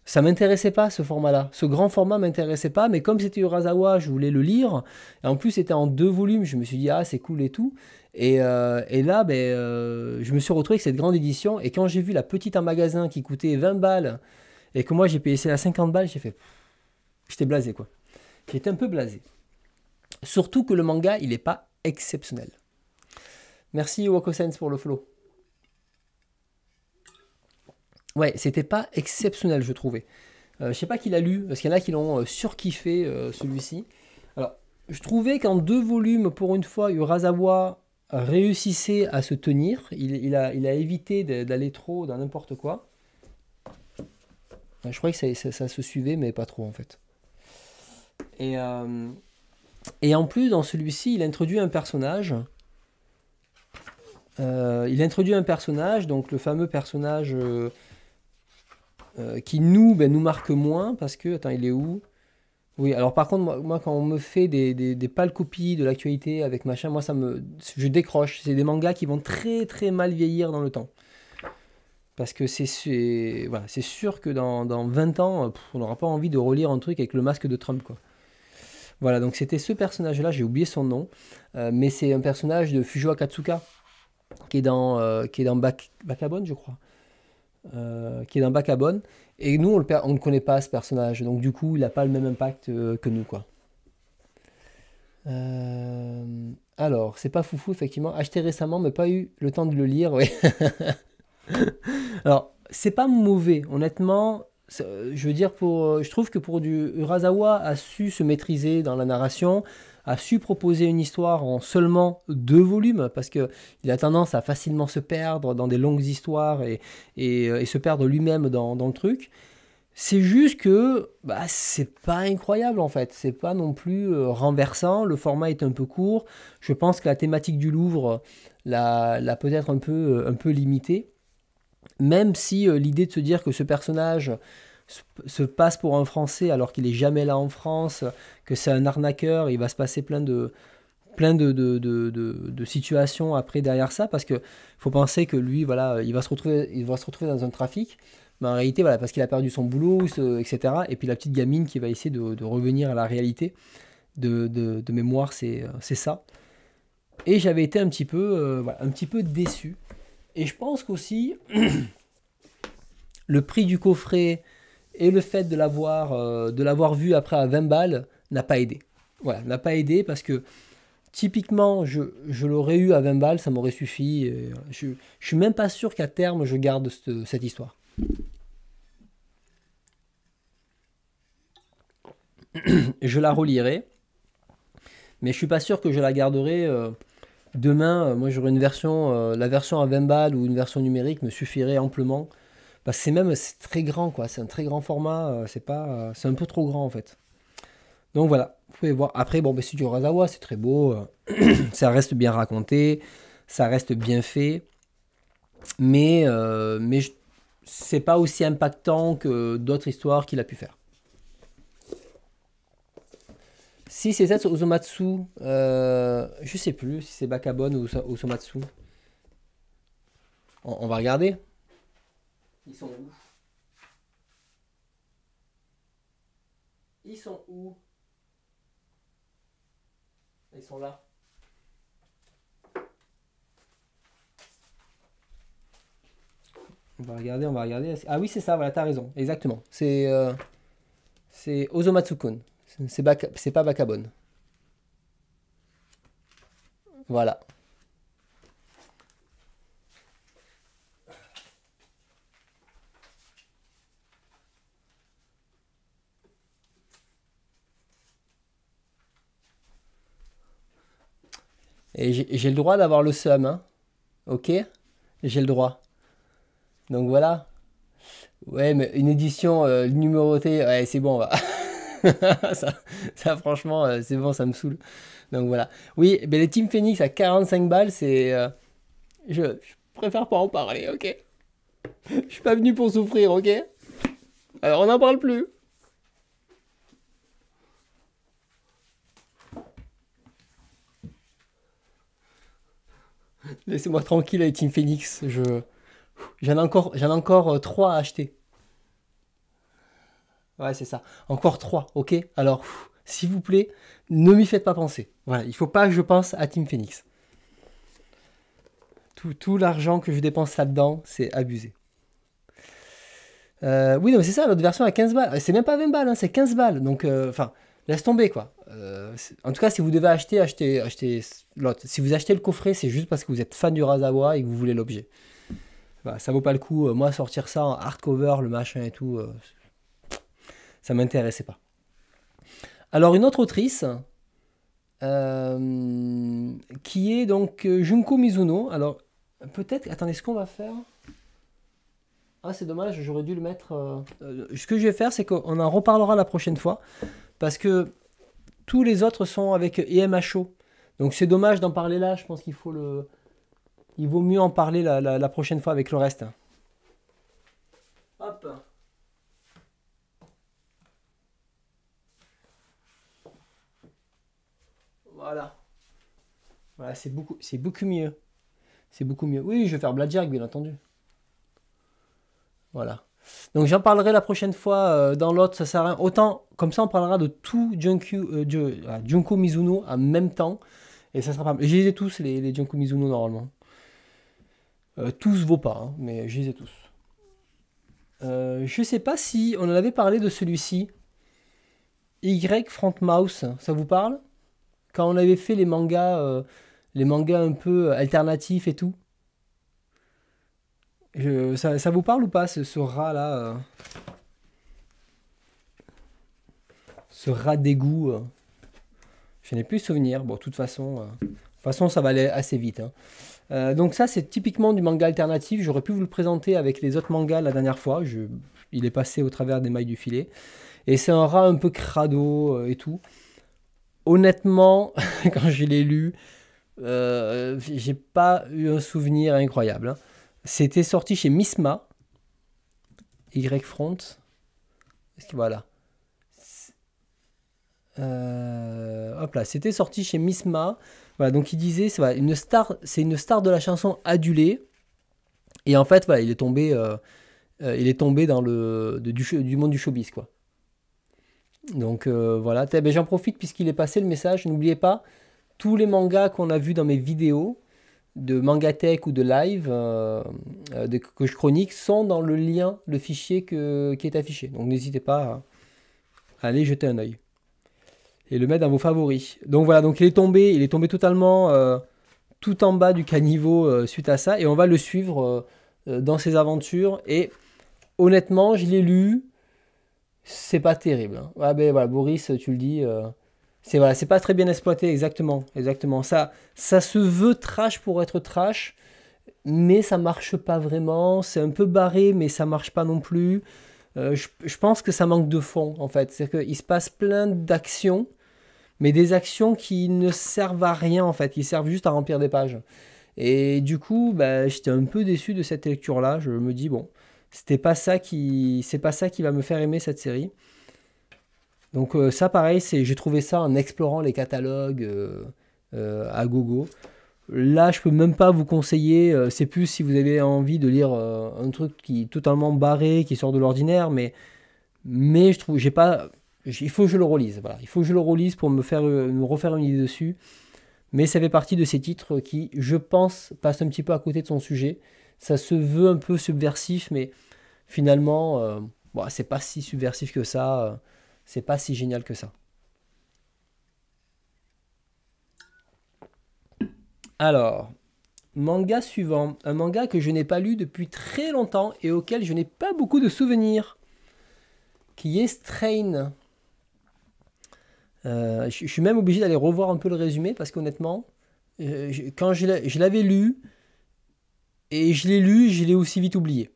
ça m'intéressait pas ce format-là. Ce grand format m'intéressait pas, mais comme c'était Urasawa, je voulais le lire. Et en plus, c'était en deux volumes. Je me suis dit, ah, c'est cool et tout. Et, euh, là, ben, euh, je me suis retrouvé avec cette grande édition. Et quand j'ai vu la petite en magasin qui coûtait 20 balles et que moi j'ai payé celle à 50 balles, j'ai fait. J'étais blasé, quoi. J'étais un peu blasé. Surtout que le manga, il n'est pas exceptionnel. Merci wako pour le flow. Ouais, c'était pas exceptionnel, je trouvais. Je euh, je sais pas qui l'a lu, parce qu'il y en a qui l'ont euh, surkiffé, euh, celui-ci. Alors, je trouvais qu'en deux volumes, pour une fois, Urasawa réussissait à se tenir. Il, a, évité d'aller trop dans n'importe quoi. Je croyais que ça, ça, se suivait, mais pas trop, en fait. Et, et en plus, dans celui-ci, il introduit un personnage. Euh, il introduit un personnage, donc le fameux personnage euh, euh, qui nous, ben, nous marque moins parce que. Attends, il est où Oui, alors par contre, moi, quand on me fait des, des, pâles copies de l'actualité avec machin, moi ça me. Je décroche. C'est des mangas qui vont très très mal vieillir dans le temps. Parce que c'est voilà, sûr que dans, 20 ans, on n'aura pas envie de relire un truc avec le masque de Trump. Quoi. Voilà, donc c'était ce personnage-là, j'ai oublié son nom, euh, mais c'est un personnage de Fujo Akatsuka, qui est dans, dans je crois. qui est dans Bakabon. Euh, Et nous, on ne le, connaît pas, ce personnage. Donc, du coup, il n'a pas le même impact euh, que nous, quoi. alors, c'est pas foufou, effectivement. Acheté récemment, mais pas eu le temps de le lire, oui. (laughs) alors, c'est pas mauvais. Honnêtement, je veux dire, euh, je trouve que pour du Urasawa a su se maîtriser dans la narration, a su proposer une histoire en seulement deux volumes, parce que il a tendance à facilement se perdre dans des longues histoires et, euh, se perdre lui-même dans, le truc. C'est juste que bah, c'est pas incroyable en fait, c'est pas non plus euh, renversant, le format est un peu court, je pense que la thématique du Louvre l'a peut-être un peu, un peu limitée même si euh, l'idée de se dire que ce personnage se, passe pour un Français alors qu'il est jamais là en France, que c'est un arnaqueur, il va se passer plein de plein de, de, de, situations après derrière ça parce que faut penser que lui voilà il va se retrouver il va se retrouver dans un trafic mais en réalité voilà parce qu'il a perdu son boulot etc et puis la petite gamine qui va essayer de, revenir à la réalité de, mémoire euh, c'est ça et j'avais été un petit peu euh, un petit peu déçu et je pense qu'aussi, (clears throat) le prix du coffret et le fait de l'avoir, euh, vu après à 20 balles n'a pas aidé. Voilà, n'a pas aidé parce que typiquement, je, l'aurais eu à 20 balles, ça m'aurait suffi. je, ne suis même pas sûr qu'à terme, je garde cette, histoire. (clears throat) je la relirai, mais je suis pas sûr que je la garderai. Euh, Demain, euh, moi j'aurais une version, euh, la version à 20 balles ou une version numérique me suffirait amplement. c'est même très grand, quoi. C'est un très grand format. Euh, c'est pas, c'est un peu trop grand en fait. Donc voilà, vous pouvez voir. Après, bon, bah, c'est du Razawa, c'est très beau. (clears throat) ça reste bien raconté, ça reste bien fait. Mais, mais c'est pas aussi impactant que d'autres histoires qu'il a pu faire. Si c'est ça, osomatsu. euh, je sais plus si c'est Bakabon ou, Osomatsu, On, va regarder. Ils sont où Ils sont où Ils sont là. On va regarder, on va regarder. Ah oui, c'est ça, voilà, t'as raison. Exactement. C'est euh, c'est bac... pas Bacabone. Voilà. Et j'ai le droit d'avoir le seum, hein Ok J'ai le droit. Donc voilà. Ouais, mais une édition euh, numérotée, ouais, c'est bon, on va. (laughs) (laughs) ça, franchement, euh, c'est bon, ça me saoule. Donc voilà. Oui, mais les Team Phoenix à 45 balles, c'est. Euh, je, préfère pas en parler, ok Je suis pas venu pour souffrir, ok Alors on n'en parle plus. Laissez-moi tranquille avec Team Phoenix. Je, j'en ai encore, j'en encore euh, trois à acheter. Ouais, c'est ça. Encore 3, ok Alors, s'il vous plaît, ne m'y faites pas penser. Voilà, il faut pas, que je pense, à Team Phoenix. Tout, l'argent que je dépense là-dedans, c'est abusé. Euh, oui, non, mais c'est ça, l'autre version à 15 balles. C'est même pas 20 balles, hein, c'est 15 balles. Donc, euh, enfin, laisse tomber, quoi. Euh, en tout cas, si vous devez acheter, achetez, acheter l'autre. Si vous achetez le coffret, c'est juste parce que vous êtes fan du Razawa et que vous voulez l'objet. Bah, ça vaut pas le coup, moi, sortir ça en hardcover, le machin et tout ça m'intéressait pas. Alors une autre autrice euh, qui est donc euh, Junko Mizuno. Alors peut-être, attendez, ce qu'on va faire. Ah c'est dommage, j'aurais dû le mettre. Euh, ce que je vais faire, c'est qu'on en reparlera la prochaine fois parce que tous les autres sont avec EMHO. Donc c'est dommage d'en parler là. Je pense qu'il faut le, il vaut mieux en parler la prochaine fois avec le reste. Hop. Voilà. Voilà, c'est beaucoup, c'est beaucoup mieux. C'est beaucoup mieux. Oui, je vais faire Blackjack, bien entendu. Voilà. Donc j'en parlerai la prochaine fois euh, dans l'autre, ça sert Autant, comme ça on parlera de tout euh, euh, Junko, Mizuno en même temps. Et ça sera pas Je les tous, les, Junko Mizuno, normalement. tous vaut pas, hein, mais j'ai les ai tous. je sais pas si on en avait parlé de celui-ci. Y Front Mouse, ça vous parle quand on avait fait les mangas, euh, les mangas un peu alternatifs et tout. ça, ça, vous parle ou pas, ce, rat là euh, Ce rat d'égout. Euh? Je n'ai plus souvenir. Bon, de toute façon, de toute façon ça va aller assez vite. Hein. donc ça, c'est typiquement du manga alternatif. J'aurais pu vous le présenter avec les autres mangas la dernière fois. il est passé au travers des mailles du filet. Et c'est un rat un peu crado et tout honnêtement, (laughs) quand je l'ai lu, je euh, j'ai pas eu un souvenir incroyable. Hein. C'était sorti chez Misma, Y Front. voilà. Euh, hop là, c'était sorti chez Misma. donc il disait, c'est une star, c'est une star de la chanson adulée. Et en fait, il est tombé, euh, il est tombé dans le du, du, monde du showbiz quoi. Donc euh, voilà, ben, j'en profite puisqu'il est passé le message. N'oubliez pas, tous les mangas qu'on a vus dans mes vidéos de Mangatech ou de live euh, euh, de, que je chronique sont dans le lien, le fichier qui est affiché. Donc n'hésitez pas à aller jeter un oeil et le mettre dans vos favoris. Donc voilà, donc il est tombé, il est tombé totalement tout en bas du caniveau suite à ça et on va le suivre dans ses aventures. Et honnêtement, je l'ai lu c'est pas terrible. Hein. Ah ben voilà, Boris, tu le dis, euh, c'est voilà, c'est pas très bien exploité, exactement, exactement. Ça, ça se veut trash pour être trash, mais ça marche pas vraiment. C'est un peu barré, mais ça marche pas non plus. Euh, je, pense que ça manque de fond en fait. C'est qu'il se passe plein d'actions, mais des actions qui ne servent à rien en fait, qui servent juste à remplir des pages. Et du coup, bah, j'étais un peu déçu de cette lecture-là. Je me dis bon c'était pas ça qui, c'est pas ça qui va me faire aimer cette série. Donc euh, ça, pareil, c'est, j'ai trouvé ça en explorant les catalogues euh, euh, à gogo. Là, je peux même pas vous conseiller. c'est plus si vous avez envie de lire un truc qui est totalement barré, qui sort de l'ordinaire, mais mais je trouve, j'ai pas, il faut que je le relise. il faut que je le relise pour me faire, me refaire une idée dessus. Mais ça fait partie de ces titres qui, je pense, passent un petit peu à côté de son sujet. Ça se veut un peu subversif, mais finalement, euh, c'est pas si subversif que ça, euh, c'est pas si génial que ça. Alors, manga suivant, un manga que je n'ai pas lu depuis très longtemps et auquel je n'ai pas beaucoup de souvenirs, qui est Strain. Euh, je, suis même obligé d'aller revoir un peu le résumé parce qu'honnêtement, quand je l'avais lu, et je l'ai lu, je l'ai aussi vite oublié.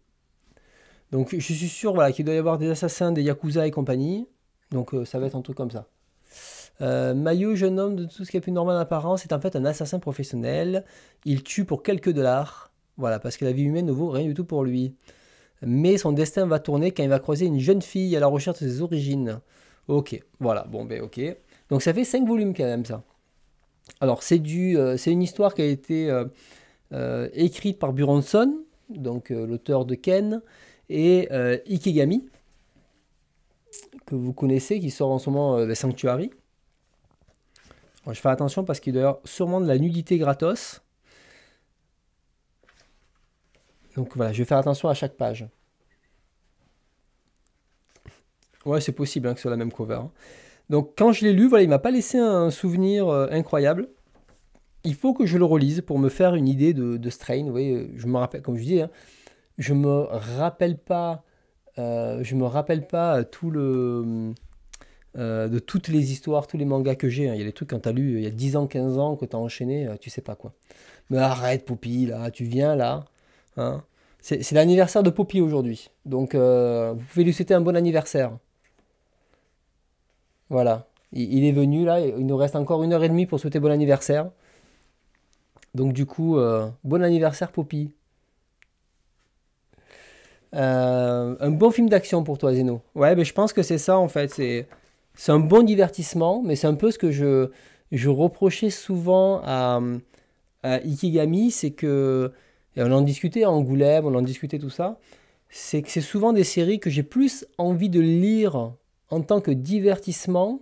Donc je suis sûr voilà, qu'il doit y avoir des assassins, des yakuza et compagnie. Donc euh, ça va être un truc comme ça. Euh, Mayu, jeune homme de tout ce qui est plus normal en apparence, est en fait un assassin professionnel. Il tue pour quelques dollars. Voilà, parce que la vie humaine ne vaut rien du tout pour lui. Mais son destin va tourner quand il va croiser une jeune fille à la recherche de ses origines. Ok, voilà, bon ben ok. Donc ça fait 5 volumes quand même ça. Alors c'est du, euh, c'est une histoire qui a été euh, écrite par Buronson, donc l'auteur de Ken, et euh, Ikigami, que vous connaissez, qui sort en ce moment euh, Sanctuary. Je je fais attention parce qu'il doit y sûrement de la nudité gratos. Donc voilà, je vais faire attention à chaque page. Ouais, c'est possible hein, que ce soit la même cover. Hein. Donc quand je l'ai lu, voilà, il m'a pas laissé un souvenir euh, incroyable. Il faut que je le relise pour me faire une idée de, Strain. Vous voyez, je me rappelle, comme je disais. Hein je me rappelle pas, euh, je me rappelle pas tout le, euh, de toutes les histoires, tous les mangas que j'ai. Hein. Il y a des trucs quand tu as lu il y a 10 ans, 15 ans, que tu as enchaîné, euh, tu sais pas quoi. Mais arrête, Poppy, là, tu viens là. Hein. C'est l'anniversaire de Poppy aujourd'hui. Donc, vous pouvez lui souhaiter un bon anniversaire. Voilà. Il, il, est venu là. Il nous reste encore une heure et demie pour souhaiter bon anniversaire. Donc, du coup, bon anniversaire, Poppy. Euh, un bon film d'action pour toi, Zeno. Ouais, mais ben, je pense que c'est ça en fait. C'est c'est un bon divertissement, mais c'est un peu ce que je je reprochais souvent à, Ikigami, c'est que et on en discutait à Angoulême, on en discutait tout ça. C'est que c'est souvent des séries que j'ai plus envie de lire en tant que divertissement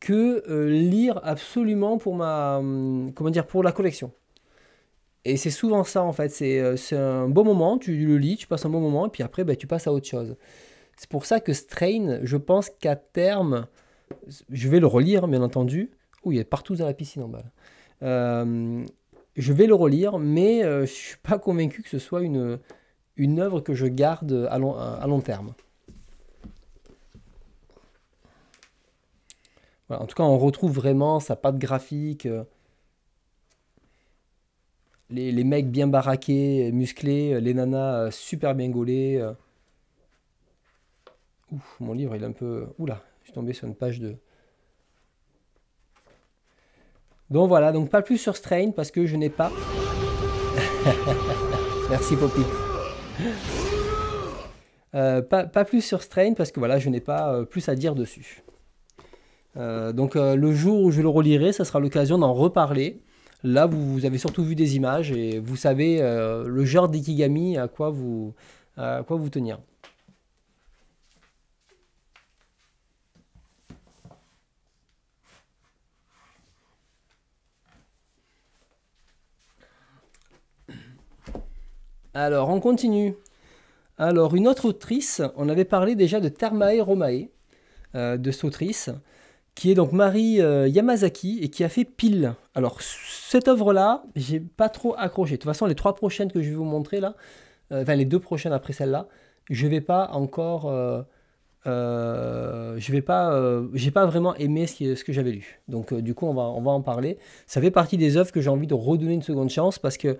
que euh, lire absolument pour ma hum, comment dire pour la collection. Et c'est souvent ça en fait, c'est euh, un beau moment, tu le lis, tu passes un bon moment, et puis après ben, tu passes à autre chose. C'est pour ça que Strain, je pense qu'à terme, je vais le relire bien entendu, où il est partout dans la piscine en bas. Euh, je vais le relire, mais euh, je ne suis pas convaincu que ce soit une, une œuvre que je garde à long, à long terme. en tout cas, on retrouve vraiment sa patte graphique les, mecs bien baraqués, musclés, euh, les nanas euh, super bien gaulées. Euh. Ouf, mon livre, il est un peu. Oula, je suis tombé sur une page de. Donc voilà, donc pas plus sur Strain parce que je n'ai pas. (laughs) Merci Poppy. pas, plus sur Strain parce que voilà, je n'ai pas plus à dire dessus. donc le jour où je le relirai, ça sera l'occasion d'en reparler. Là, vous, avez surtout vu des images et vous savez euh, le genre d'ikigami à quoi vous, à quoi vous tenir. Alors, on continue. Alors, une autre autrice, on avait parlé déjà de Thermae Romae, euh, de cette autrice qui est donc Marie euh, Yamazaki et qui a fait Pile. Alors cette œuvre-là, j'ai pas trop accroché. De toute façon, les trois prochaines que je vais vous montrer là, euh, enfin les deux prochaines après celle-là, je vais pas encore, euh, je vais pas, j'ai pas vraiment aimé ce, ce que j'avais lu. Donc du coup, on va, on va en parler. Ça fait partie des œuvres que j'ai envie de redonner une seconde chance parce que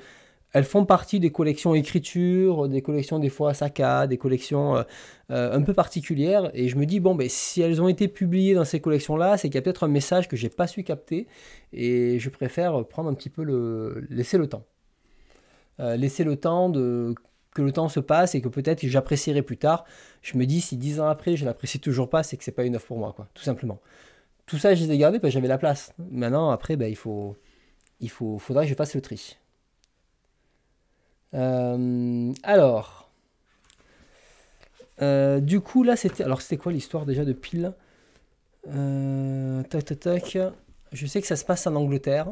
elles font partie des collections écritures des collections des fois Saka, des collections euh, euh, un peu particulières. Et je me dis, bon, ben, si elles ont été publiées dans ces collections-là, c'est qu'il y a peut-être un message que j'ai pas su capter. Et je préfère prendre un petit peu le. laisser le temps. Euh, laisser le temps de que le temps se passe et que peut-être j'apprécierai plus tard. Je me dis, si dix ans après, je l'apprécie toujours pas, c'est que c'est pas une œuvre pour moi, quoi, tout simplement. Tout ça, je les ai gardés parce que j'avais la place. Maintenant, après, ben, il faut, il faut, faudra que je fasse le tri. Euh, alors, euh, du coup, là, c'était. Alors, c'était quoi l'histoire déjà de pile euh, tac. Je sais que ça se passe en Angleterre.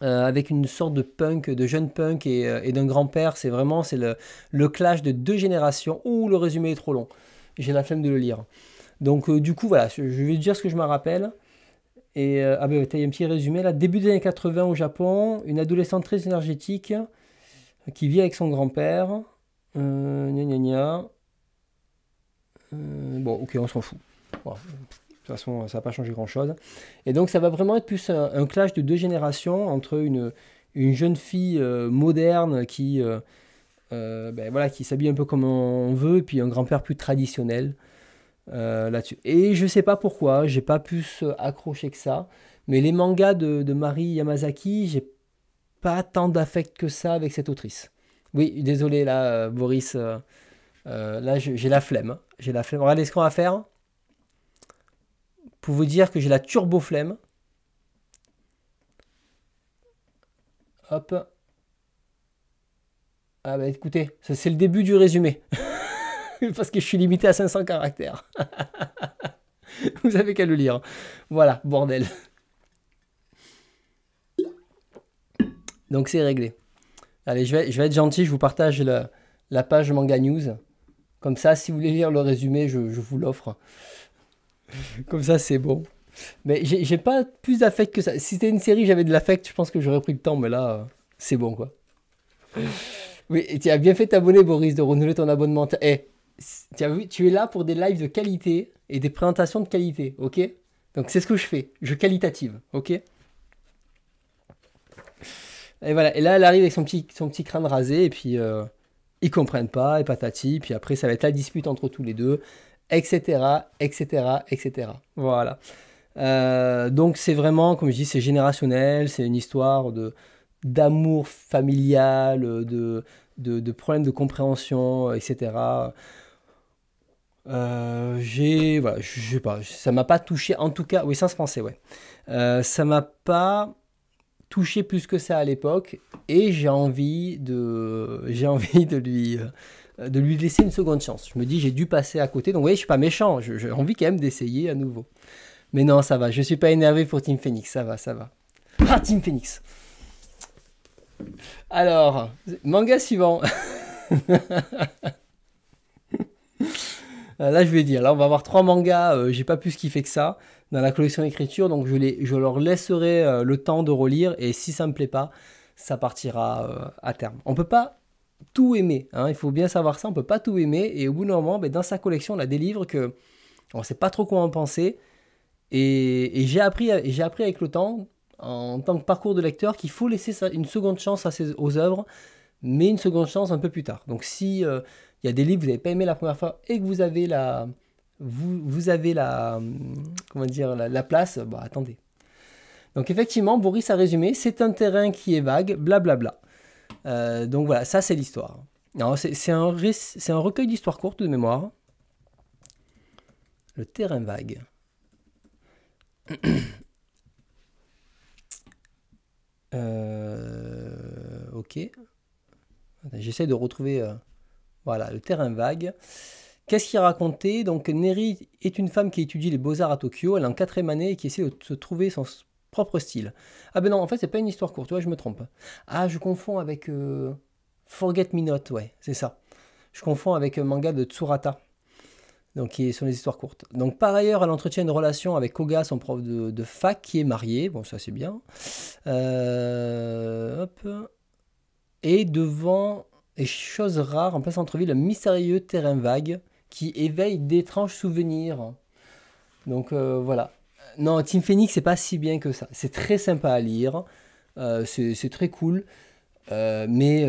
avec une sorte de punk, de jeune punk et, d'un grand-père, c'est vraiment c'est le, clash de deux générations. Ouh, le résumé est trop long. J'ai la flemme de le lire. Donc, du coup, voilà, je vais dire ce que je me rappelle. Et ah ben, il y un petit résumé là. Début des années 80 au Japon, une adolescente très énergétique qui vit avec son grand-père. Euh, gna euh, bon, ok, on s'en fout. de toute façon, ça n'a pas changé grand-chose. Et donc, ça va vraiment être plus un, clash de deux générations entre une, une jeune fille euh, moderne qui, ben voilà, qui s'habille un peu comme on veut, et puis un grand-père plus traditionnel là-dessus. Et je sais pas pourquoi, j'ai pas pu accrocher que ça. Mais les mangas de, de Mari Yamazaki, j'ai pas tant d'affect que ça avec cette autrice. Oui, désolé là, euh, Boris. Euh, euh, là, j'ai la flemme. Hein. J'ai la flemme. Regardez ce qu'on va faire. Pour vous dire que j'ai la turbo flemme. Hop. Ah bah écoutez, c'est le début du résumé. (laughs) Parce que je suis limité à 500 caractères. (laughs) vous avez qu'à le lire. Voilà, bordel. Donc c'est réglé. Allez, je vais, être gentil, je vous partage la, page Manga News. Comme ça, si vous voulez lire le résumé, je, vous l'offre. (laughs) Comme ça, c'est bon. Mais j'ai pas plus d'affect que ça. Si c'était une série, j'avais de l'affect, je pense que j'aurais pris le temps, mais là, c'est bon, quoi. Oui, tu as bien fait t'abonner, Boris, de renouveler ton abonnement. Eh, tu tu es là pour des lives de qualité et des présentations de qualité, ok Donc c'est ce que je fais, je qualitative, ok et voilà. Et là, elle arrive avec son petit, son petit crâne rasé, et puis ils euh, ils comprennent pas, et patati. Puis après, ça va être la dispute entre tous les deux, etc., etc., etc. Voilà. Euh, donc c'est vraiment, comme je dis, c'est générationnel, c'est une histoire de d'amour familial, de, de, problèmes de compréhension, etc. Euh, j'ai, voilà, je sais pas, ça m'a pas touché, en tout cas, oui, sans se penser, ouais. Euh, ça m'a pas touché plus que ça à l'époque et j'ai envie de j'ai envie de lui euh, de lui laisser une seconde chance. Je me dis j'ai dû passer à côté. Donc oui je suis pas méchant, j'ai envie quand même d'essayer à nouveau. Mais non, ça va, je suis pas énervé pour Team Phoenix, ça va, ça va. Ah Team Phoenix. Alors, manga suivant. (laughs) Euh, là, je vais dire, là, on va avoir trois mangas, euh, j'ai pas plus fait que ça dans la collection écriture, donc je, les, leur laisserai euh, le temps de relire et si ça ne me plaît pas, ça partira euh, à terme. On peut pas tout aimer, hein, il faut bien savoir ça, on peut pas tout aimer et au bout d'un moment, ben, dans sa collection, on a des livres que on sait pas trop quoi en penser et, j'ai appris, j'ai appris avec le temps en tant que parcours de lecteur qu'il faut laisser une seconde chance aux œuvres, mais une seconde chance un peu plus tard. Donc si euh, il y a des livres que vous n'avez pas aimé la première fois et que vous avez la, vous, avez la, comment dire, la, place, Bon, bah, attendez. Donc effectivement, Boris a résumé, c'est un terrain qui est vague, blablabla. Bla euh, bla. donc voilà, ça c'est l'histoire. C'est un, recueil d'histoires courtes de mémoire. Le terrain vague. (coughs) Euh, ok. J'essaie de retrouver... Euh, voilà, le terrain vague. Qu'est-ce qu'il racontait Donc Neri est une femme qui étudie les beaux-arts à Tokyo, elle est en quatrième année et qui essaie de se trouver son propre style. Ah ben non, en fait c'est pas une histoire courte, ouais, je me trompe. Ah, je confonds avec euh, Forget Me Not, ouais, c'est ça. Je confonds avec un euh, manga de Tsurata, donc qui sont les histoires courtes. Donc par ailleurs, elle entretient une relation avec Koga, son prof de, fac, qui est marié, bon ça c'est bien. Euh, hop. Et devant, et choses rares, en plein centre-ville, mystérieux terrain vague qui éveille d'étranges souvenirs. Donc euh, voilà. Non, Team Phoenix, c'est pas si bien que ça. C'est très sympa à lire, euh, c'est très cool, euh, mais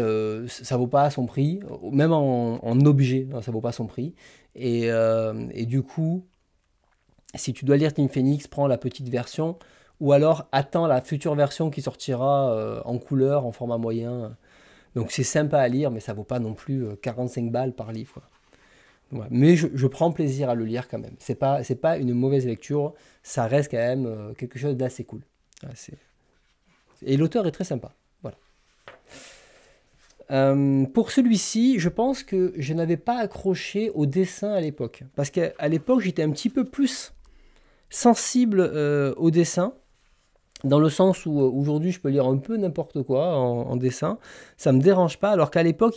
ça vaut pas son prix, même en, objet, hein, ça vaut pas son prix. Et, du coup, si tu dois lire Team Phoenix, prends la petite version, ou alors attends la future version qui sortira en couleur, en format moyen. Donc c'est sympa à lire, mais ça vaut pas non plus 45 balles par livre mais je, prends plaisir à le lire quand même. C'est pas c'est pas une mauvaise lecture. Ça reste quand même euh, quelque chose d'assez cool. Et l'auteur est très sympa. Voilà. Euh, pour celui-ci, je pense que je n'avais pas accroché au dessin à l'époque. Parce qu'à l'époque, j'étais un petit peu plus sensible euh, au dessin. Dans le sens où aujourd'hui je peux lire un peu n'importe quoi en, dessin, ça ne me dérange pas. Alors qu'à l'époque,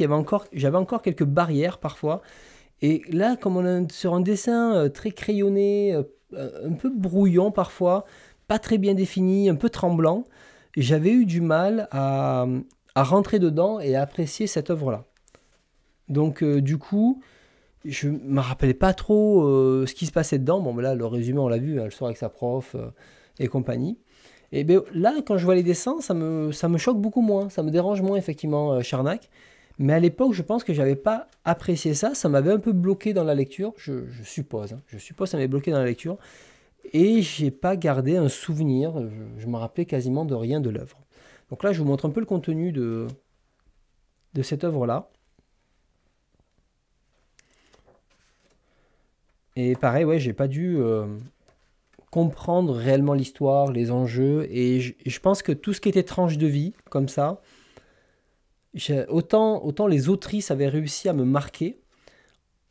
j'avais encore quelques barrières parfois et là, comme on est sur un dessin euh, très crayonné, euh, un peu brouillon parfois, pas très bien défini, un peu tremblant, j'avais eu du mal à, rentrer dedans et à apprécier cette œuvre-là. Donc euh, du coup, je ne me rappelais pas trop ce qui se passait dedans. Bon, là, le résumé, on l'a vu, hein, le soir avec sa prof et compagnie. Et bien là, quand je vois les dessins, ça me choque beaucoup moins, ça me dérange moins, effectivement, Charnac. Mais à l'époque, je pense que j'avais pas apprécié ça. Ça m'avait un peu bloqué dans la lecture, je, suppose. Hein. Je suppose que ça m'avait bloqué dans la lecture. Et j'ai pas gardé un souvenir. Je, me rappelais quasiment de rien de l'œuvre. Donc là, je vous montre un peu le contenu de, de cette œuvre-là. Et pareil, ouais, j'ai pas dû euh, comprendre réellement l'histoire, les enjeux. Et je, je pense que tout ce qui était tranche de vie, comme ça, autant, autant les autrices avaient réussi à me marquer,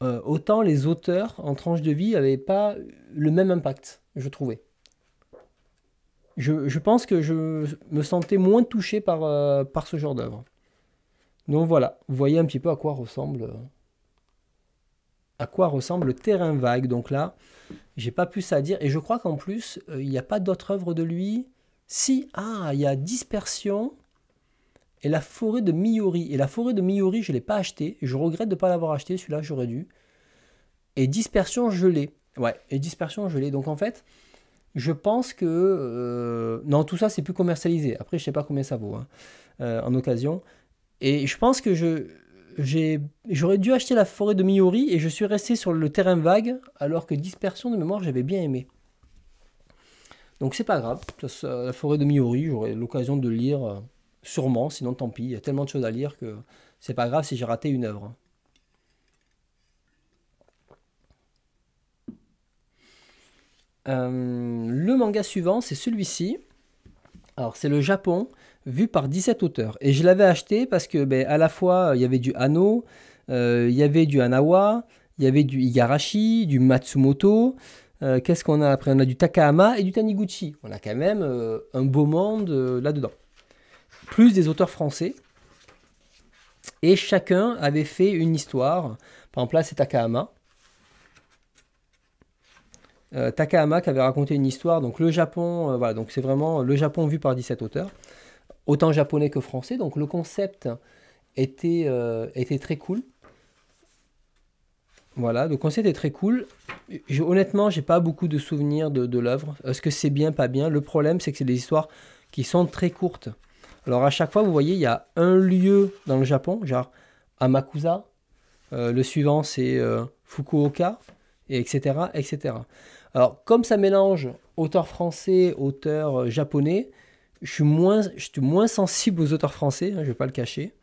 euh, autant les auteurs en tranche de vie n'avaient pas le même impact, je trouvais. Je, pense que je me sentais moins touché par, euh, par ce genre d'œuvre. Donc voilà, vous voyez un petit peu à quoi ressemble à quoi ressemble le terrain vague. Donc là, j'ai pas plus à dire. Et je crois qu'en plus, euh, il n'y a pas d'autres œuvres de lui. Si, ah, il y a Dispersion, et la forêt de Miori. Et la forêt de Miori, je ne l'ai pas acheté. Je regrette de ne pas l'avoir acheté, celui-là, j'aurais dû. Et dispersion, gelée. Ouais, et dispersion, je l'ai. Donc en fait, je pense que... Euh, non, tout ça, c'est plus commercialisé. Après, je ne sais pas combien ça vaut hein, euh, en occasion. Et je pense que je... J'aurais dû acheter la forêt de Miori et je suis resté sur le terrain vague alors que dispersion de mémoire j'avais bien aimé. Donc c'est pas grave, la forêt de Miori, j'aurai l'occasion de lire euh, sûrement, sinon tant pis, il y a tellement de choses à lire que c'est pas grave si j'ai raté une œuvre. Euh, le manga suivant, c'est celui-ci. Alors, c'est le Japon, vu par 17 auteurs. Et je l'avais acheté parce que, ben, à la fois, il y avait du Hano, euh, il y avait du Hanawa, il y avait du Igarashi, du Matsumoto. Euh, qu'est-ce qu'on a après On a du Takahama et du Taniguchi. On a quand même un beau monde là-dedans plus des auteurs français. Et chacun avait fait une histoire. Par exemple, là, c'est Takahama. Euh, Takahama qui avait raconté une histoire. Donc, le Japon, euh, voilà, donc c'est vraiment le Japon vu par 17 auteurs. Autant japonais que français. Donc, le concept était, euh, était très cool. Voilà, le concept est très cool. Je, honnêtement, j'ai pas beaucoup de souvenirs de, de l'œuvre. Est-ce que c'est bien, pas bien Le problème, c'est que c'est des histoires qui sont très courtes. Alors à chaque fois, vous voyez, il y a un lieu dans le Japon, genre Amakusa, euh, le suivant c'est euh, Fukuoka, etc., etc. Alors comme ça mélange auteur français, auteur euh, japonais, je suis moins, je suis moins sensible aux auteurs français, hein, je ne vais pas le cacher.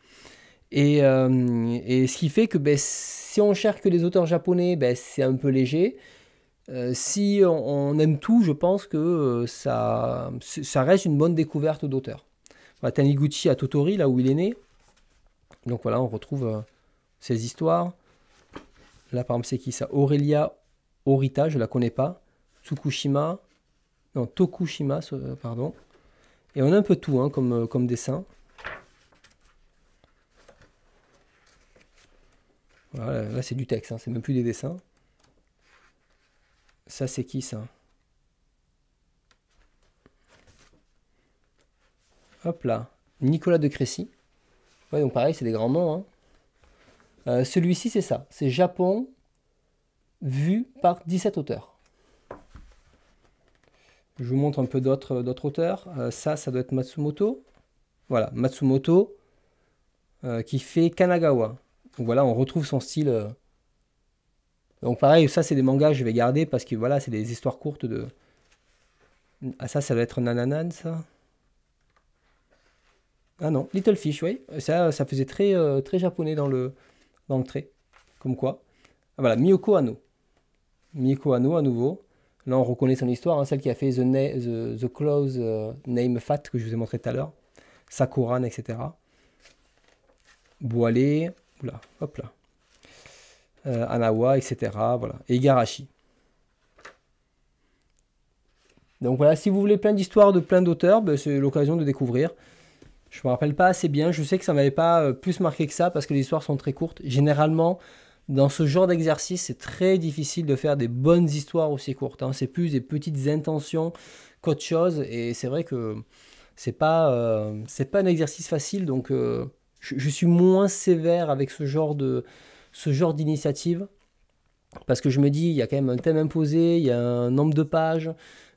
Et, ce qui fait que ben, si on cherche que les auteurs japonais, ben, c'est un peu léger. si on, aime tout, je pense que ça, ça reste une bonne découverte d'auteur. Bah, Taniguchi à Totori, là où il est né. Donc voilà, on retrouve ces euh, histoires. Là, par exemple, c'est qui ça Aurelia Orita, je la connais pas. Tsukushima, non, Tokushima, euh, pardon. Et on a un peu tout hein, comme, euh, comme dessin. Voilà, là c'est du texte, hein, c'est même plus des dessins. Ça c'est qui ça Hop là. Nicolas de Crécy. Ouais, donc pareil, c'est des grands noms. Hein. Euh, celui-ci, c'est ça. C'est Japon vu par 17 auteurs. Je vous montre un peu d'autres euh, auteurs. Euh, ça, ça doit être Matsumoto. Voilà, Matsumoto qui fait Kanagawa. Donc voilà, on retrouve son style. Donc pareil, ça, c'est des mangas je vais garder parce que voilà, c'est des histoires courtes de... Ah ça, ça doit être Nananan, ça ah non, Little Fish, oui. Ça, faisait très, euh, très japonais dans le, dans le trait. Comme quoi. Ah, voilà, Miyoko Ano, Miyoko Ano à nouveau. Là, on reconnaît son histoire, hein, celle qui a fait The, the, Close euh, Name Fat, que je vous ai montré tout à l'heure. Sakuran, etc. Boilé, oula, hop là. Euh, Anawa, etc. Voilà. Et Igarashi. Donc voilà, si vous voulez plein d'histoires de plein d'auteurs, ben, c'est l'occasion de découvrir. Je me rappelle pas assez bien. Je sais que ça m'avait pas euh, plus marqué que ça parce que les histoires sont très courtes. Généralement, dans ce genre d'exercice, c'est très difficile de faire des bonnes histoires aussi courtes. Hein. C'est plus des petites intentions qu'autre chose. Et c'est vrai que c'est pas euh, c'est pas un exercice facile. Donc euh, je, suis moins sévère avec ce genre de ce genre d'initiative parce que je me dis il y a quand même un thème imposé, il y a un nombre de pages.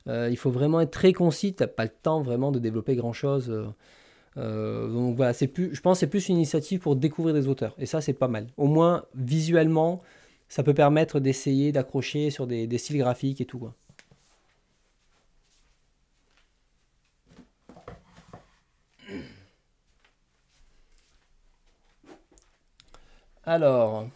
il faut vraiment être très concis. T'as pas le temps vraiment de développer grand chose. Euh, donc voilà, c'est plus, je pense que c'est plus une initiative pour découvrir des auteurs. Et ça, c'est pas mal. Au moins, visuellement, ça peut permettre d'essayer d'accrocher sur des, styles graphiques et tout. Alors.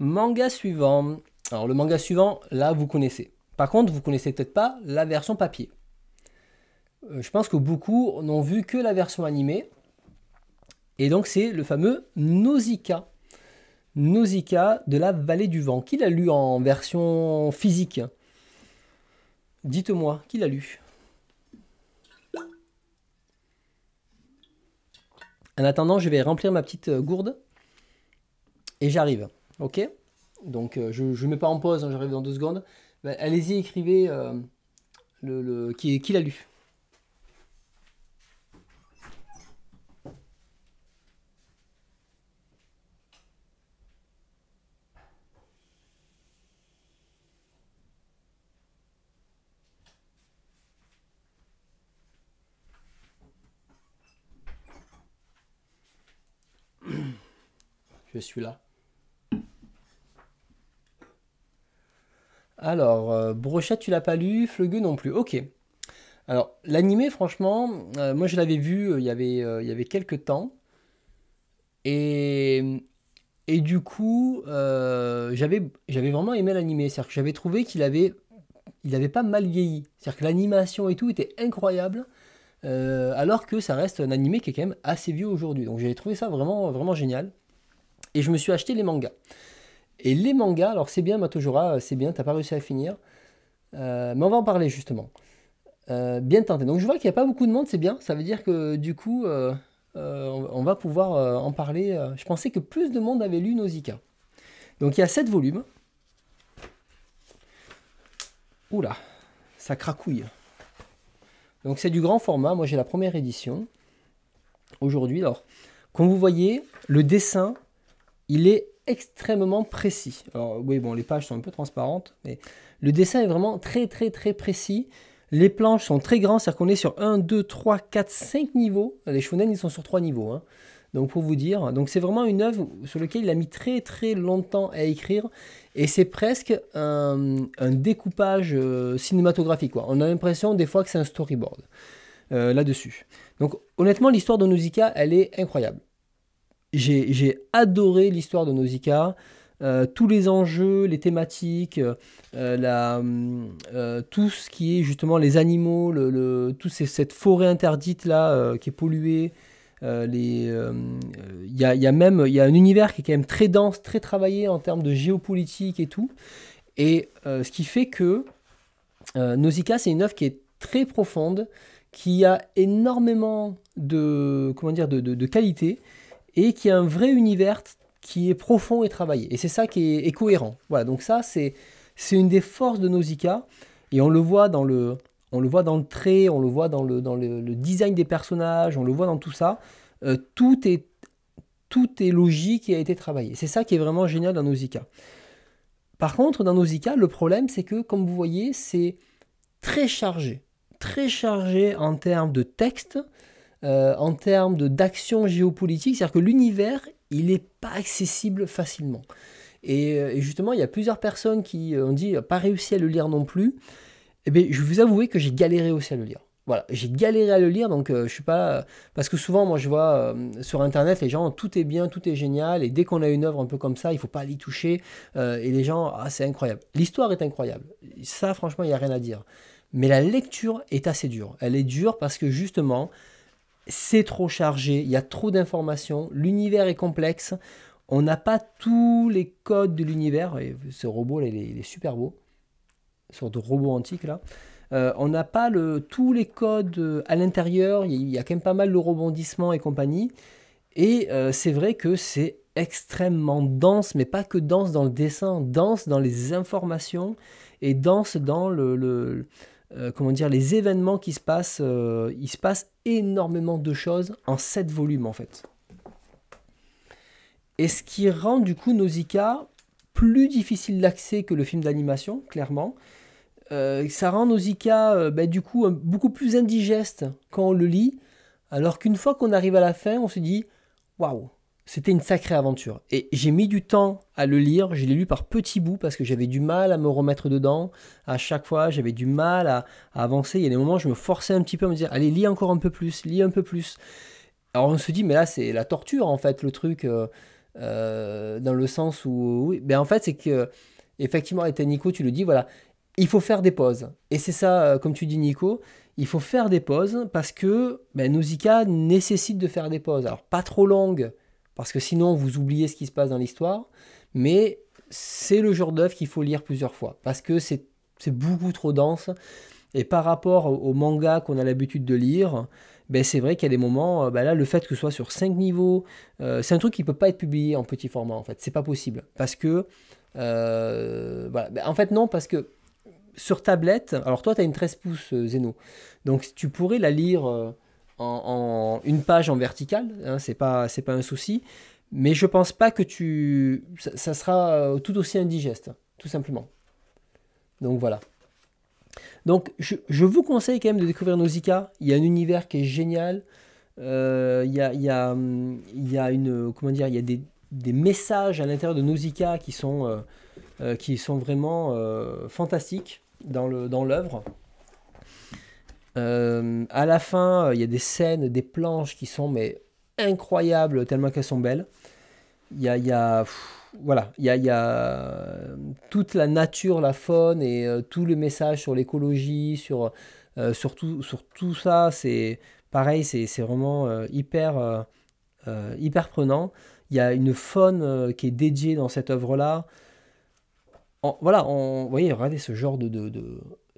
Manga suivant. Alors le manga suivant, là, vous connaissez. Par contre, vous connaissez peut-être pas la version papier. Euh, je pense que beaucoup n'ont vu que la version animée. Et donc c'est le fameux Nausicaa. Nausicaa de la vallée du vent. Qui l'a lu en version physique Dites-moi, qui l'a lu En attendant, je vais remplir ma petite euh, gourde et j'arrive. Ok Donc euh, je ne mets pas en pause, hein, j'arrive dans deux secondes. Ben, allez-y, écrivez qui, qui l'a lu. je suis là. Alors, euh, Brochette, tu l'as pas lu, Fleugueux non plus. Ok. Alors, l'animé, franchement, euh, moi je l'avais vu euh, il y, avait, il y avait quelques temps. Et, et du coup, j'avais vraiment aimé l'animé. C'est-à-dire que j'avais trouvé qu'il avait, il avait pas mal vieilli. C'est-à-dire que l'animation et tout était incroyable. alors que ça reste un animé qui est quand même assez vieux aujourd'hui. Donc j'ai trouvé ça vraiment, vraiment génial. Et je me suis acheté les mangas. Et les mangas, alors c'est bien Matojora, c'est bien, t'as pas réussi à finir. Euh, mais on va en parler justement. Euh, bien tenté. Donc je vois qu'il n'y a pas beaucoup de monde, c'est bien. Ça veut dire que du coup, euh, on va pouvoir en parler. Je pensais que plus de monde avait lu Nausicaa. Donc il y a 7 volumes. Oula, ça cracouille. Donc c'est du grand format. Moi j'ai la première édition. Aujourd'hui, alors, comme vous voyez, le dessin il est extrêmement précis. Alors oui, bon, les pages sont un peu transparentes, mais le dessin est vraiment très très très précis. Les planches sont très grandes, c'est-à-dire qu'on est sur 1, 2, 3, 4, 5 niveaux. Les shonen, ils sont sur 3 niveaux. Hein. Donc pour vous dire, donc c'est vraiment une œuvre sur laquelle il a mis très très longtemps à écrire et c'est presque un, découpage euh, cinématographique. On a l'impression des fois que c'est un storyboard euh, là-dessus. Donc honnêtement, l'histoire de Nausicaa, elle est incroyable j'ai adoré l'histoire de Nausicaa. Euh, tous les enjeux, les thématiques, euh, euh, tout ce qui est justement les animaux, le, toute cette forêt interdite là qui est polluée. Il y, a, même y a un univers qui est quand même très dense, très travaillé en termes de géopolitique et tout. Et ce qui fait que Nausicaa, c'est une œuvre qui est très profonde, qui a énormément de, comment dire, de qualité et qui a un vrai univers qui est profond et travaillé. Et c'est ça qui est, cohérent. Voilà, donc ça, c'est une des forces de Nausicaa, et on le voit dans le, on le, voit dans le trait, on le voit dans, le, dans le, design des personnages, on le voit dans tout ça. Euh, tout, est, tout est logique et a été travaillé. C'est ça qui est vraiment génial dans Nausicaa. Par contre, dans Nausicaa, le problème, c'est que, comme vous voyez, c'est très chargé. Très chargé en termes de texte, euh, en termes d'action géopolitique, c'est-à-dire que l'univers, il n'est pas accessible facilement. Euh, et, justement, il y a plusieurs personnes qui euh, ont dit pas réussi à le lire non plus. Et eh bien, je vais vous avouer que j'ai galéré aussi à le lire. Voilà, j'ai galéré à le lire, donc je suis pas. Parce que souvent, moi, je vois sur Internet, les gens, tout est bien, tout est génial, et dès qu'on a une œuvre un peu comme ça, il faut pas l'y toucher. et les gens, ah, c'est incroyable. L'histoire est incroyable. Ça, franchement, il n'y a rien à dire. Mais la lecture est assez dure. Elle est dure parce que justement, c'est trop chargé, il y a trop d'informations, l'univers est complexe, on n'a pas tous les codes de l'univers, et ce robot il est, super beau, ce sorte de robot antique là. Euh, on n'a pas tous les codes euh, à l'intérieur, il y a quand même pas mal de rebondissements et compagnie. Et euh, c'est vrai que c'est extrêmement dense, mais pas que dense dans le dessin, dense dans les informations et dense dans le, euh, comment dire, les événements qui se passent. Euh, il se passe énormément de choses en 7 volumes en fait. Et ce qui rend du coup Nausicaa plus difficile d'accès que le film d'animation, clairement. Euh, ça rend Nausicaa ben, du coup beaucoup plus indigeste quand on le lit, alors qu'une fois qu'on arrive à la fin, on se dit waouh, c'était une sacrée aventure. Et j'ai mis du temps à le lire, je l'ai lu par petits bouts parce que j'avais du mal à me remettre dedans. À chaque fois, j'avais du mal à, avancer. Il y a des moments, je me forçais un petit peu à me dire, allez, lis encore un peu plus, lis un peu plus. Alors on se dit, mais là, c'est la torture, en fait, le truc, euh, euh, dans le sens où... Oui. Ben, en fait, c'est que, effectivement, Nico, tu le dis, voilà, il faut faire des pauses. Et c'est ça, euh, comme tu dis, Nico, il faut faire des pauses parce que ben, Nausicaa nécessite de faire des pauses. Alors, pas trop longues parce que sinon, vous oubliez ce qui se passe dans l'histoire. Mais c'est le genre d'œuvre qu'il faut lire plusieurs fois. Parce que c'est beaucoup trop dense. Et par rapport au manga qu'on a l'habitude de lire, ben c'est vrai qu'il y a des moments, euh, ben là, le fait que ce soit sur 5 niveaux, euh, c'est un truc qui ne peut pas être publié en petit format, en fait. C'est pas possible. Parce que. Euh, ben, en fait, non, parce que sur tablette, alors toi, tu as une 13 pouces, Zeno. Donc, tu pourrais la lire en, une page en verticale, hein, c'est pas c'est pas un souci. Mais je pense pas que tu ça, sera euh, tout aussi indigeste, tout simplement. Donc voilà. Donc je, je, vous conseille quand même de découvrir Nausicaa. Il y a un univers qui est génial. Euh, il, y a, il, y a, y a une comment dire il y a des, des messages à l'intérieur de Nausicaa qui sont euh, qui sont vraiment fantastiques dans le dans l'œuvre. Euh, à la fin, euh, il y a des scènes, des planches qui sont mais incroyables tellement qu'elles sont belles. Il y a, voilà, il y a, euh, toute la nature, la faune et tout le message sur l'écologie, sur, tout, sur, ça. C'est pareil, c'est vraiment hyper hyper prenant. Il y a une faune qui est dédiée dans cette œuvre là. En, voilà, on, vous voyez, regardez ce genre de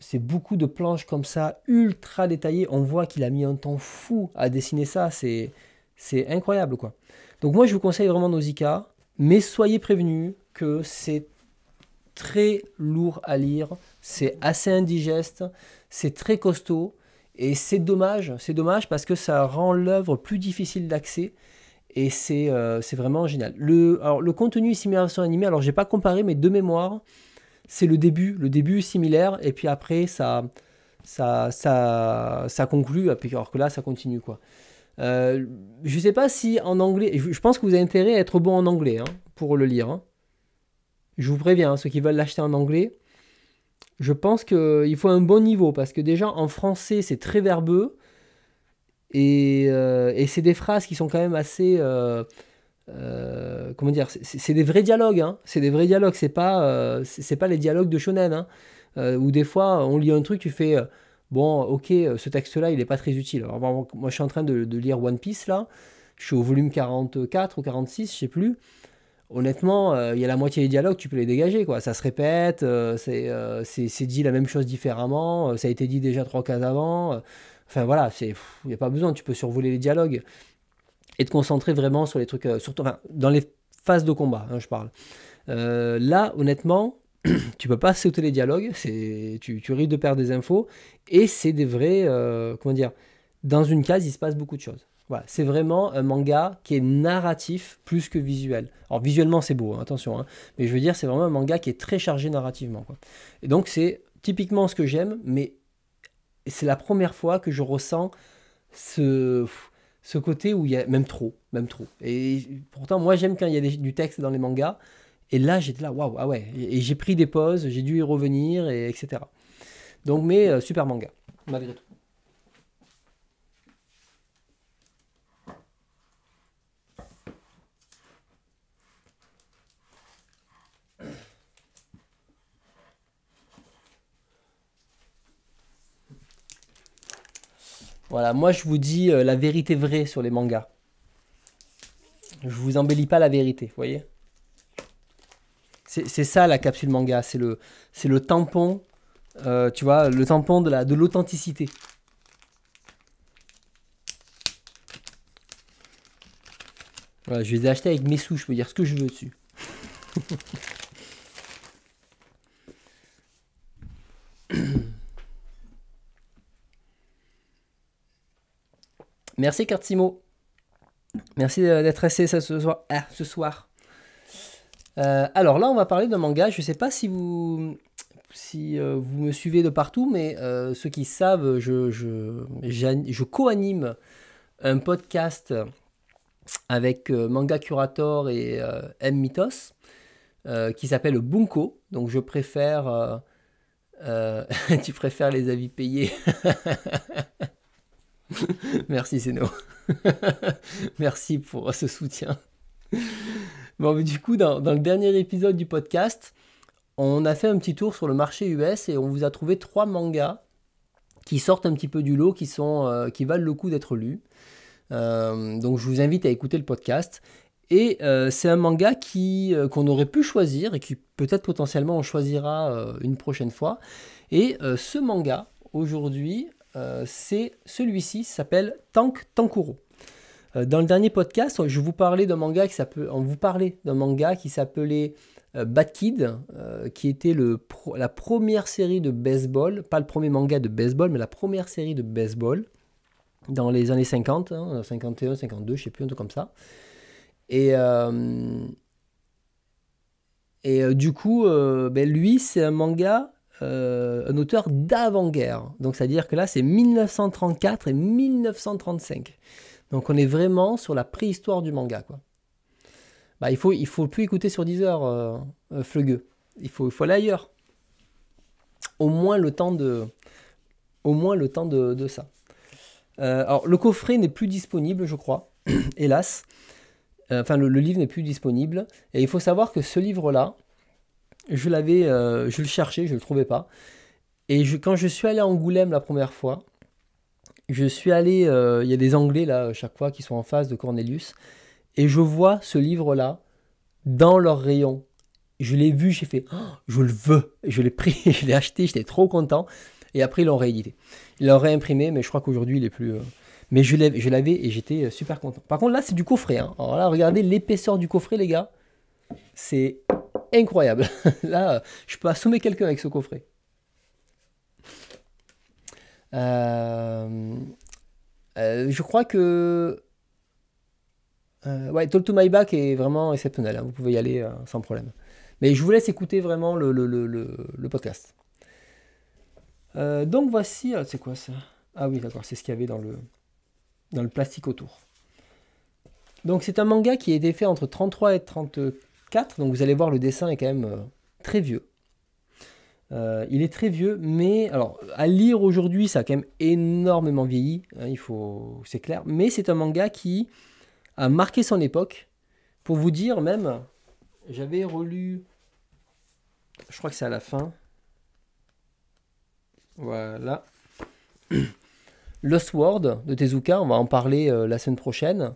c'est beaucoup de planches comme ça, ultra détaillées. On voit qu'il a mis un temps fou à dessiner ça. C'est, incroyable, quoi. Donc moi, je vous conseille vraiment Nausicaa. Mais soyez prévenus que c'est très lourd à lire. C'est assez indigeste. C'est très costaud. Et c'est dommage. C'est dommage parce que ça rend l'œuvre plus difficile d'accès. Et c'est, euh, vraiment génial. Le, alors, le contenu ici, version animée, alors je n'ai pas comparé mes deux mémoires c'est le début. Le début similaire, et puis après, ça, ça, ça, ça conclut, alors que là, ça continue. quoi. ne euh, sais pas si en anglais, je, pense que vous avez intérêt à être bon en anglais hein, pour le lire. Hein. Je vous préviens, hein, ceux qui veulent l'acheter en anglais, je pense qu'il faut un bon niveau parce que déjà en français c'est très verbeux et, euh, c'est des phrases qui sont quand même assez. Euh, euh, comment dire, c'est des vrais dialogues, hein. c'est des vrais dialogues, c'est pas, euh, c'est pas les dialogues de shonen, hein. euh, où des fois on lit un truc, tu fais bon, ok, ce texte-là il est pas très utile. Alors, moi je suis en train de, lire One Piece là, je suis au volume 44 ou 46, je sais plus. Honnêtement, il y a la moitié des dialogues, tu peux les dégager quoi. Ça se répète, c'est dit la même chose différemment, ça a été dit déjà trois cases avant. Enfin voilà, il n'y a pas besoin, tu peux survoler les dialogues et de concentrer vraiment sur les trucs, euh, surtout dans les phases de combat, hein, je parle. Euh, là, honnêtement, (clears throat) tu peux pas sauter les dialogues, c'est, tu, tu risques de perdre des infos, et c'est des vrais, euh, comment dire, dans une case, il se passe beaucoup de choses. Voilà, c'est vraiment un manga qui est narratif plus que visuel. Alors visuellement c'est beau, hein, attention, hein, mais je veux dire c'est vraiment un manga qui est très chargé narrativement. Et donc c'est typiquement ce que j'aime, mais c'est la première fois que je ressens ce, ce côté où il y a même trop, même trop. Et pourtant, moi, j'aime quand il y a du texte dans les mangas. Et là, j'étais là, waouh, ah ouais. Et, j'ai pris des pauses, j'ai dû y revenir, et etc. Donc, mais euh, super manga, malgré tout. Voilà, moi je vous dis euh, la vérité vraie sur les mangas. Je vous embellis pas la vérité, voyez C'est ça la capsule manga, c'est le, c'est le tampon, euh, tu vois, le tampon de La, de voilà, je les ai achetés avec mes sous, je peux dire ce que je veux dessus. (laughs) Merci Cartimo. Merci euh, d'être resté ce soir. Ah, ce soir. Euh, alors là, on va parler d'un manga. Je ne sais pas si vous, si euh, vous me suivez de partout, mais ceux qui savent, je, je co-anime un podcast avec Manga Curator et M Mythos qui s'appelle Bunko. Donc je préfère. (laughs) tu préfères les avis payés (laughs) (laughs) Merci Zeno. (laughs) Merci pour ce soutien. Bon, mais du coup, dans, le dernier épisode du podcast, on a fait un petit tour sur le marché US et on vous a trouvé trois mangas qui sortent un petit peu du lot, qui, sont, euh, qui valent le coup d'être lus. Euh, donc je vous invite à écouter le podcast. Et euh, c'est un manga qui qu'on aurait pu choisir et qui peut-être potentiellement on choisira une prochaine fois. Et ce manga aujourd'hui, euh, c'est celui-ci, s'appelle Tank Tankuro. Euh, dans le dernier podcast, je vous parlais d'un manga qui s'appelait, on vous parlait d'un manga qui s'appelait euh, Bad Kid, qui était le la première série de baseball, pas le premier manga de baseball, mais la première série de baseball dans les années 50, 51, 52, je sais plus, un truc comme ça. Et, et du coup, ben lui, c'est un manga euh, un auteur d'avant-guerre. Donc, c'est-à-dire que là, c'est 1934 et 1935. Donc, on est vraiment sur la préhistoire du manga. Quoi. Bah, il faut, il faut plus écouter sur Deezer, heures euh, euh, flegueux Il faut, il faut aller Au moins le temps de, au moins le temps de, ça. alors, le coffret n'est plus disponible, je crois, (clears throat) hélas. Enfin, le livre n'est plus disponible. Et il faut savoir que ce livre-là, je l'avais, euh, je le cherchais, je ne le trouvais pas. Et quand je suis allé à Angoulême la première fois, je suis allé, euh, il y a des Anglais là chaque fois qui sont en face de Cornelius, et je vois ce livre là dans leur rayon. Je l'ai vu, j'ai fait, oh, je le veux, je l'ai pris, (laughs) je l'ai acheté, j'étais trop content. Et après ils l'ont réédité, ils l'ont réimprimé, mais je crois qu'aujourd'hui il est plus. Euh, mais je l'avais et j'étais super content. Par contre là c'est du coffret. Hein. Alors là regardez l'épaisseur du coffret les gars, c'est incroyable. (laughs) Là, euh, je peux assommer quelqu'un avec ce coffret. Euh, euh, je crois que. ouais, Talk to My Back est vraiment exceptionnel. Hein. vous pouvez y aller sans problème. Mais je vous laisse écouter vraiment le, podcast. donc voici. Ah, c'est quoi ça Ah oui, d'accord, c'est ce qu'il y avait dans le, dans le plastique autour. Donc c'est un manga qui a été fait entre 33 et 34 donc vous allez voir, le dessin est quand même euh, très vieux. Euh, il est très vieux, mais alors à lire aujourd'hui, ça a quand même énormément vieilli. Hein, il faut, c'est clair. Mais c'est un manga qui a marqué son époque. Pour vous dire, même, j'avais relu. Je crois que c'est à la fin. Voilà. Lost World de Tezuka, on va en parler euh, la semaine prochaine.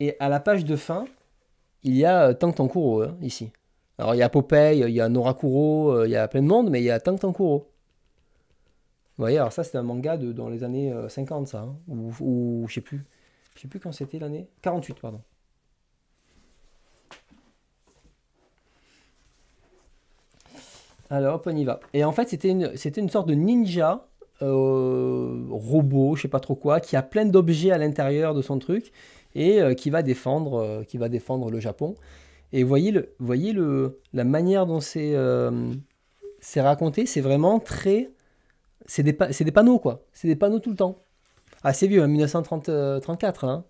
Et à la page de fin, il y a euh, Tank hein, ici. Alors il y a Popeye, il y a Norakuro, euh, il y a plein de monde, mais il y a Tank Tankuro. Vous voyez, alors ça c'était un manga de, dans les années 50, euh, ça, hein, ou, je sais plus. Je sais plus quand c'était l'année. 48, pardon. Alors hop, on y va. Et en fait, c'était une, une sorte de ninja robot, je sais pas trop quoi, qui a plein d'objets à l'intérieur de son truc et euh, qui, va défendre, euh, qui va défendre le Japon. Et vous voyez, le, voyez le, la manière dont euh, c'est raconté, c'est vraiment très... C'est des, des, panneaux, quoi. C'est des panneaux tout le temps. Assez vieux, hein, 1934. Hein.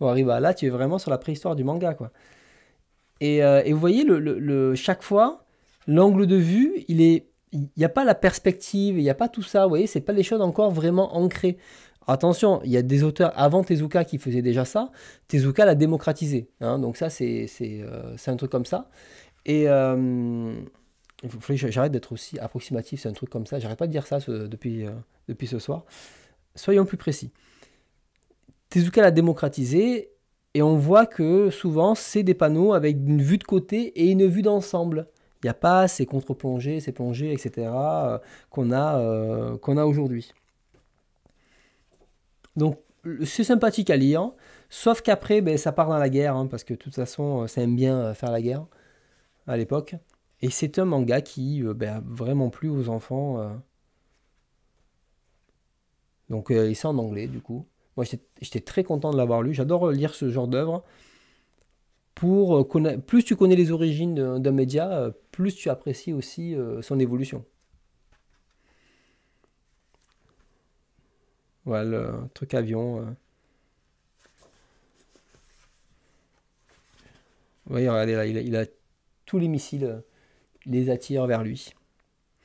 On arrive à là, tu es vraiment sur la préhistoire du manga, quoi. Et, et, vous voyez, le, le, chaque fois, l'angle de vue, il est, il n'y a pas la perspective, il n'y a pas tout ça. Vous voyez, c'est pas les choses encore vraiment ancrées. Attention, il y a des auteurs avant Tezuka qui faisaient déjà ça. Tezuka l'a démocratisé. Hein. donc ça, euh, c'est un truc comme ça. Et euh, j'arrête d'être aussi approximatif, c'est un truc comme ça. J'arrête pas de dire ça depuis, euh, depuis ce soir. Soyons plus précis. Tezuka l'a démocratisé et on voit que souvent, c'est des panneaux avec une vue de côté et une vue d'ensemble. Il n'y a pas ces contre-plongées, ces plongées, etc. qu'on a, qu'on a aujourd'hui. Donc c'est sympathique à lire, sauf qu'après, ben, ça part dans la guerre, hein, parce que de toute façon, euh, ça aime bien euh, faire la guerre à l'époque. Et c'est un manga qui euh, ben, a vraiment plu aux enfants. Donc, il est en anglais, du coup. Moi, j'étais très content de l'avoir lu. J'adore lire ce genre d'œuvre. plus tu connais les origines d'un média, plus tu apprécies aussi son évolution. Voilà, le truc avion. voyez euh. regardez là, il a, tous les missiles euh, les attire vers lui.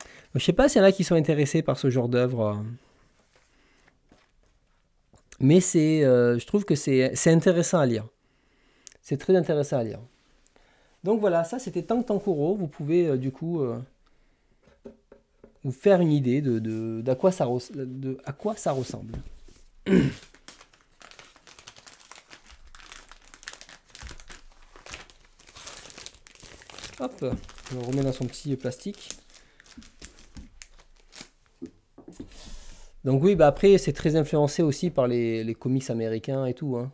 Euh, je sais pas s'il y en a qui sont intéressés par ce genre d'œuvre. Mais c'est, je trouve que c'est, intéressant à lire. C'est très intéressant à lire. Donc voilà, ça c'était Tank Tankuro. Vous pouvez du coup faire une idée de, de, d'à quoi, ça de, à quoi ça ressemble. (clears throat) Hop, on le remet dans son petit plastique. Donc oui, bah après, c'est très influencé aussi par les, comics américains et tout. Hein.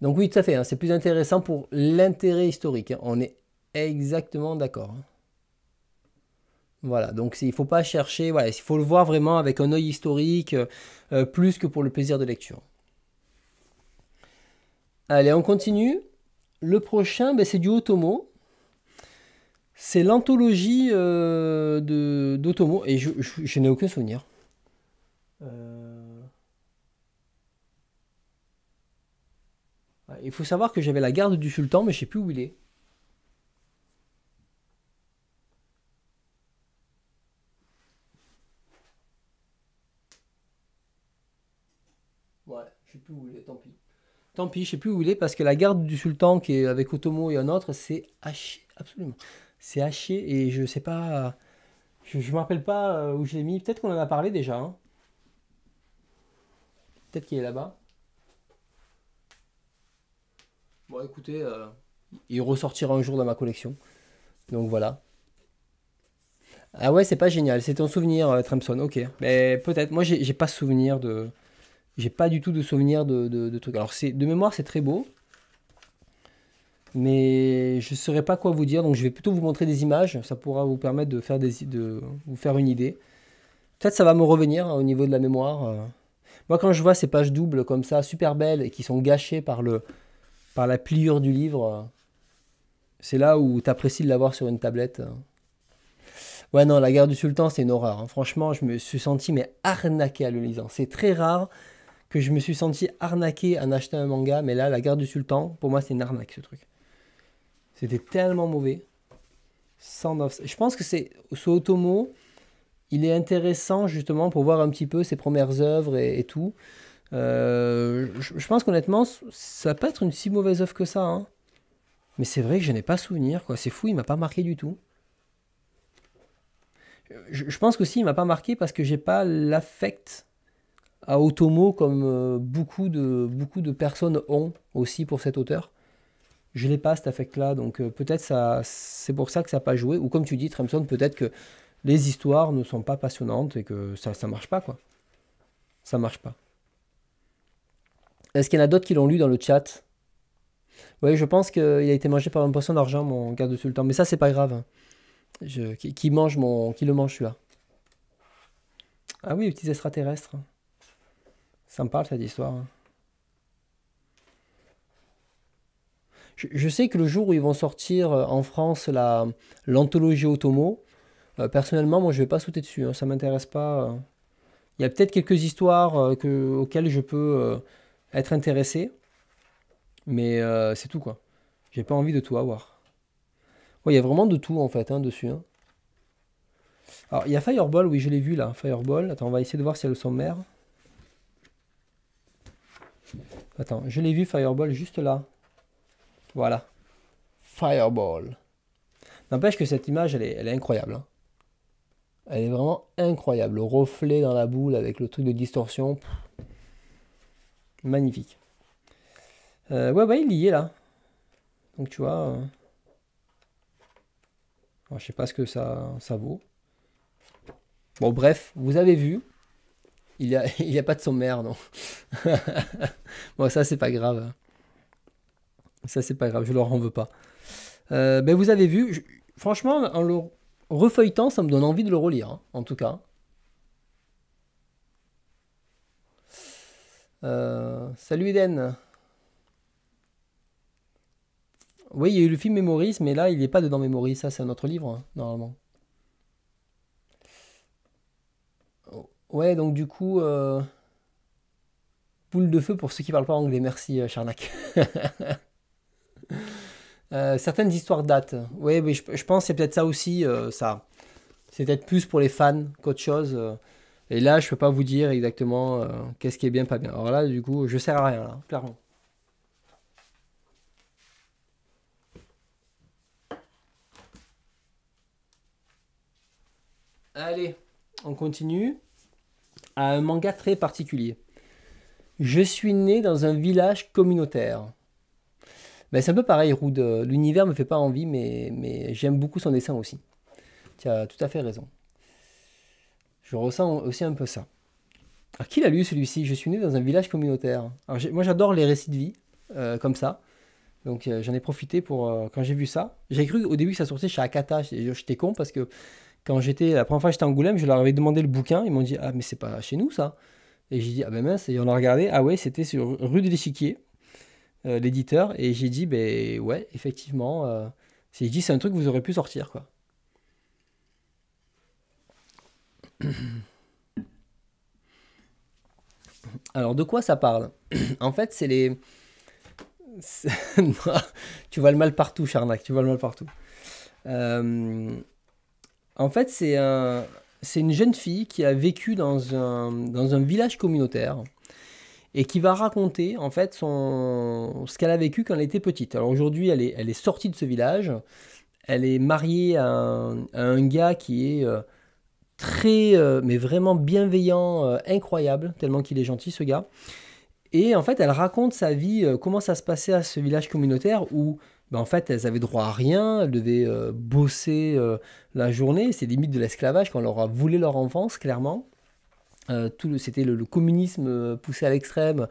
Donc oui, tout à fait, hein, c'est plus intéressant pour l'intérêt historique. Hein. On est exactement d'accord. Voilà, donc il ne faut pas chercher, voilà, il faut le voir vraiment avec un œil historique, euh, plus que pour le plaisir de lecture. Allez, on continue. Le prochain, ben, c'est du Otomo. C'est l'anthologie euh, d'Otomo, et je, n'ai aucun souvenir. Euh. Il faut savoir que j'avais la garde du sultan, mais je sais plus où il est. plus où il est, tant pis. Tant pis, je sais plus où il est parce que la garde du sultan qui est avec Otomo et un autre, c'est haché, absolument. C'est haché et je sais pas, je, me rappelle pas euh, où je l'ai mis. Peut-être qu'on en a parlé déjà. Hein. Peut-être qu'il est là-bas. Bon, écoutez, euh, il ressortira un jour dans ma collection. Donc voilà. Ah ouais, c'est pas génial. C'est ton souvenir, euh, Tremson. Ok. Mais peut-être. Moi, j'ai pas souvenir de. J'ai pas du tout de souvenir de, de, trucs. Alors, de mémoire, c'est très beau. Mais je ne saurais pas quoi vous dire. Donc, je vais plutôt vous montrer des images. Ça pourra vous permettre de, faire des, de vous faire une idée. Peut-être ça va me revenir hein, au niveau de la mémoire. Euh. Moi, quand je vois ces pages doubles comme ça, super belles, et qui sont gâchées par, le, par la pliure du livre, euh, c'est là où tu apprécies de l'avoir sur une tablette. Hein. Ouais, non, la guerre du sultan, c'est une horreur. Hein. Franchement, je me suis senti mais arnaqué à le lisant. C'est très rare que je me suis senti arnaqué en achetant un manga, mais là, La garde du Sultan, pour moi, c'est une arnaque, ce truc. C'était tellement mauvais. Je pense que c'est ce Otomo, il est intéressant justement pour voir un petit peu ses premières œuvres et, tout. Euh, je, pense qu'honnêtement, ça peut être une si mauvaise œuvre que ça. Hein. Mais c'est vrai que je n'ai pas souvenir, quoi. C'est fou, il m'a pas marqué du tout. Je, pense qu'aussi, il m'a pas marqué parce que j'ai pas l'affect à Otomo comme euh, beaucoup, de, beaucoup de personnes ont aussi pour cet auteur. Je l'ai pas cet affect-là, donc euh, peut-être ça, c'est pour ça que ça n'a pas joué. Ou comme tu dis, Tremson, peut-être que les histoires ne sont pas passionnantes et que ça ne marche pas, quoi. Ça marche pas. Est-ce qu'il y en a d'autres qui l'ont lu dans le chat Oui, je pense qu'il a été mangé par un poisson d'argent, mon garde de sultan. Mais ça, c'est pas grave. Hein. Je, qui, mange mon, qui le mange, celui-là Ah oui, les petits extraterrestres. Ça me parle cette histoire. Hein. Je, sais que le jour où ils vont sortir euh, en France la, l'anthologie Otomo, euh, personnellement, moi je vais pas sauter dessus, ça hein. ça m'intéresse pas. Euh. Il y a peut-être quelques histoires auxquelles je peux être intéressé, mais c'est tout quoi. J'ai pas envie de tout avoir. Il y a vraiment de tout en fait hein, dessus. Alors il y a Fireball, oui je l'ai vu là, Fireball. Attends, on va essayer de voir si elle a le sommaire. Attends, je l'ai vu Fireball juste là. Voilà. Fireball. N'empêche que cette image, elle est, incroyable. Hein. Elle est vraiment incroyable. Le reflet dans la boule avec le truc de distorsion. Magnifique. Euh, ouais, bah il y est là. Donc tu vois. Je euh, ne je sais pas ce que ça, ça vaut. Bon, bref, vous avez vu. Il n'y a, (laughs) il a pas de sommaire, non. (laughs) bon, ça, c'est pas grave. Hein. Ça, c'est pas grave, je leur en veux pas. Mais euh, ben, vous avez vu, franchement, en le refeuilletant, ça me donne envie de le relire, hein, en tout cas. Euh, salut Eden. Oui, il y a eu le film Memories, mais là, il n'est pas dedans Memories. Ça, c'est un autre livre, hein, normalement. Ouais, donc du coup, poule euh, de feu pour ceux qui parlent pas anglais. Merci, euh, Charnac. (laughs) Euh, certaines histoires datent. Ouais, mais je, pense que c'est peut-être ça aussi. ça, c'est peut-être plus pour les fans qu'autre chose. et là, je peux pas vous dire exactement qu'est-ce qui est bien, pas bien. Alors là, du coup, je sers à rien là, clairement. Allez, on continue à un manga très particulier. Je suis né dans un village communautaire. Ben, c'est un peu pareil, Rude. L'univers me fait pas envie, mais, mais j'aime beaucoup son dessin aussi. Tu as tout à fait raison. Je ressens aussi un peu ça. Alors, qui l'a lu celui-ci Je suis né dans un village communautaire. moi, j'adore les récits de vie, euh, comme ça. Donc, euh, j'en ai profité pour. Euh, quand j'ai vu ça, j'ai cru au début que ça sortait chez Akata. J'étais con parce que quand j'étais, la première fois j'étais en Angoulême, je leur avais demandé le bouquin. Ils m'ont dit Ah, mais c'est pas chez nous ça. Et j'ai dit Ah, ben mince. Et on a regardé. Ah, ouais, c'était sur rue de l'échiquier, euh, l'éditeur. Et j'ai dit Ben ouais, effectivement. Euh, j'ai dit C'est un truc que vous aurez pu sortir, quoi. (coughs) Alors, de quoi ça parle (coughs) En fait, c'est les. (laughs) tu vois le mal partout, Charnac, tu vois le mal partout. Euh, en fait, c'est une jeune fille qui a vécu dans un, village communautaire et qui va raconter en fait son, ce qu'elle a vécu quand elle était petite. Alors aujourd'hui, elle est, sortie de ce village, elle est mariée à un, gars qui est euh, très, euh, mais vraiment bienveillant, euh, incroyable, tellement qu'il est gentil ce gars. Et en fait, elle raconte sa vie, comment ça se passait à ce village communautaire où ben, en fait, elles avaient droit à rien, elles devaient euh, bosser euh, la journée. C'est limite de l'esclavage quand on leur a volé leur enfance, clairement. Euh, c'était le, communisme poussé à l'extrême.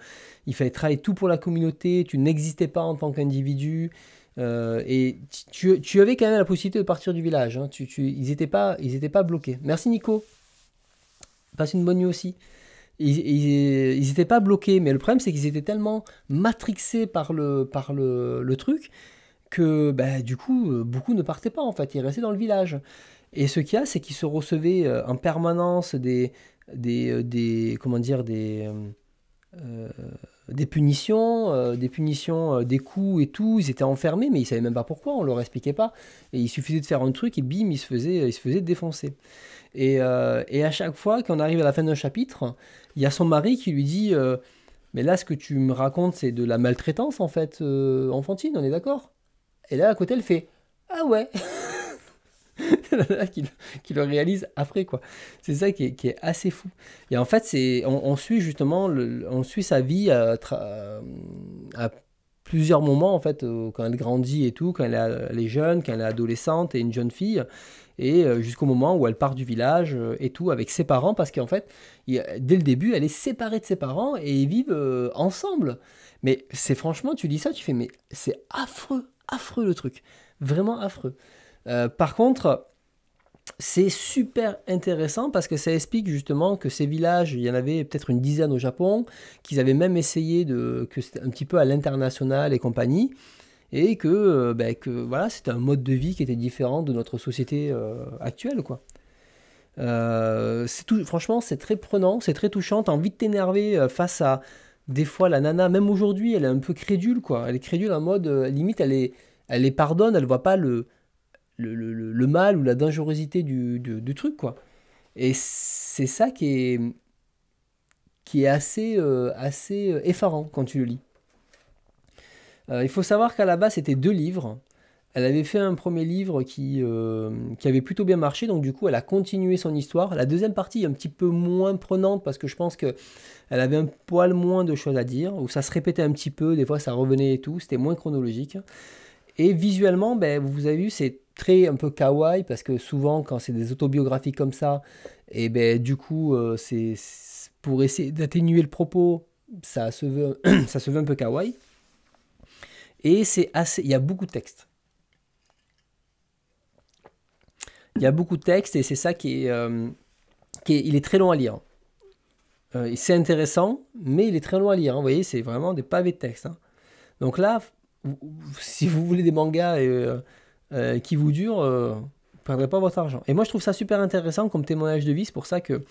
Il fallait travailler tout pour la communauté. Tu n'existais pas en tant qu'individu. et tu, avais quand même la possibilité de partir du village. Hein. ils n'étaient pas, bloqués. Merci Nico. Passe une bonne nuit aussi ils n'étaient pas bloqués, mais le problème c'est qu'ils étaient tellement matrixés par le truc que bah, du coup, euh, beaucoup ne partaient pas en fait, ils restaient dans le village. Et ce qu'il y a, c'est qu'ils se recevaient euh, en permanence des, des, euh, des comment dire, des, des punitions, des punitions, des coups et tout. Ils étaient enfermés, mais ils savaient même pas pourquoi. On leur expliquait pas. Et il suffisait de faire un truc et bim, ils se faisaient, ils se faisaient défoncer. Et, et à chaque fois qu'on arrive à la fin d'un chapitre, il y a son mari qui lui dit. mais là, ce que tu me racontes, c'est de la maltraitance, en fait, enfantine, on est d'accord et là, à côté, elle fait Ah ouais (laughs) (laughs) qui, le réalise après quoi. C'est ça qui est, assez fou. Et en fait, c'est on, suit justement, on suit sa vie à, plusieurs moments en fait, euh, quand elle grandit et tout, quand elle est, elle est jeune, quand elle est adolescente et une jeune fille, et euh, jusqu'au moment où elle part du village euh, et tout avec ses parents, parce qu'en fait, dès le début, elle est séparée de ses parents et ils vivent ensemble. Mais c'est franchement, tu dis ça, tu fais mais c'est affreux affreux le truc, vraiment affreux. Euh, par contre, c'est super intéressant parce que ça explique justement que ces villages, il y en avait peut-être une dizaine au Japon, qu'ils avaient même essayé de, que c'était un petit peu à l'international et compagnie, et que, euh, ben, voilà, c'était un mode de vie qui était différent de notre société euh, actuelle, quoi. tout, franchement, c'est très prenant, c'est très touchant. T'as envie de t'énerver face à, des fois, la nana, même aujourd'hui, elle est un peu crédule, quoi. Elle est crédule en mode, euh, limite, elle, est, elle les pardonne, elle ne voit pas le, le, mal ou la dangerosité du, du, truc, quoi. Et c'est ça qui est, qui est assez, euh, assez euh, effarant quand tu le lis. il faut savoir qu'à la base, c'était deux livres. Elle avait fait un premier livre euh, qui, avait plutôt bien marché, donc du coup elle a continué son histoire. La deuxième partie est un petit peu moins prenante parce que je pense qu'elle avait un poil moins de choses à dire, où ça se répétait un petit peu, des fois ça revenait et tout, c'était moins chronologique. Et visuellement, ben, vous avez vu, c'est très un peu kawaii parce que souvent quand c'est des autobiographies comme ça, et ben du coup euh, c'est pour essayer d'atténuer le propos, ça se veut (clears throat) ça se veut un peu kawaii. Et c'est assez, il y a beaucoup de textes. Il y a beaucoup de textes et c'est ça qui est, euh, qui est, Il est très long à lire. Euh, c'est intéressant, mais il est très long à lire. Hein. Vous voyez, c'est vraiment des pavés de texte. Hein. Donc là, si vous voulez des mangas euh, qui vous durent, vous ne perdrez pas votre argent. Et moi, je trouve ça super intéressant comme témoignage de vie. C'est pour ça que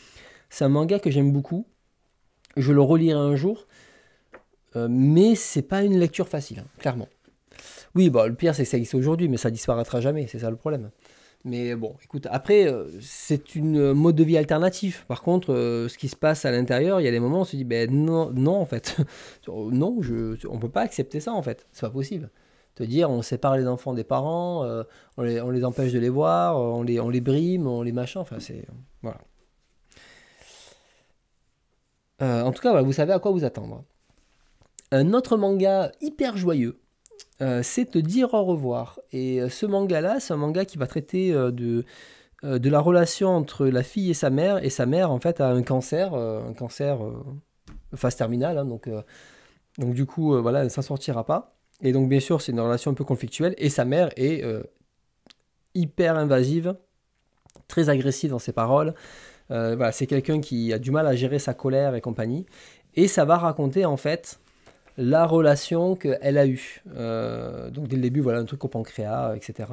c'est un manga que j'aime beaucoup. Je le relirai un jour. mais c'est pas une lecture facile, hein, clairement. Oui, bah, le pire, c'est que ça existe aujourd'hui, mais ça disparaîtra jamais. C'est ça le problème. Mais bon, écoute, après, euh, c'est une mode de vie alternatif. Par contre, euh, ce qui se passe à l'intérieur, il y a des moments où on se dit, ben non, non en fait, (laughs) oh, non, on ne peut pas accepter ça, en fait, c'est pas possible. Te dire, on sépare les enfants des parents, euh, on, les, empêche de les voir, on les, on les brime, on les machin, enfin, c'est. Voilà. en tout cas, vous savez à quoi vous attendre. Un autre manga hyper joyeux, euh, c'est te dire au revoir. Et euh, ce manga-là, c'est un manga qui va traiter euh, de, la relation entre la fille et sa mère. Et sa mère, en fait, a un cancer, un cancer phase terminale. Hein, donc, du coup, voilà, elle ne s'en sortira pas. Et donc, bien sûr, c'est une relation un peu conflictuelle. Et sa mère est hyper invasive, très agressive dans ses paroles. c'est quelqu'un qui a du mal à gérer sa colère et compagnie. Et ça va raconter en fait la relation qu'elle a eue. Euh, donc dès le début, voilà un truc au pancréas, etc.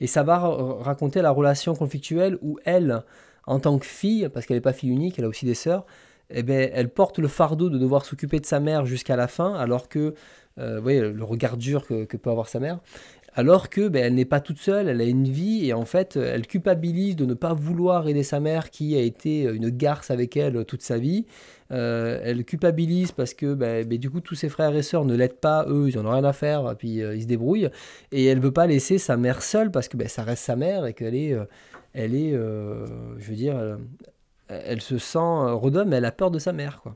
Et ça va raconter la relation conflictuelle où elle, en tant que fille, parce qu'elle n'est pas fille unique, elle a aussi des sœurs, eh bien, elle porte le fardeau de devoir s'occuper de sa mère jusqu'à la fin, alors que euh, vous voyez, le regard dur que, peut avoir sa mère, alors que ben, elle n'est pas toute seule, elle a une vie et en fait euh, elle culpabilise de ne pas vouloir aider sa mère qui a été euh, une garce avec elle euh, toute sa vie. elle culpabilise parce que ben, du coup tous ses frères et sœurs ne l'aident pas, eux ils en ont rien à faire, puis ils se débrouillent et elle veut pas laisser sa mère seule parce que ben, ça reste sa mère et qu'elle est, elle est, je veux dire, elle, se sent redomme, mais elle a peur de sa mère quoi.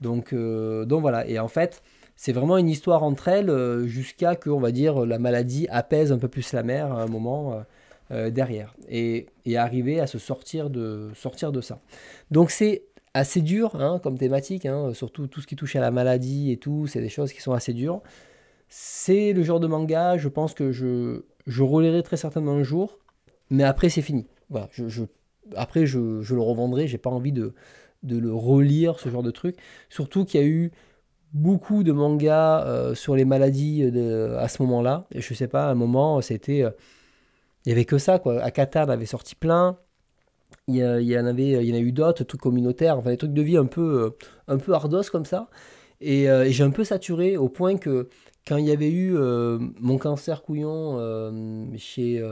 Donc, donc voilà et en fait c'est vraiment une histoire entre elles euh, jusqu'à que, on va dire, la maladie apaise un peu plus la mère à un moment euh, euh, derrière et, arriver à se sortir de, sortir de ça. Donc c'est assez dur hein, comme thématique, hein, surtout tout ce qui touche à la maladie et tout, c'est des choses qui sont assez dures. C'est le genre de manga, je pense que je, je très certainement un jour, mais après c'est fini. Voilà, après je, le revendrai, j'ai pas envie de, de le relire, ce genre de truc. Surtout qu'il y a eu beaucoup de mangas euh, sur les maladies euh, à ce moment-là. Et je sais pas, à un moment, c'était. Euh, il y avait que ça, quoi. Akata en avait sorti plein. Il y, en avait, il y en a eu d'autres, trucs communautaires, enfin des trucs de vie un peu, un peu hardos comme ça. Et, j'ai un peu saturé au point que quand il y avait eu mon cancer couillon chez,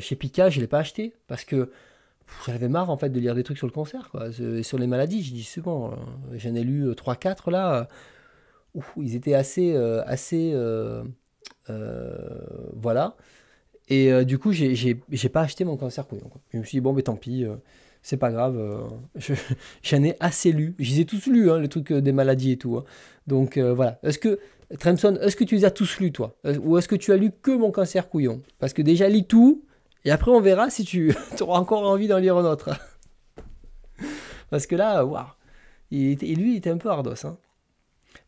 chez Pika, je ne l'ai pas acheté. Parce que j'avais marre en fait de lire des trucs sur le cancer, quoi, sur les maladies. J'ai dit c'est bon, euh, j'en ai lu 3-4 euh, là. Euh, ils étaient assez, assez, voilà. Et du coup, j'ai pas acheté mon cancer couillon. Je me suis dit bon, mais tant pis, c'est pas grave. (laughs) j'en ai assez lu. Je les ai tous lu hein, les trucs des maladies et tout. Hein. Donc voilà. Est-ce que Tremson, est-ce que tu les as tous lus toi, ou est-ce que tu as lu que mon cancer couillon Parce que déjà lis tout. Et après, on verra si tu (laughs) auras encore envie d'en lire un autre. (laughs) Parce que là, waouh. Et lui, il était un peu ardos. Hein.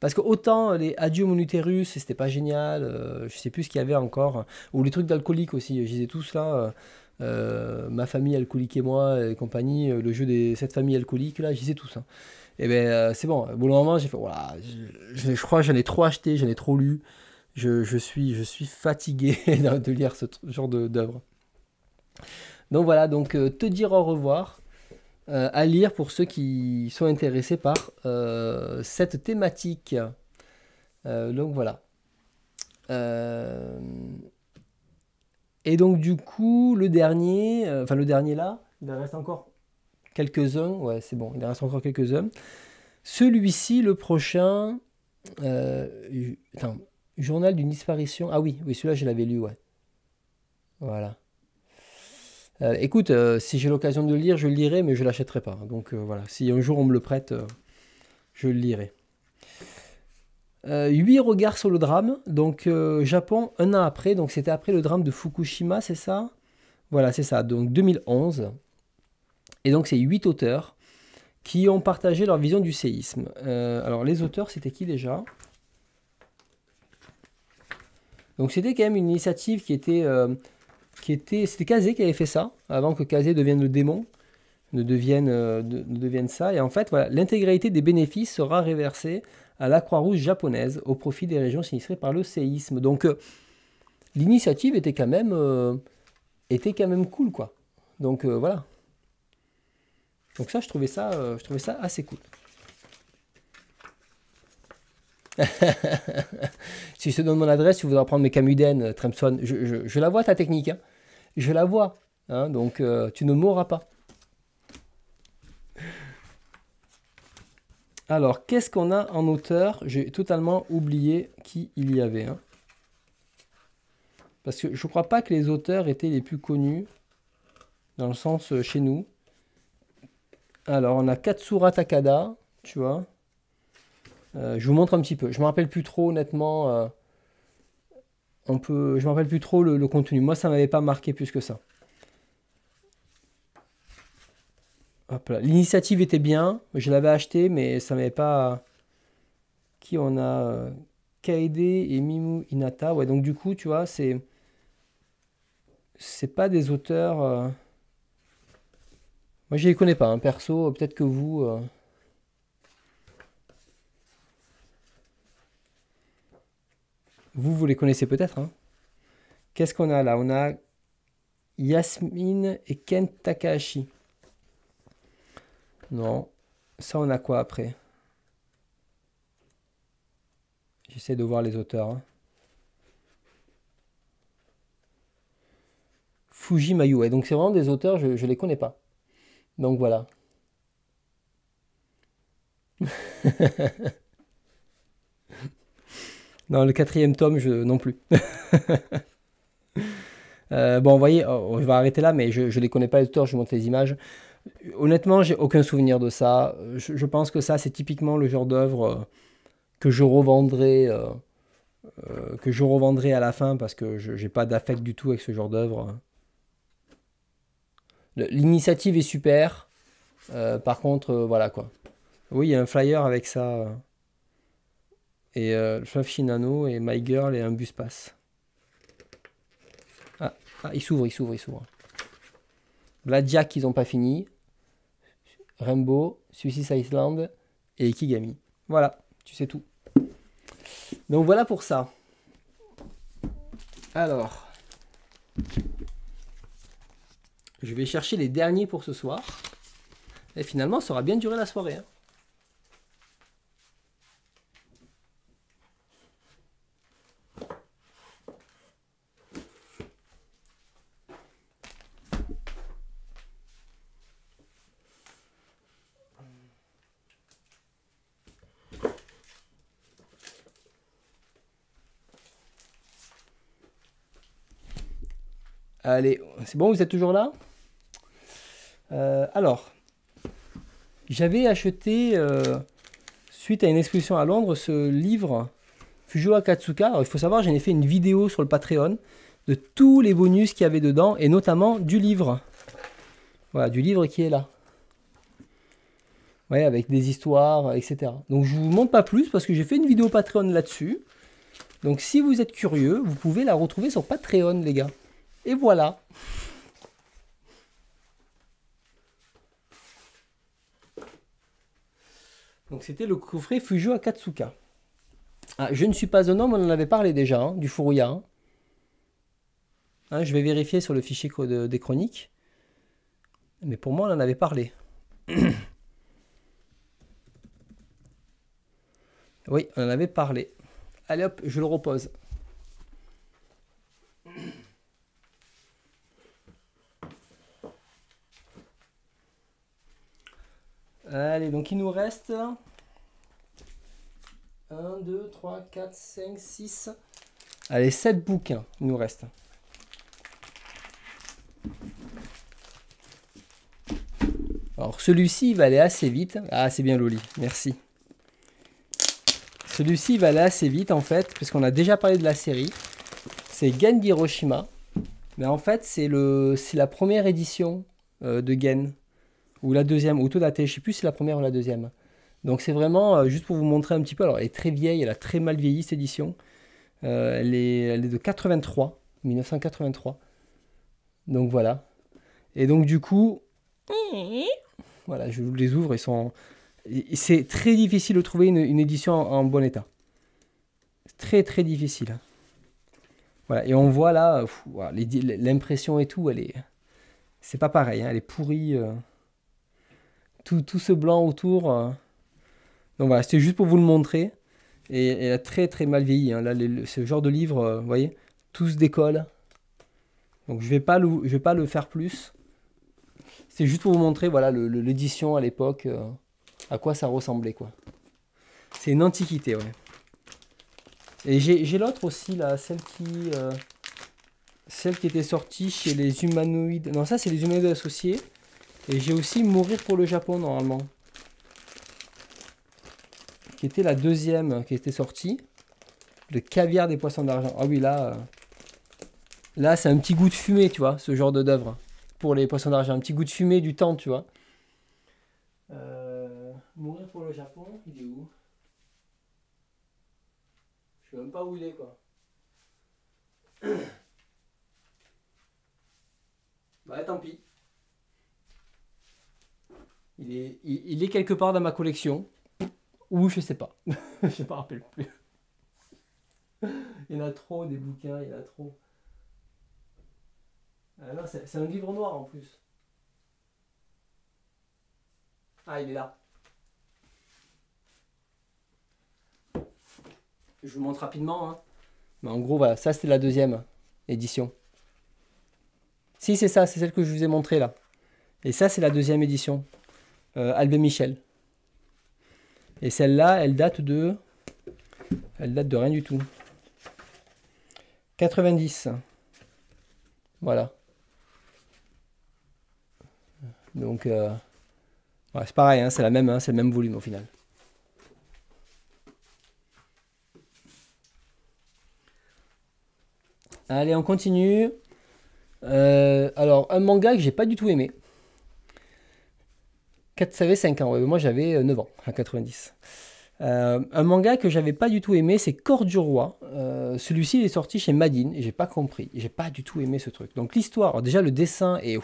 Parce que autant les Adieu mon utérus, c'était pas génial, euh, je sais plus ce qu'il y avait encore, ou les trucs d'alcoolique aussi, je disais tous là, euh, euh, ma famille alcoolique et moi et compagnie, le jeu des cette famille alcoolique là, je disais tous. Et hein. eh ben c'est bon, au bout d'un moment j'ai fait, voilà, je, je, crois j'en ai trop acheté, j'en ai trop lu, je, suis, je suis fatigué (laughs) de lire ce genre d'œuvre. Donc voilà, donc euh, te dire au revoir, euh, à lire pour ceux qui sont intéressés par euh, cette thématique. donc voilà. Et donc du coup, le dernier, enfin le dernier là, il en reste encore quelques-uns. Ouais, c'est bon, il en reste encore quelques-uns. Celui-ci, le prochain... journal d'une disparition. Ah oui, oui, celui-là, je l'avais lu, ouais. Voilà. Euh, écoute, euh, si j'ai l'occasion de le lire, je le lirai, mais je ne l'achèterai pas. Donc euh, voilà, si un jour on me le prête, je le lirai. Huit regards sur le drame. Donc Japon, un an après. Donc c'était après le drame de Fukushima, c'est ça Voilà, c'est ça. Donc 2011. Et donc c'est huit auteurs qui ont partagé leur vision du séisme. alors les auteurs, c'était qui déjà donc c'était quand même une initiative qui était c'était Kazé qui avait fait ça, avant que Kazé devienne le démon, euh, ne devienne, ça. Et en fait, voilà, l'intégralité des bénéfices sera réversée à la Croix-Rouge japonaise au profit des régions sinistrées par le séisme. Donc, euh, l'initiative était quand même. Euh, était quand même cool, quoi. Donc, voilà. Donc, ça, je trouvais ça, je trouvais ça assez cool. (laughs) si je te donne mon adresse, tu voudras prendre mes camuden, Trempson. Je, la vois ta technique. Hein je la vois. Hein, donc euh, tu ne mourras pas. Alors, qu'est-ce qu'on a en auteur J'ai totalement oublié qui il y avait. Hein. Parce que je ne crois pas que les auteurs étaient les plus connus, dans le sens euh, chez nous. Alors, on a Katsura Takada, tu vois. Euh, je vous montre un petit peu. Je ne me rappelle plus trop, honnêtement on peut, je ne me rappelle plus trop le, contenu. Moi, ça ne m'avait pas marqué plus que ça. L'initiative était bien, je l'avais acheté, mais ça m'avait pas. Qui on a Kaede et Mimu Inata. Ouais, donc du coup, tu vois, c'est. C'est pas des auteurs. Euh, moi, je les connais pas, un hein, perso. Peut-être que vous. Euh, Vous, vous les connaissez peut-être. Hein. Qu'est-ce qu'on a là On a Yasmine et Ken Takahashi. Non. Ça, on a quoi après J'essaie de voir les auteurs. Hein. Fuji Mayu. donc c'est vraiment des auteurs, je ne les connais pas. Donc voilà. (laughs) Non, le quatrième tome, je, non plus. (laughs) Euh, bon, vous voyez, on oh, oh, va arrêter là, mais je ne les connais pas les auteurs, je vous montre les images. Honnêtement, j'ai aucun souvenir de ça. Je, pense que ça, c'est typiquement le genre d'œuvre euh, que je revendrai. Euh, que je revendrai à la fin parce que je n'ai pas d'affect du tout avec ce genre d'œuvre. L'initiative est super. par contre, voilà quoi. Oui, il y a un flyer avec ça et euh, Shinano et My Girl et un bus Pass. Ah, ah, il s'ouvre, il s'ouvre, il s'ouvre. Jack, ils n'ont pas fini. Rainbow, Suicide Island et Ikigami. Voilà, tu sais tout. Donc voilà pour ça. Alors, je vais chercher les derniers pour ce soir. Et finalement, ça aura bien duré la soirée. Hein. Allez, c'est bon, vous êtes toujours là euh, Alors, j'avais acheté, euh, suite à une exposition à Londres, ce livre fujio Akatsuka. il faut savoir, j'en ai fait une vidéo sur le Patreon de tous les bonus qu'il y avait dedans, et notamment du livre. Voilà, du livre qui est là. Ouais, avec des histoires, etc. Donc je vous montre pas plus parce que j'ai fait une vidéo Patreon là-dessus. Donc si vous êtes curieux, vous pouvez la retrouver sur Patreon, les gars. Et voilà. Donc c'était le coffret Fujo Akatsuka. Ah, je ne suis pas un homme, on en avait parlé déjà, hein, du Furuya. Hein. Hein, je vais vérifier sur le fichier des chroniques. Mais pour moi, on en avait parlé. (coughs) oui, on en avait parlé. Allez hop, je le repose. Allez, donc il nous reste 1, 2, 3, 4, 5, 6. Allez, 7 bouquins il nous reste. Alors celui-ci il va aller assez vite. Ah c'est bien Loli, merci. Celui-ci va aller assez vite en fait, puisqu'on a déjà parlé de la série. C'est Gen d'Hiroshima. Mais en fait c'est la première édition euh, de Gen ou la deuxième, ou tout je je sais plus si c'est la première ou la deuxième. Donc c'est vraiment euh, juste pour vous montrer un petit peu. Alors elle est très vieille, elle a très mal vieilli cette édition. Euh, elle, est, de 83, 1983. Donc voilà. Et donc du coup, voilà, je vous les ouvre, ils sont. C'est très difficile de trouver une, édition en, bon état. Très très difficile. Hein. Voilà, et on voit là, l'impression et tout, elle est, c'est pas pareil, hein, elle est pourrie. Euh tout, ce blanc autour. Euh. Donc voilà, c'était juste pour vous le montrer. Et elle a très très mal vieilli. Hein. Là, ce genre de livre, euh, vous voyez, tout se décolle. Donc je vais pas je vais pas le faire plus. C'est juste pour vous montrer voilà l'édition à l'époque, euh, à quoi ça ressemblait quoi. C'est une antiquité ouais. Et j'ai l'autre aussi là, celle qui, celle qui était sortie chez les humanoïdes. Non ça c'est les humanoïdes associés. Et j'ai aussi Mourir pour le Japon, normalement. Qui était la deuxième euh, qui était sortie. Le caviar des poissons d'argent. Ah oui, là... Euh, là, c'est un petit goût de fumée, tu vois, ce genre d'œuvre. Hein, pour les poissons d'argent, un petit goût de fumée du temps, tu vois. Euh, Mourir pour le Japon, il est où Je sais même pas où il est, quoi. (coughs) bah, tant pis. Il est, il, est quelque part dans ma collection. Ou je sais pas. (laughs) je ne me rappelle plus. il y en a trop des bouquins, il y en a trop. Ah c'est un livre noir en plus. Ah, il est là. Je vous montre rapidement. Hein. Mais en gros, voilà, ça c'est la deuxième édition. Si, c'est ça, c'est celle que je vous ai montrée là. Et ça, c'est la deuxième édition euh, Michel. Et celle-là, elle date de. Elle date de rien du tout. 90. Voilà. Donc, euh, c'est pareil, hein, c'est la même, hein, c'est le même volume au final. Allez, on continue. Euh, alors, un manga que j'ai pas du tout aimé. 4, ça 5 ans, moi j'avais 9 euh, ans, à 90. Euh, un manga que j'avais pas du tout aimé, c'est Corps du Roi. Euh, celui-ci, est sorti chez Madin, et j'ai pas compris. J'ai pas du tout aimé ce truc. Donc l'histoire, déjà le dessin est,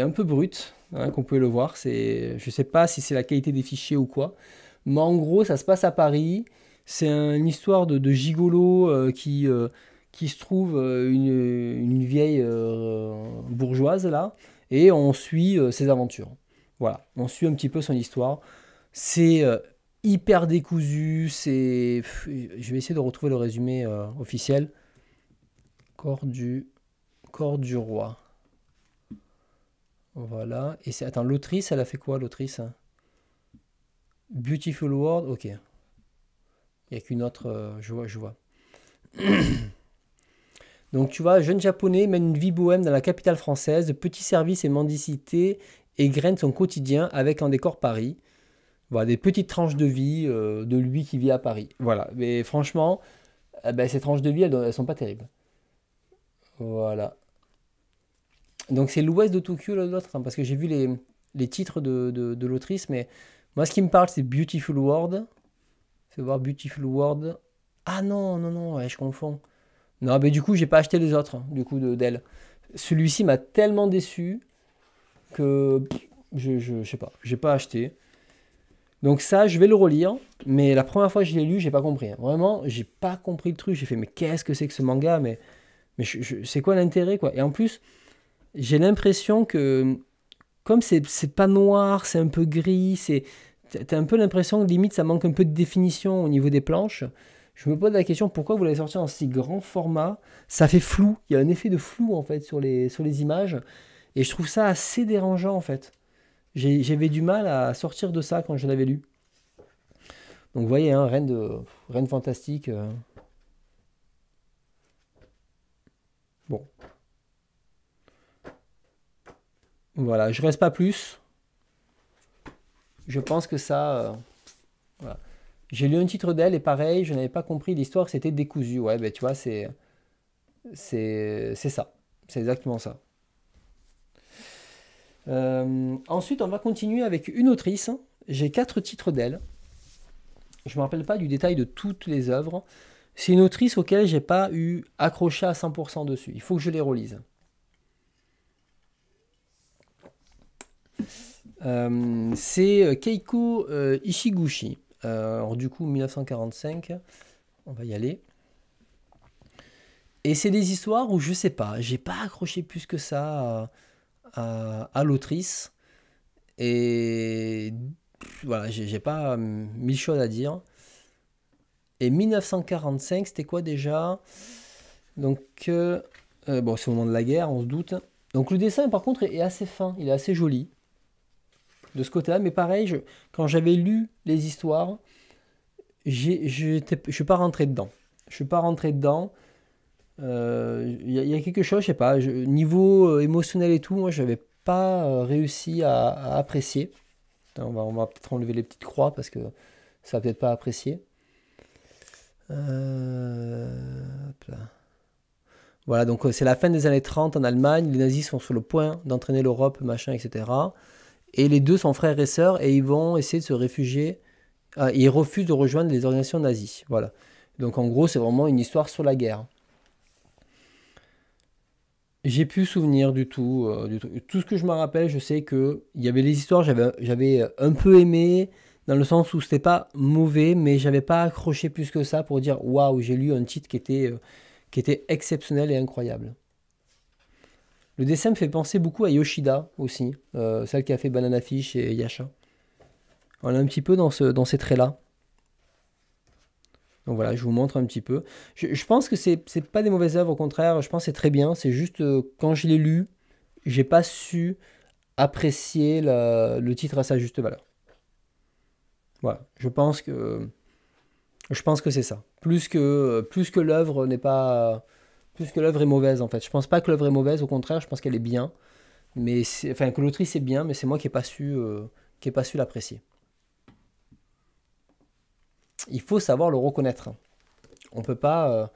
un peu brut, hein, qu'on peut le voir. Je sais pas si c'est la qualité des fichiers ou quoi. Mais en gros, ça se passe à Paris. C'est une histoire de, gigolo qui, qui se trouve une, une vieille bourgeoise là, et on suit ses aventures. Voilà, on suit un petit peu son histoire. C'est euh, hyper décousu, c'est... Je vais essayer de retrouver le résumé euh, officiel. Corps du... Corps du roi. Voilà, et c'est... Attends, l'autrice, elle a fait quoi, l'autrice hein Beautiful World, ok. Il n'y a qu'une autre, euh, je vois, (clears throat) Donc tu vois, jeune japonais mène une vie bohème dans la capitale française, Petit service et mendicité, graine son quotidien avec un décor Paris. Voilà, des petites tranches de vie euh, de lui qui vit à Paris. Voilà, mais franchement, eh ben, ces tranches de vie, elles, ne sont pas terribles. Voilà. Donc c'est l'ouest de Tokyo l'autre, hein, parce que j'ai vu les, les, titres de, l'autrice, mais moi ce qui me parle c'est Beautiful World. C'est voir Beautiful World. Ah non, non, non, je confonds. Non, mais du coup j'ai pas acheté les autres, hein, du coup d'elle. Celui-ci m'a tellement déçu je, sais pas, j'ai pas acheté. Donc ça, je vais le relire, mais la première fois que je l'ai lu, j'ai pas compris. Hein. Vraiment, j'ai pas compris le truc. J'ai fait mais qu'est-ce que c'est que ce manga Mais mais c'est quoi l'intérêt quoi Et en plus, j'ai l'impression que comme c'est pas noir, c'est un peu gris, c'est t'as un peu l'impression que limite ça manque un peu de définition au niveau des planches. Je me pose la question pourquoi vous l'avez sorti en si grand format Ça fait flou, il y a un effet de flou en fait sur les, sur les images. Et je trouve ça assez dérangeant en fait. J'avais du mal à sortir de ça quand je l'avais lu. Donc vous voyez, hein, reine, de, fantastique. Euh. Bon. Voilà, je reste pas plus. Je pense que ça... Euh, voilà. J'ai lu un titre d'elle et pareil, je n'avais pas compris l'histoire, c'était décousu. Ouais, ben tu vois, c'est... C'est ça. C'est exactement ça. Euh, ensuite, on va continuer avec une autrice. J'ai quatre titres d'elle. Je ne me rappelle pas du détail de toutes les œuvres. C'est une autrice auquel j'ai pas eu accroché à 100% dessus. Il faut que je les relise. Euh, c'est euh, Keiko euh, Ishiguchi. du coup, 1945, on va y aller. Et c'est des histoires où je sais pas, j'ai pas accroché plus que ça à, l'autrice. Et voilà, j'ai pas mille choses à dire. Et 1945, c'était quoi déjà Donc, euh, euh, bon, c'est au moment de la guerre, on se doute. Donc, le dessin, par contre, est assez fin, il est assez joli de ce côté-là. Mais pareil, quand j'avais lu les histoires, je suis pas rentré dedans. Je suis pas rentré dedans. Il euh, y, a quelque chose, je sais pas, niveau euh, émotionnel et tout, moi j'avais pas euh, réussi à, apprécier. On va, peut-être enlever les petites croix parce que ça va peut-être pas apprécier. Voilà, donc c'est la fin des années 30 en Allemagne. Les nazis sont sur le point d'entraîner l'Europe, machin, etc. Et les deux sont frères et sœurs et ils vont essayer de se réfugier. ils refusent de rejoindre les organisations nazies. Voilà. Donc en gros, c'est vraiment une histoire sur la guerre j'ai pu souvenir euh, du tout, tout, ce que je me rappelle, je sais que il y avait les histoires, j'avais euh, un peu aimé, dans le sens où c'était pas mauvais, mais j'avais pas accroché plus que ça pour dire waouh, j'ai lu un titre qui était, euh, qui était exceptionnel et incroyable. Le dessin me fait penser beaucoup à Yoshida aussi, celle qui a fait Banana Fish et Yasha. On est un petit peu dans, ce, dans ces traits-là. Donc voilà, je vous montre un petit peu. Je, pense que c'est pas des mauvaises œuvres, au contraire, je pense que c'est très bien. C'est juste euh, quand je l'ai lu, j'ai pas su apprécier le titre à sa juste valeur. Voilà, je pense que je pense que c'est ça. Plus que plus que l'œuvre n'est pas plus que l'œuvre est mauvaise en fait. Je pense pas que l'œuvre est mauvaise, au contraire, je pense qu'elle est bien, mais enfin que l'autrice est bien, mais c'est moi qui n'ai pas su euh, qui ai pas su l'apprécier il faut savoir le reconnaître. On peut pas, euh,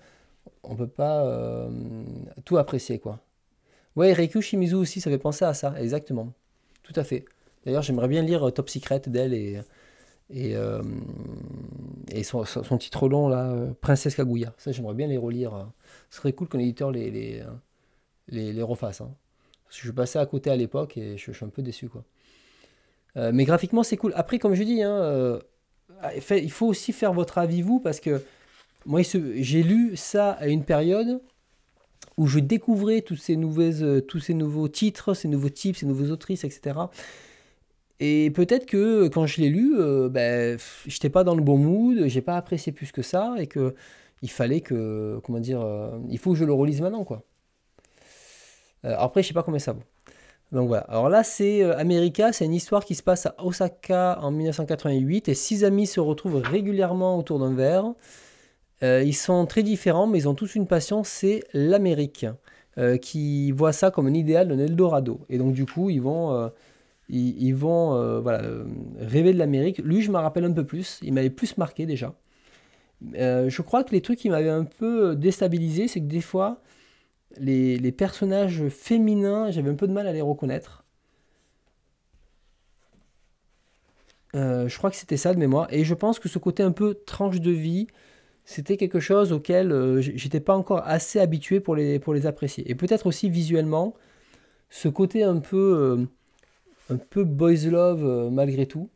on peut pas euh, tout apprécier, quoi. Ouais, Reikyu Shimizu aussi, ça fait penser à ça, exactement. Tout à fait. D'ailleurs, j'aimerais bien lire euh, Top Secret d'elle et, et, et son, titre long, là, Princesse Kaguya. Ça, j'aimerais bien les relire. Hein. Ce serait cool qu'un éditeur les, les, les, refasse. Hein. je suis passé à côté à l'époque et je, suis un peu déçu, quoi. mais graphiquement, c'est cool. Après, comme je dis, hein, ah, il faut aussi faire votre avis, vous, parce que moi, j'ai lu ça à une période où je découvrais tous ces, nouvelles, euh, tous ces nouveaux titres, ces nouveaux types, ces nouveaux autrices, etc. Et peut-être que euh, quand je l'ai lu, euh, ben, je n'étais pas dans le bon mood, j'ai pas apprécié plus que ça, et que il fallait que, comment dire, il faut que je le relise maintenant, quoi. après, je sais pas combien ça vaut. Donc voilà. Alors là, c'est euh, America, c'est une histoire qui se passe à Osaka en 1988 et six amis se retrouvent régulièrement autour d'un verre. Euh, ils sont très différents, mais ils ont tous une passion, c'est l'Amérique, euh, qui voit ça comme un idéal d'un Eldorado. Et donc du coup, ils vont, ils, vont voilà, rêver de l'Amérique. Lui, je m'en rappelle un peu plus, il m'avait plus marqué déjà. je crois que les trucs qui m'avaient un peu déstabilisé, c'est que des fois, les, personnages féminins, j'avais un peu de mal à les reconnaître. Euh, je crois que c'était ça de mémoire. Et je pense que ce côté un peu tranche de vie, c'était quelque chose auquel euh, j'étais pas encore assez habitué pour les, pour les apprécier. Et peut-être aussi visuellement, ce côté un peu, euh, un peu boys love malgré tout.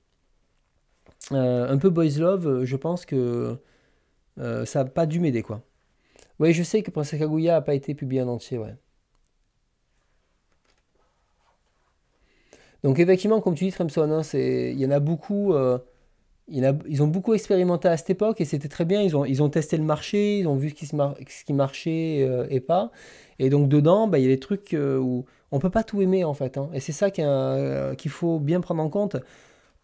un peu boys love, je pense que ça n'a pas dû m'aider quoi. Oui, je sais que Prince Kaguya n'a pas été publié en entier, ouais. Donc effectivement, comme tu dis, Tremson, hein, il y en a beaucoup. Euh, ils ont beaucoup expérimenté à cette époque et c'était très bien. Ils ont, testé le marché, ils ont vu ce qui, qui marchait euh, et pas. Et donc dedans, bah, il y a des trucs euh, où on peut pas tout aimer en fait. Hein. et c'est ça qu'il faut bien prendre en compte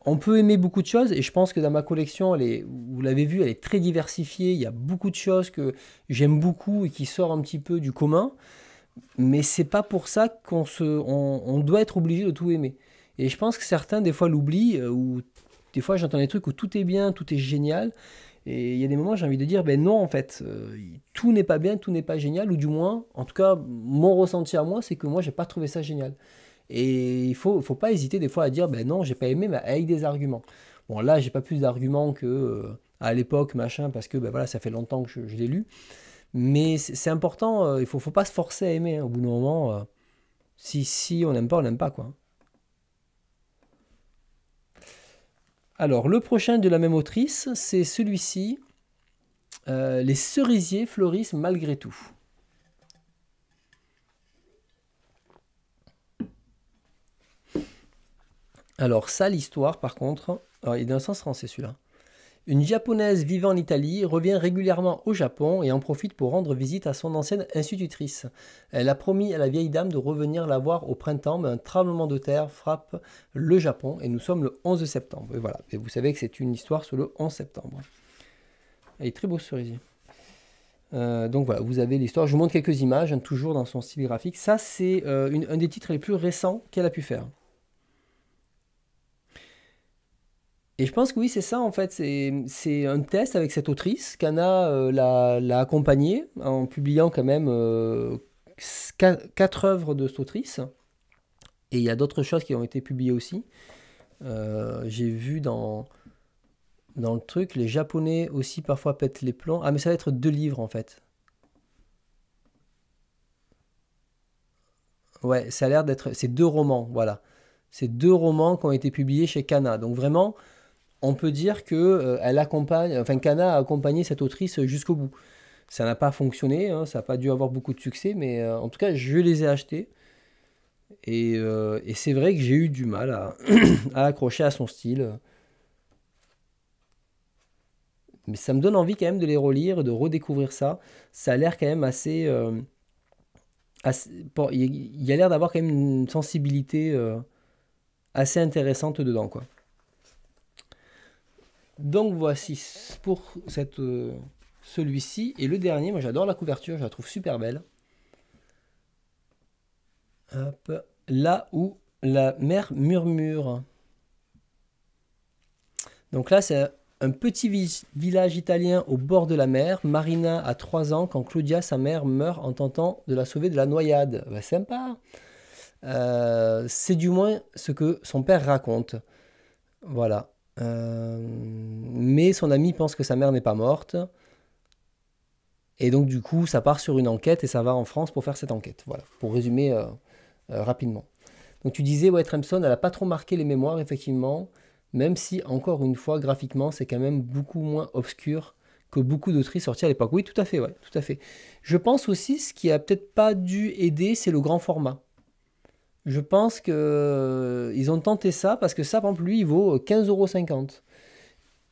on peut aimer beaucoup de choses et je pense que dans ma collection, vous l'avez vu, elle est très diversifiée. Il y a beaucoup de choses que j'aime beaucoup et qui sortent un petit peu du commun. Mais c'est pas pour ça qu'on se, on, doit être obligé de tout aimer. Et je pense que certains des fois l'oublient euh, ou des fois j'entends des trucs où tout est bien, tout est génial. Et il y a des moments j'ai envie de dire ben non en fait euh, tout n'est pas bien, tout n'est pas génial ou du moins en tout cas mon ressenti à moi c'est que moi j'ai pas trouvé ça génial. Et il faut, faut pas hésiter des fois à dire, ben non, j'ai pas aimé, mais avec des arguments. Bon, là, j'ai pas plus d'arguments que euh, à l'époque, machin, parce que ben ça fait longtemps que je, l'ai lu. Mais c'est important, euh, il faut, faut pas se forcer à aimer. Hein. Au bout d'un moment, euh, si, si on n'aime pas, on n'aime pas, quoi. Alors, le prochain de la même autrice, c'est celui-ci. Les cerisiers fleurissent malgré tout. Alors ça, l'histoire, par contre, il est d'un sens français celui-là. Une japonaise vivant en Italie revient régulièrement au Japon et en profite pour rendre visite à son ancienne institutrice. Elle a promis à la vieille dame de revenir la voir au printemps, mais un tremblement de terre frappe le Japon et nous sommes le 11 septembre. Et voilà, et vous savez que c'est une histoire sur le 11 septembre. Elle est très beau ce cerisier. Euh, donc voilà, vous avez l'histoire. Je vous montre quelques images, hein, toujours dans son style graphique. Ça, c'est euh, un des titres les plus récents qu'elle a pu faire. Et je pense que oui, c'est ça en fait. C'est un test avec cette autrice. Kana euh, l'a accompagnée en publiant quand même euh, quatre œuvres de cette autrice. Et il y a d'autres choses qui ont été publiées aussi. Euh, j'ai vu dans, dans le truc, les Japonais aussi parfois pètent les plombs. Ah, mais ça va être deux livres en fait. Ouais, ça a l'air d'être. C'est deux romans, voilà. C'est deux romans qui ont été publiés chez Kana. Donc vraiment, on peut dire que euh, elle accompagne, enfin a accompagné cette autrice jusqu'au bout. Ça n'a pas fonctionné, hein, ça n'a pas dû avoir beaucoup de succès, mais euh, en tout cas, je les ai achetés. Euh, et, c'est vrai que j'ai eu du mal (clears throat) à, accrocher à son style. Mais ça me donne envie quand même de les relire, de redécouvrir ça. Ça a l'air quand même assez... il y a l'air d'avoir quand même une sensibilité assez intéressante dedans, quoi. Donc voici pour euh, celui-ci. Et le dernier, moi j'adore la couverture, je la trouve super belle. Là où la mer murmure. Donc là, c'est un petit village italien au bord de la mer. Marina a 3 ans quand Claudia, sa mère, meurt en tentant de la sauver de la noyade. Bah, sympa euh, C'est du moins ce que son père raconte. Voilà. Euh, mais son ami pense que sa mère n'est pas morte. Et donc du coup, ça part sur une enquête et ça va en France pour faire cette enquête. Voilà, pour résumer euh, euh, rapidement. Donc tu disais, ouais, Tremson, elle n'a pas trop marqué les mémoires, effectivement, même si, encore une fois, graphiquement, c'est quand même beaucoup moins obscur que beaucoup d'autrices sorties à l'époque. Oui, tout à fait, ouais, tout à fait. Je pense aussi, ce qui a peut-être pas dû aider, c'est le grand format je pense qu'ils euh, ont tenté ça parce que ça, par exemple, lui, il vaut 15,50€.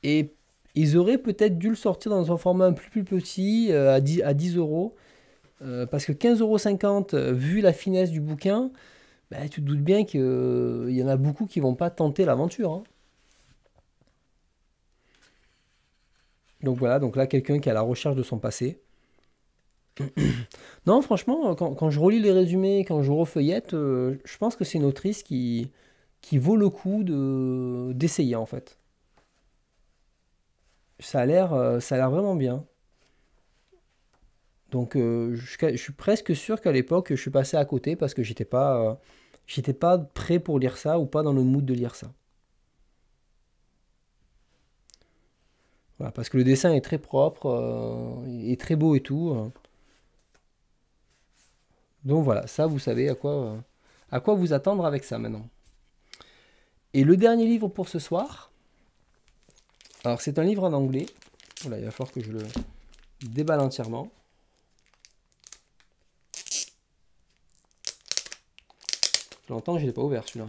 Et ils auraient peut-être dû le sortir dans un format un peu plus petit, euh, à 10 euros. Euh, parce que 15,50€, vu la finesse du bouquin, bah, tu te doutes bien qu'il y en a beaucoup qui vont pas tenter l'aventure. Hein. Donc voilà, donc là, quelqu'un qui est à la recherche de son passé. (clears throat) non, franchement, quand, je relis les résumés, quand je refeuillette, euh, je pense que c'est une autrice qui, qui vaut le coup de, d'essayer en fait. Ça a l'air, euh, ça l'air vraiment bien. Donc euh, je, suis presque sûr qu'à l'époque, je suis passé à côté parce que j'étais pas, j'étais pas prêt pour lire ça ou pas dans le mood de lire ça. Voilà, parce que le dessin est très propre, est très beau et tout. Hein. Donc voilà, ça vous savez à quoi, euh, à quoi vous attendre avec ça maintenant. Et le dernier livre pour ce soir, alors c'est un livre en anglais. Voilà, il va falloir que je le déballe entièrement. Longtemps je ne l'ai pas ouvert celui-là.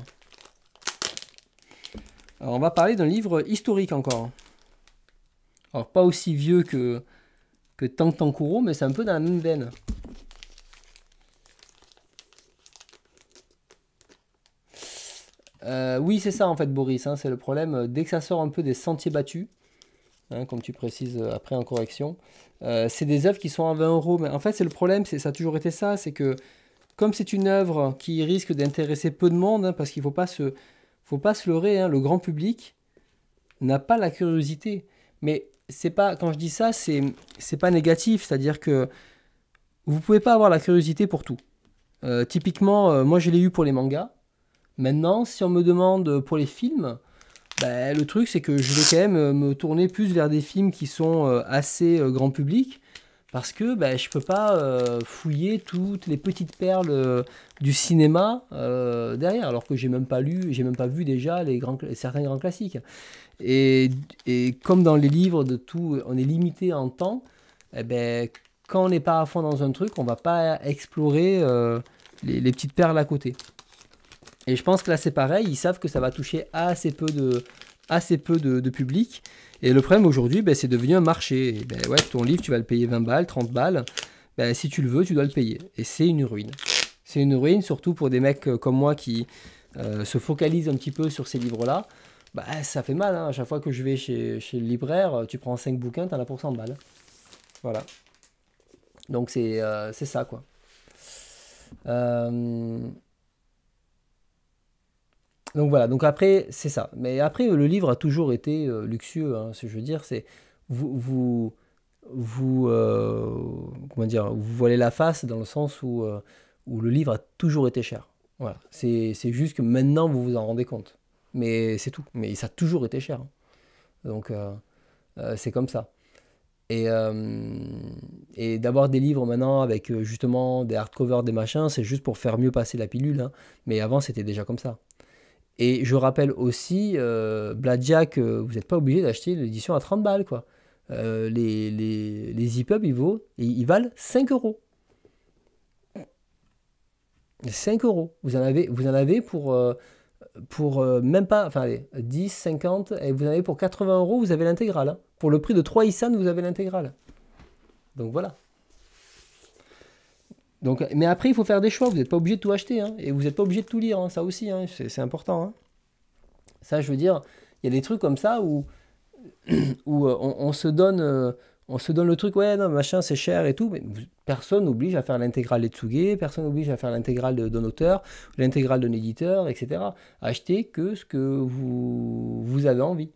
Alors on va parler d'un livre historique encore. Alors pas aussi vieux que, que Tang mais c'est un peu dans la même veine. Euh, oui, c'est ça en fait, Boris. Hein, c'est le problème. Euh, dès que ça sort un peu des sentiers battus, hein, comme tu précises euh, après en correction, c'est des œuvres qui sont à 20 euros. Mais en fait, c'est le problème. Ça a toujours été ça. C'est que comme c'est une œuvre qui risque d'intéresser peu de monde, hein, parce qu'il faut pas se, faut pas se leurrer. le grand public n'a pas la curiosité. Mais c'est pas quand je dis ça, c'est c'est pas négatif. C'est-à-dire que vous pouvez pas avoir la curiosité pour tout. typiquement, moi je l'ai eu pour les mangas. Maintenant, si on me demande pour les films, bah, le truc c'est que je vais quand même euh, me tourner plus vers des films qui sont euh, assez euh, grand public parce que bah, je ne peux pas fouiller toutes les petites perles du cinéma derrière, alors que j'ai même pas lu, j'ai même pas vu déjà les certains grands classiques. Et, comme dans les livres de tout, on est limité en temps, eh ben, quand on n'est pas à fond dans un truc, on ne va pas explorer les petites perles à côté. Et je pense que là, c'est pareil. Ils savent que ça va toucher assez peu de, assez peu de, public. Et le problème aujourd'hui, ben, c'est devenu un marché. ben, ouais, ton livre, tu vas le payer 20 balles, 30 balles. Ben, si tu le veux, tu dois le payer. Et c'est une ruine. C'est une ruine, surtout pour des mecs euh, comme moi qui euh, se focalisent un petit peu sur ces livres-là. Ben, ça fait mal, hein. à chaque fois que je vais chez, le libraire, tu prends 5 bouquins, t'en as pour 100 balles. Voilà. Donc c'est euh, ça, quoi. Euh donc voilà, donc après, c'est ça. Mais après, le livre a toujours été euh, luxueux. si hein, ce je veux dire, c'est vous, vous, euh, comment dire, vous voilez la face dans le sens où, euh, où le livre a toujours été cher. Voilà, c'est juste que maintenant vous vous en rendez compte. Mais c'est tout. Mais ça a toujours été cher. Hein. Donc c'est comme ça. Et, et d'avoir des livres maintenant avec justement des hardcovers, des machins, c'est juste pour faire mieux passer la pilule. Hein. Mais avant, c'était déjà comme ça. Et je rappelle aussi, euh, Bladjack, vous n'êtes pas obligé d'acheter l'édition à 30 balles. Quoi. Euh, les, les, les ils, valent 5 euros. 5 euros. Vous en avez, vous en avez pour, euh, pour même pas, enfin allez, 10, 50, et vous en avez pour 80 euros, vous avez l'intégrale. Hein. Pour le prix de 3 ISAN, vous avez l'intégrale. Donc voilà. Donc, mais après, il faut faire des choix. Vous n'êtes pas obligé de tout acheter. Hein. et vous n'êtes pas obligé de tout lire. Hein. ça aussi, hein, c'est important. Ça, je veux dire, il y a des trucs comme ça où, (clears throat) où euh, on, se donne, euh, on se donne le truc, ouais, machin, c'est cher et tout. Mais personne n'oblige à faire l'intégrale de Tsuge, personne n'oblige à faire l'intégrale d'un auteur, l'intégrale d'un éditeur, etc. Achetez que ce que vous, avez envie.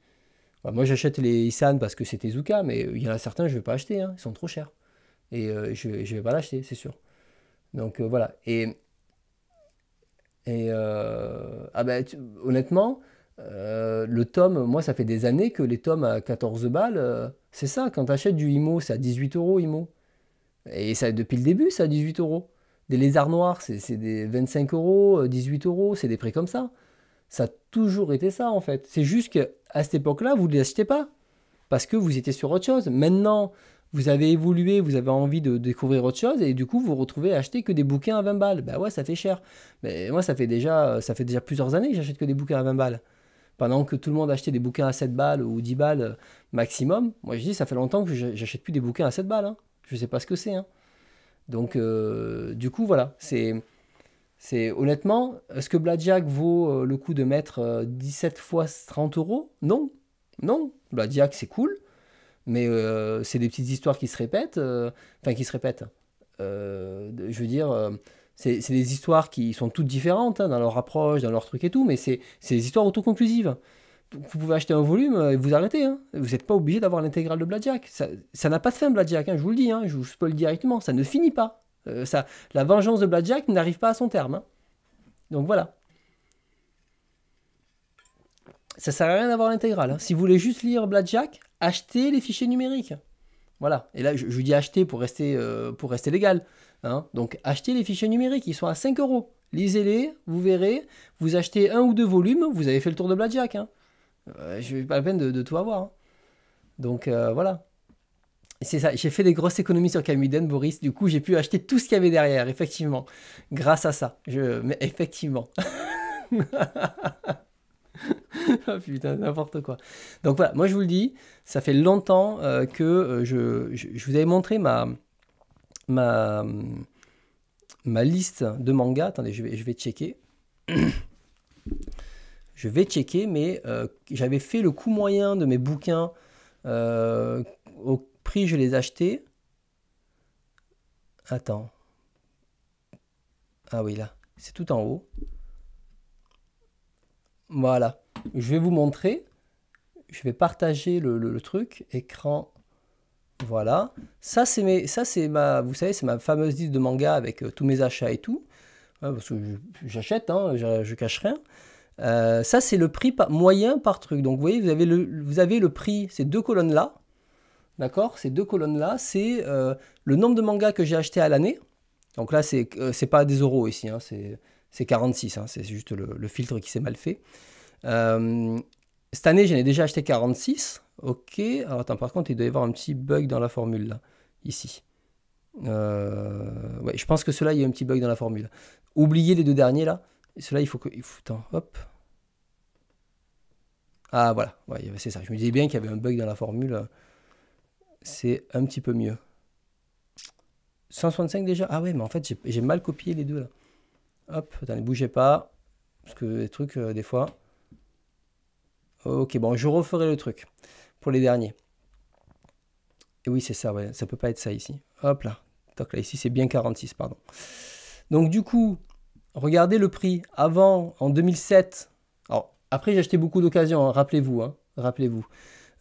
Bah, moi, j'achète les Isan parce que c'est Tezuka, mais euh, il y en a certains, je ne vais pas acheter. ils sont trop chers. Et je ne vais pas l'acheter, c'est sûr. Donc euh, voilà. Et, et euh, ah ben, honnêtement, euh, le tome, moi, ça fait des années que les tomes à 14 balles, c'est ça. Quand tu achètes du IMO, c'est à 18 euros IMO. Et ça, depuis le début, c'est à 18 euros. Des lézards noirs, c'est des 25 euros, 18 euros, c'est des prix comme ça. Ça a toujours été ça, en fait. C'est juste qu'à cette époque-là, vous ne les achetez pas. Parce que vous étiez sur autre chose. Maintenant, vous avez évolué, vous avez envie de découvrir autre chose, et du coup, vous vous retrouvez à acheter que des bouquins à 20 balles. Ben ouais, ça fait cher. Mais moi, ça fait déjà, ça fait déjà plusieurs années que j'achète que des bouquins à 20 balles. Pendant que tout le monde achetait des bouquins à 7 balles ou 10 balles euh, maximum, moi je dis, ça fait longtemps que j'achète plus des bouquins à 7 balles. Hein. Je sais pas ce que c'est. Hein. Donc, euh, du coup, voilà, c'est. C'est honnêtement, est-ce que Bladjak vaut euh, le coup de mettre 17 fois 30 euros Non, non. Bladjak, c'est cool, mais euh, c'est des petites histoires qui se répètent, euh, enfin qui se répètent. Euh, je veux dire, c'est des histoires qui sont toutes différentes hein, dans leur approche, dans leur truc et tout, mais c'est des histoires autoconclusives. Vous pouvez acheter un volume et vous arrêtez. Hein. Vous n'êtes pas obligé d'avoir l'intégrale de Bladjak. Ça n'a pas de fin, Bladjak. Hein, je vous le dis, je vous spoil directement. Ça ne finit pas. ça, la vengeance de Bladjak n'arrive pas à son terme. Donc voilà ça sert à rien d'avoir l'intégrale. Si vous voulez juste lire Bladjak acheter les fichiers numériques. Voilà. Et là, je, vous dis acheter pour rester, euh, pour rester légal. Hein. Donc, achetez les fichiers numériques. Ils sont à 5 euros. Lisez-les, vous verrez. Vous achetez un ou deux volumes, vous avez fait le tour de Blackjack. Hein. Euh, je n'ai pas la peine de, tout avoir. Hein. Donc, euh, voilà. C'est ça, j'ai fait des grosses économies sur Camuden, Boris. Du coup, j'ai pu acheter tout ce qu'il y avait derrière, effectivement. Grâce à ça. Je... Mais effectivement. (laughs) (laughs) ah putain, n'importe quoi. Donc voilà, moi je vous le dis, ça fait longtemps euh, que euh, je, vous avais montré ma, ma, ma liste de mangas. Attendez, je vais, je vais checker. (clears throat) je vais checker, mais euh, j'avais fait le coût moyen de mes bouquins au prix, je les achetais. Attends. Ah oui, là, c'est tout en haut. Voilà. Je vais vous montrer. Je vais partager le, truc. Écran. Voilà. Ça, c'est mes, ça, c'est ma, vous savez, c'est ma fameuse liste de manga avec euh, tous mes achats et tout. parce que j'achète, hein, je, je, cache rien. Euh, ça, c'est le prix moyen par truc. Donc, vous voyez, vous avez le, vous avez le prix, ces deux colonnes-là. D'accord Ces deux colonnes-là, c'est euh, le nombre de mangas que j'ai acheté à l'année. Donc là, c'est n'est pas des euros ici, hein, c'est c'est 46, hein, c'est juste le, filtre qui s'est mal fait. Euh, cette année, j'en ai déjà acheté 46. Ok, alors attends, par contre, il doit y avoir un petit bug dans la formule là, ici. Euh, ouais, je pense que cela, il y a un petit bug dans la formule. Oubliez les deux derniers là. Cela, il faut que. attends, hop. Ah voilà, ouais, c'est ça. Je me disais bien qu'il y avait un bug dans la formule. C'est un petit peu mieux. 165 déjà Ah ouais, mais en fait, j'ai mal copié les deux là. Hop, attendez, bougez pas. Parce que les trucs, euh, des fois. Ok, bon, je referai le truc pour les derniers. Et oui, c'est ça, ça ça peut pas être ça ici. Hop là. donc là, ici c'est bien 46, pardon. Donc du coup, regardez le prix. Avant, en 2007, alors après j'ai acheté beaucoup d'occasions, hein, rappelez-vous, hein, rappelez-vous.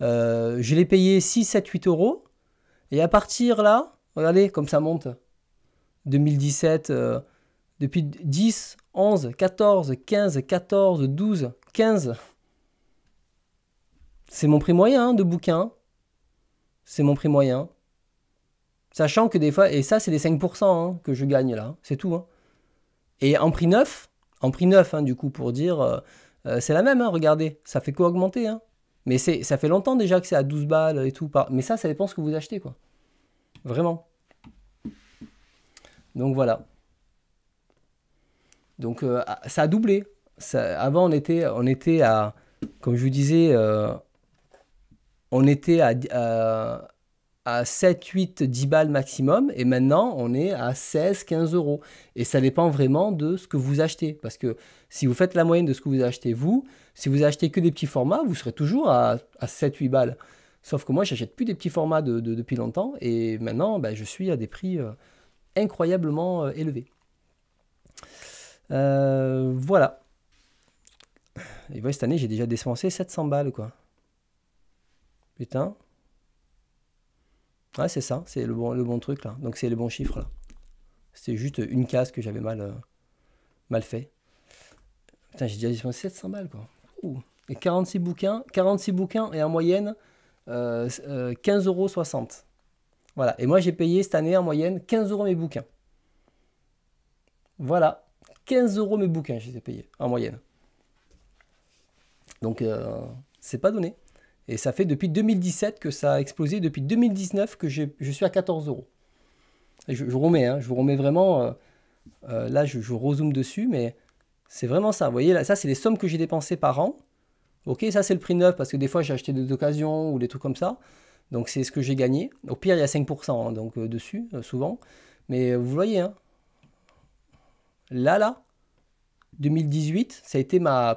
Euh, je l'ai payé 6, 7, 8 euros. Et à partir là, regardez comme ça monte. 2017, depuis 10, 11, 14, 15, 14, 12, 15. C'est mon prix moyen hein, de bouquin. C'est mon prix moyen. Sachant que des fois, et ça c'est les 5% hein, que je gagne là, c'est tout. Hein. Et en prix neuf, en prix neuf du coup pour dire, euh, euh, c'est la même, regardez, ça fait qu'augmenter. Mais ça fait longtemps déjà que c'est à 12 balles et tout. Mais ça, ça dépend ce que vous achetez quoi. Vraiment. Donc voilà. Donc euh, ah, ça a doublé. avant, on était, on était à, comme je vous disais, euh, on était à, 7, 8, 10 balles maximum. Et maintenant, on est à 16, 15 euros. Et ça dépend vraiment de ce que vous achetez. Parce que si vous faites la moyenne de ce que vous achetez vous, si vous achetez que des petits formats, vous serez toujours à, 7, 8 balles. Sauf que moi, je n'achète plus des petits formats depuis longtemps. Et maintenant, ben, je suis à des prix euh, incroyablement élevés. Euh, voilà. Et voilà cette année, j'ai déjà dépensé 700 balles, quoi. Putain. Ouais, c'est ça, c'est le bon, le bon truc, là. Donc, c'est le bon chiffre, là. C'était juste une case que j'avais mal, euh, mal fait. Putain, j'ai déjà dépensé 700 balles, quoi. Et 46 bouquins, 46 bouquins et en moyenne euh, 15,60 euh, euros. Voilà. Et moi, j'ai payé cette année en moyenne 15 euros mes bouquins. Voilà. 15 euros mes bouquins, je les ai payés en moyenne. Donc, euh, c'est pas donné. Et ça fait depuis 2017 que ça a explosé, depuis 2019 que je, suis à 14 euros. Je, vous remets, hein, je vous remets vraiment. Euh, euh, là, je, rezoome dessus, mais c'est vraiment ça. Vous voyez, là, ça, c'est les sommes que j'ai dépensées par an. Ok, ça, c'est le prix neuf parce que des fois, j'ai acheté des occasions ou des trucs comme ça. Donc, c'est ce que j'ai gagné. Au pire, il y a 5% hein, donc, dessus, souvent. Mais vous voyez, hein, là, là, 2018, ça a été ma.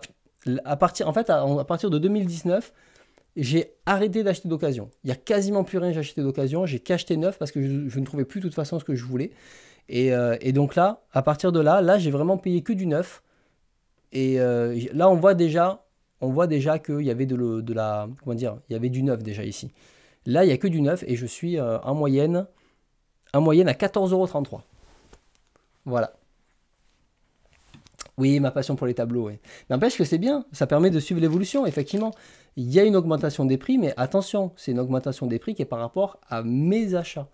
À partir, en fait, à, partir de 2019, j'ai arrêté d'acheter d'occasion. Il n'y a quasiment plus rien que acheté d'occasion. J'ai qu'acheté neuf parce que je, ne trouvais plus de toute façon ce que je voulais. Euh, et, donc là, à partir de là, là, j'ai vraiment payé que du neuf. Et euh, là, on voit déjà, on voit déjà qu'il y avait de, de, la, comment dire, il y avait du neuf déjà ici. Là, il n'y a que du neuf et je suis euh, en moyenne, en moyenne à 14,33 euros. Voilà. Oui, ma passion pour les tableaux, oui. N'empêche que c'est bien, ça permet de suivre l'évolution, effectivement. Il y a une augmentation des prix, mais attention, c'est une augmentation des prix qui est par rapport à mes achats.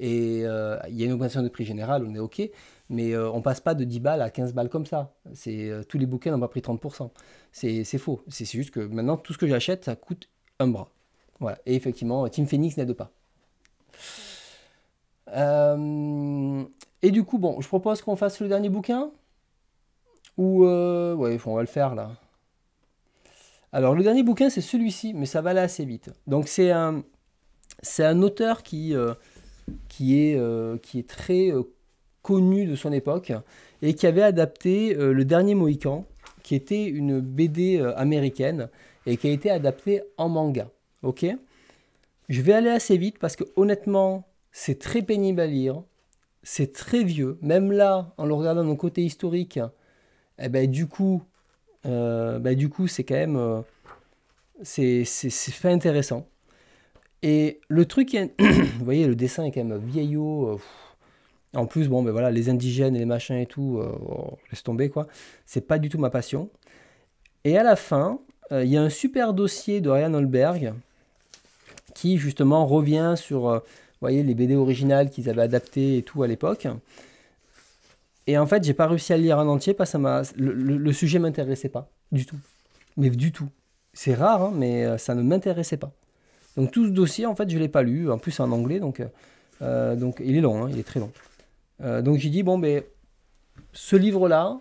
Et euh, il y a une augmentation des prix générale, on est OK, mais on euh, on passe pas de 10 balles à 15 balles comme ça. C'est euh, Tous les bouquets n'ont pas pris 30%. C'est faux. C'est juste que maintenant, tout ce que j'achète, ça coûte un bras. Voilà. Et effectivement, Team Phoenix n'aide pas. et du coup, bon, je propose qu'on fasse le dernier bouquin. Ou, euh, ouais, on va le faire là. Alors, le dernier bouquin, c'est celui-ci, mais ça va là assez vite. Donc, c'est un, c'est un auteur qui, euh, euh, est, très connu de son époque et qui avait adapté Le Dernier Mohican, qui était une BD américaine et qui a été adaptée en manga. Ok Je vais aller assez vite parce que honnêtement, c'est très pénible à lire, c'est très vieux. Même là, en le regardant d'un côté historique, eh ben, du coup, euh, ben, du coup, c'est quand même, euh, c'est fait intéressant. Et le truc, (coughs) vous voyez, le dessin est quand même vieillot. Euh, en plus, bon, ben voilà, les indigènes et les machins et tout, oh, laisse tomber quoi. C'est pas du tout ma passion. Et à la fin, il y a un super dossier de Ryan Holberg qui justement revient sur, voyez, les BD originales qu'ils avaient adaptées et tout à l'époque. Et en fait, j'ai pas réussi à lire en entier parce que ça le, sujet m'intéressait pas du tout. Mais du tout. C'est rare, hein, mais euh, ça ne m'intéressait pas. Donc tout ce dossier, en fait, je l'ai pas lu. En plus, c'est en anglais, donc, euh, euh, il est long, hein, il est très long. donc j'ai dit, bon, mais ben, ce livre-là,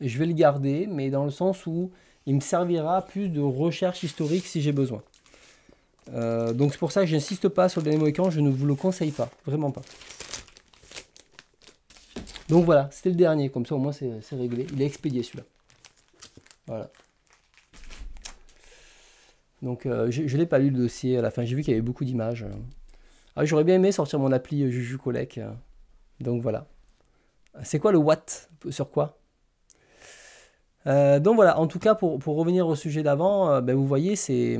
je vais le garder, mais dans le sens où il me servira plus de recherche historique si j'ai besoin. donc c'est pour ça que j'insiste pas sur le dernier je ne vous le conseille pas, vraiment pas. Donc voilà, c'était le dernier, comme ça au moins c'est réglé. Il est expédié celui-là. Voilà. Donc euh, je n'ai l'ai pas lu le dossier à la fin, j'ai vu qu'il y avait beaucoup d'images. Ah, J'aurais bien aimé sortir mon appli euh, Juju euh. donc voilà. C'est quoi le what Sur quoi donc voilà, en tout cas, pour, revenir au sujet d'avant, ben, vous voyez, c'est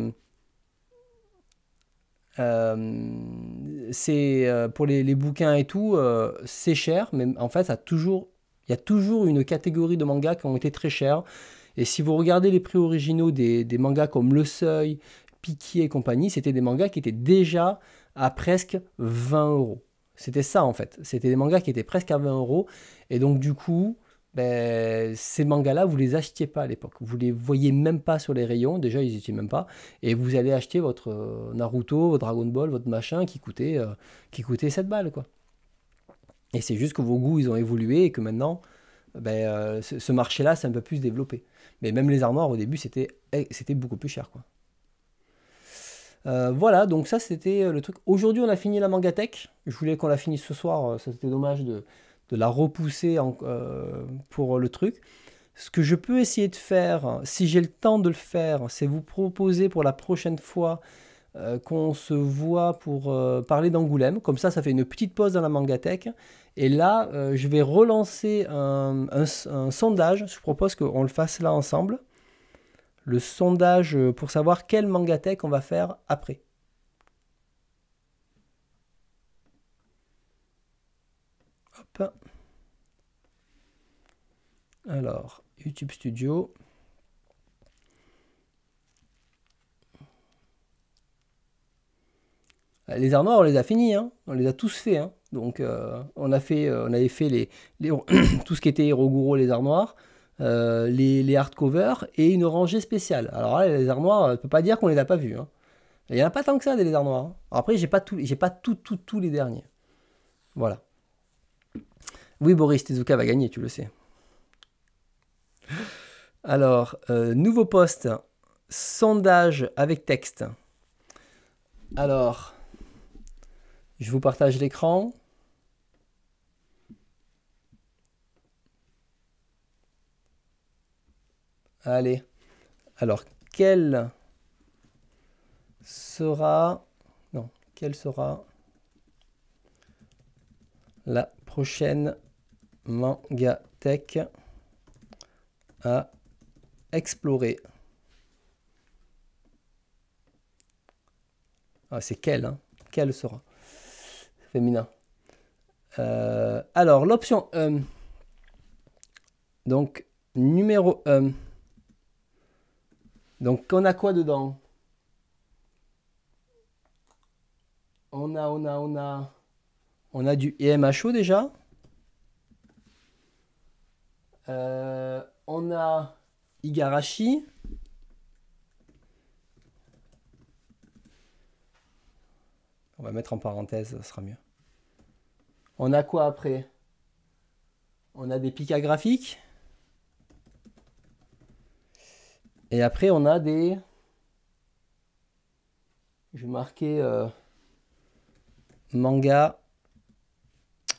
c'est euh, pour les, bouquins et tout, euh, c'est cher, mais en fait, il y a toujours une catégorie de mangas qui ont été très chers. Et si vous regardez les prix originaux des, des mangas comme Le Seuil, Piquet et compagnie, c'était des mangas qui étaient déjà à presque 20 euros. C'était ça en fait. C'était des mangas qui étaient presque à 20 euros. Et donc du coup, ben, ces mangas-là, vous les achetiez pas à l'époque. Vous les voyez même pas sur les rayons. Déjà, ils étaient même pas. Et vous allez acheter votre euh, Naruto, votre Dragon Ball, votre machin qui coûtait, euh, qui coûtait 7 balles. Quoi. Et c'est juste que vos goûts, ils ont évolué et que maintenant, ben, euh, ce, marché-là c'est un peu plus développé. Mais même les armoires, au début, c'était eh, beaucoup plus cher. Quoi. voilà, donc ça c'était le truc. Aujourd'hui on a fini la Mangatech. Je voulais qu'on la finisse ce soir, ça c'était dommage de, de la repousser euh, pour le truc. Ce que je peux essayer de faire, si j'ai le temps de le faire, c'est vous proposer pour la prochaine fois euh, qu'on se voit pour euh, parler d'Angoulême. Comme ça, ça fait une petite pause dans la Mangatech. Et là, je vais relancer un, sondage. Je propose qu'on le fasse là ensemble. Le sondage pour savoir quelle Mangatech on va faire après. Alors, YouTube Studio. Ah, les armoires, on les a finis, hein. on les a tous fait. Hein. Donc, euh, on, a fait, euh, on avait fait les, (clears throat) tout ce qui était Hiroguro, les armoires, euh, les, les hardcovers et une rangée spéciale. Alors là, les armoires, on ne peut pas dire qu'on les a pas vus, hein. Il n'y en a pas tant que ça des armoires. noirs. après, j'ai pas tout, j'ai pas tout, tout, tous les derniers. Voilà. Oui, Boris Tezuka va gagner, tu le sais. Alors, euh, nouveau poste, sondage avec texte. Alors, je vous partage l'écran. Allez. Alors, quel sera... Non, quelle sera la prochaine manga tech à explorer. Ah, c'est quelle, hein. Quelle sera Féminin. Euh, alors, l'option e, Donc, numéro 1. E. Donc, on a quoi dedans On a, on a, on a... On a du EMHO déjà. Euh, on a Igarashi. On va mettre en parenthèse, ça sera mieux. On a quoi après On a des pics graphiques. Et après, on a des... Je vais marquer euh, manga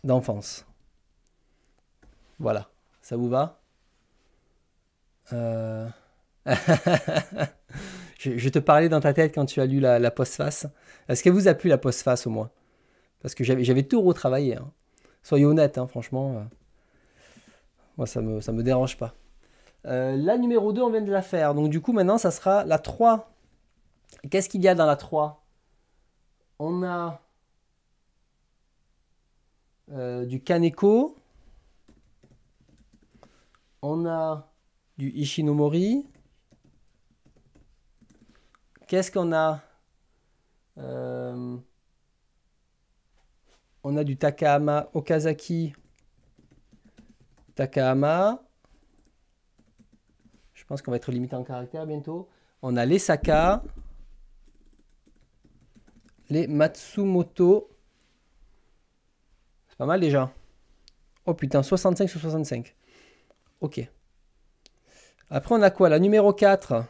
d'enfance. Voilà, ça vous va euh, (laughs) je, te parlais dans ta tête quand tu as lu la, post postface. Est-ce qu'elle vous a plu la postface au moins Parce que j'avais tout retravaillé. Hein. Soyez honnête, hein, franchement. Euh, moi, ça me, ça me dérange pas. Euh, la numéro 2, on vient de la faire. Donc du coup, maintenant, ça sera la 3. Qu'est-ce qu'il y a dans la 3 On a... Euh, du Kaneko. On a du Ishinomori. Qu'est-ce qu'on a euh, On a du Takahama Okazaki. Takahama. Je pense qu'on va être limité en caractère bientôt. On a les Saka. Les Matsumoto. Pas mal déjà. Oh putain, 65 sur 65. Ok. Après, on a quoi La numéro 4.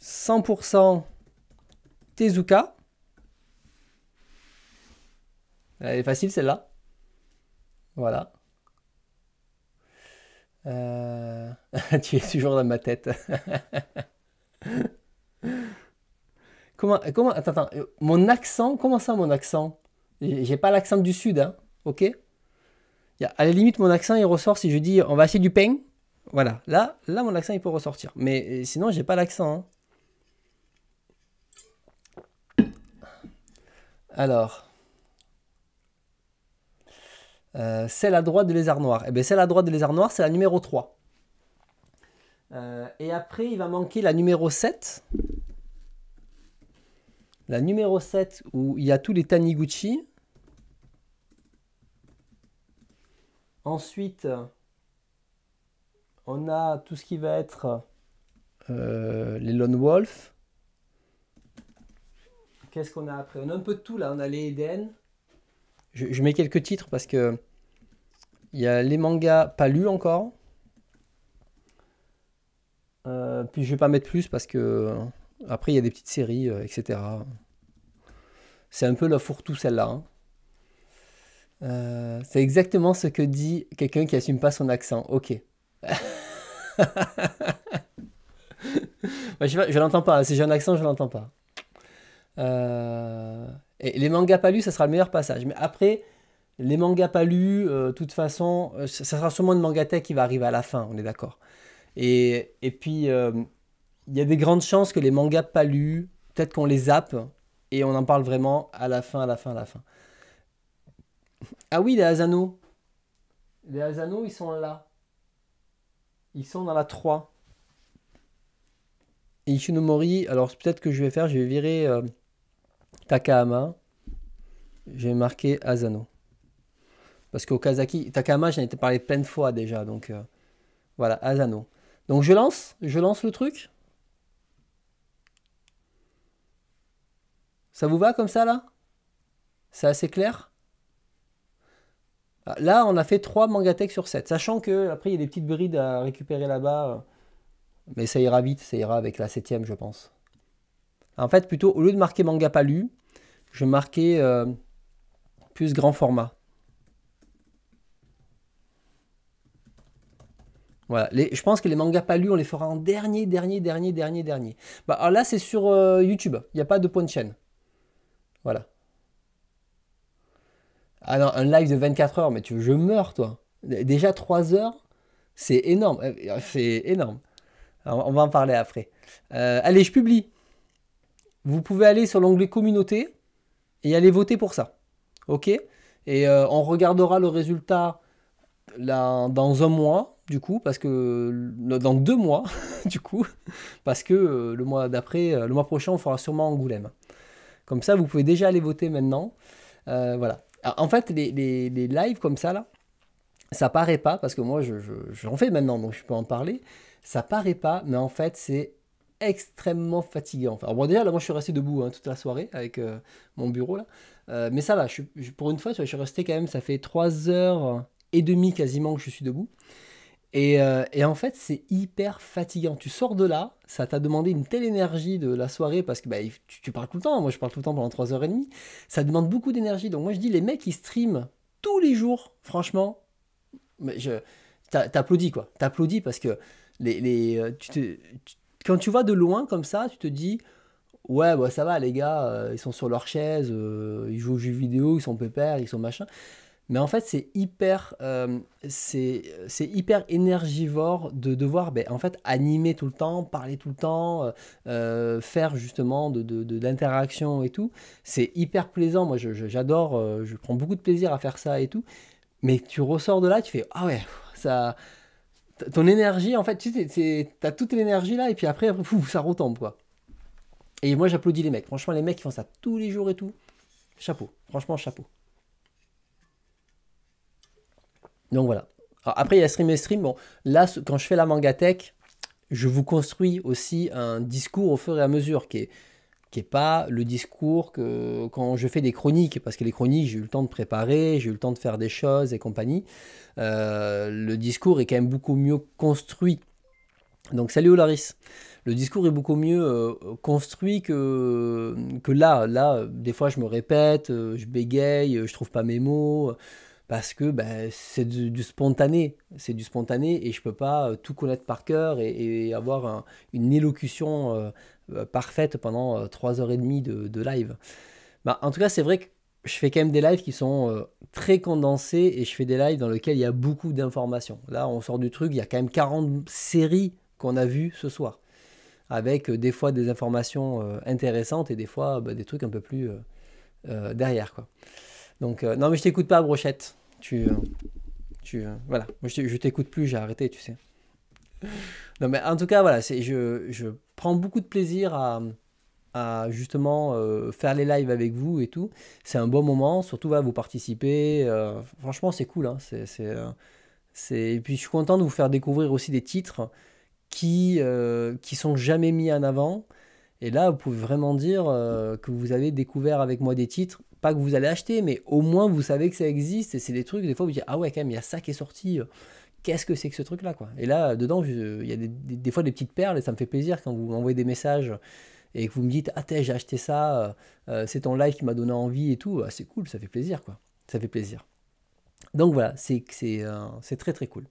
100% Tezuka. Elle est facile celle-là. Voilà. Euh, (laughs) tu es toujours dans ma tête. (laughs) comment, comment, attends, attends, euh, mon accent, comment ça mon accent j'ai pas l'accent du sud, hein, ok À la limite, mon accent, il ressort si je dis on va acheter du pain. Voilà, là, là mon accent, il peut ressortir. Mais euh, sinon, j'ai pas l'accent. Hein. Alors. Euh, c'est la droite de lézard noir. Eh bien, c'est la droite de lézard noir, c'est la numéro 3. Euh, et après, il va manquer la numéro 7. La numéro 7, où il y a tous les Taniguchi. Ensuite, on a tout ce qui va être euh, les Lone Wolf. Qu'est-ce qu'on a après On a un peu de tout là. On a les Eden. Je, mets quelques titres parce que il y a les mangas pas lus encore. Euh, puis je ne vais pas mettre plus parce que après, il y a des petites séries, euh, etc. C'est un peu la fourre-tout, celle-là. Hein. Euh, c'est exactement ce que dit quelqu'un qui assume pas son accent. Ok. (laughs) je, je l'entends pas. Si j'ai un accent, je l'entends pas. Euh, et les mangas pas lus, ça sera le meilleur passage. Mais après, les mangas pas lus, de toute façon, ça sera sûrement une manga qui va arriver à la fin, on est d'accord. Et, et puis, il y a des grandes chances que les mangas pas lus, peut-être qu'on les zappe et on en parle vraiment à la fin, à la fin, à la fin. Ah oui, les Asano. Les Asano, ils sont là. Ils sont dans la 3. Et Ishinomori, alors peut-être que je vais faire, je vais virer euh, Takahama. Je vais marquer Asano. Parce Kazaki, Takahama, j'en ai parlé plein de fois déjà. Donc euh, voilà, Asano. Donc je lance, je lance le truc. Ça vous va comme ça là C'est assez clair ah, Là, on a fait 3 tech sur 7, sachant que après il y a des petites brides à récupérer là-bas. Euh, mais ça ira vite, ça ira avec la septième, je pense. En fait, plutôt, au lieu de marquer manga pas lu, je marquais euh, plus grand format. Voilà, je pense que les mangas pas lus, on les fera en dernier, dernier, dernier, dernier, dernier. Bah, alors là, c'est sur euh, YouTube, il n'y a pas de point de chaîne. Voilà. Alors ah un live de 24 heures, mais tu je meurs, toi. Déjà 3 heures, c'est énorme. Euh, euh, c'est énorme. on va en parler après. Euh, allez, je publie. Vous pouvez aller sur l'onglet communauté et aller voter pour ça. OK Et on regardera le résultat là, dans un mois, du coup, parce que. Dans deux mois, (laughs) du coup, parce que le mois d'après, le mois prochain, on fera sûrement Angoulême. Comme ça, vous pouvez déjà aller voter maintenant. Euh, voilà. Ah, en fait, les, lives comme ça, là, ça paraît pas, parce que moi, j'en je, je, fais maintenant, donc je peux en parler. Ça paraît pas, mais en fait, c'est extrêmement fatiguant. Enfin, bon, déjà, là, moi, je suis resté debout hein, toute la soirée avec euh, mon bureau, là. Euh, mais ça va, pour une fois, je suis resté quand même, ça fait 3 heures et demie quasiment que je suis debout. Euh, et, en fait, c'est hyper fatigant. Tu sors de là, ça t'a demandé une telle énergie de la soirée parce que bah, tu, parles tout le temps. Moi, je parle tout le temps pendant 3h30. Ça demande beaucoup d'énergie. Donc, moi, je dis, les mecs, ils streament tous les jours, franchement. t'applaudis, quoi. T'applaudis parce que euh, quand tu vois de loin comme ça, tu te dis, ouais, bah, ça va, les gars, euh, ils sont sur leur chaise, ils jouent aux jeux vidéo, ils sont pépères, ils sont machin. Mais en fait, c'est hyper, euh, c'est hyper énergivore de devoir ben, en fait, animer tout le temps, parler tout le temps, euh, euh, faire justement de, de, l'interaction et tout. C'est hyper plaisant. Moi, j'adore, euh, je, prends beaucoup de plaisir à faire ça et tout. Mais tu ressors de là, tu fais Ah ouais, ça. Ton énergie, en fait, tu as toute l'énergie là, et puis après, ça retombe quoi. Et moi, j'applaudis les mecs. Franchement, les mecs qui font ça tous les jours et tout, chapeau. Franchement, chapeau. Donc voilà. après, il y a stream et stream. Bon, là, quand je fais la mangatech, je vous construis aussi un discours au fur et à mesure qui est n'est pas le discours que quand je fais des chroniques, parce que les chroniques, j'ai eu le temps de préparer, j'ai eu le temps de faire des choses et compagnie, euh, le discours est quand même beaucoup mieux construit. Donc salut Olaris, le discours est beaucoup mieux euh, construit que, que là. Là, des fois, je me répète, euh, je bégaye, je trouve pas mes mots parce que ben, c'est du, spontané, c'est du spontané et je peux pas euh, tout connaître par cœur et, avoir une élocution euh, euh, parfaite pendant trois heures et demie de, live. Bah, en tout cas, c'est vrai que je fais quand même des lives qui sont très condensés et je fais des lives dans lesquels il y a beaucoup d'informations. Là, on sort du truc, il y a quand même 40 séries qu'on a vues ce soir, avec des fois des informations intéressantes et des fois bah, des trucs un peu plus derrière. quoi. Donc, euh, non, mais je t'écoute pas, Brochette. Tu. Euh, tu euh, voilà. je, t'écoute plus, j'ai arrêté, tu sais. Non, mais en tout cas, voilà, c'est, je, je prends beaucoup de plaisir à, à justement faire les lives avec vous et tout. C'est un bon moment, surtout, va vous participer franchement, c'est cool. Hein. c'est, c'est, Et puis, je suis content de vous faire découvrir aussi des titres qui, qui sont jamais mis en avant. Et là, vous pouvez vraiment dire que vous avez découvert avec moi des titres que vous allez acheter, mais au moins vous savez que ça existe. Et c'est des trucs, des fois vous dites, ah ouais, quand même, il y a ça qui est sorti. Euh, qu'est-ce que c'est que ce truc-là quoi Et là, dedans, il y a des, fois des petites perles et ça me fait plaisir quand vous m'envoyez des messages et que vous me dites, ah t'es, j'ai acheté ça, euh, euh, c'est ton live qui m'a donné envie et tout. Bah, c'est cool, ça fait plaisir quoi. Ça fait plaisir. Donc voilà, c'est c'est c'est très très cool.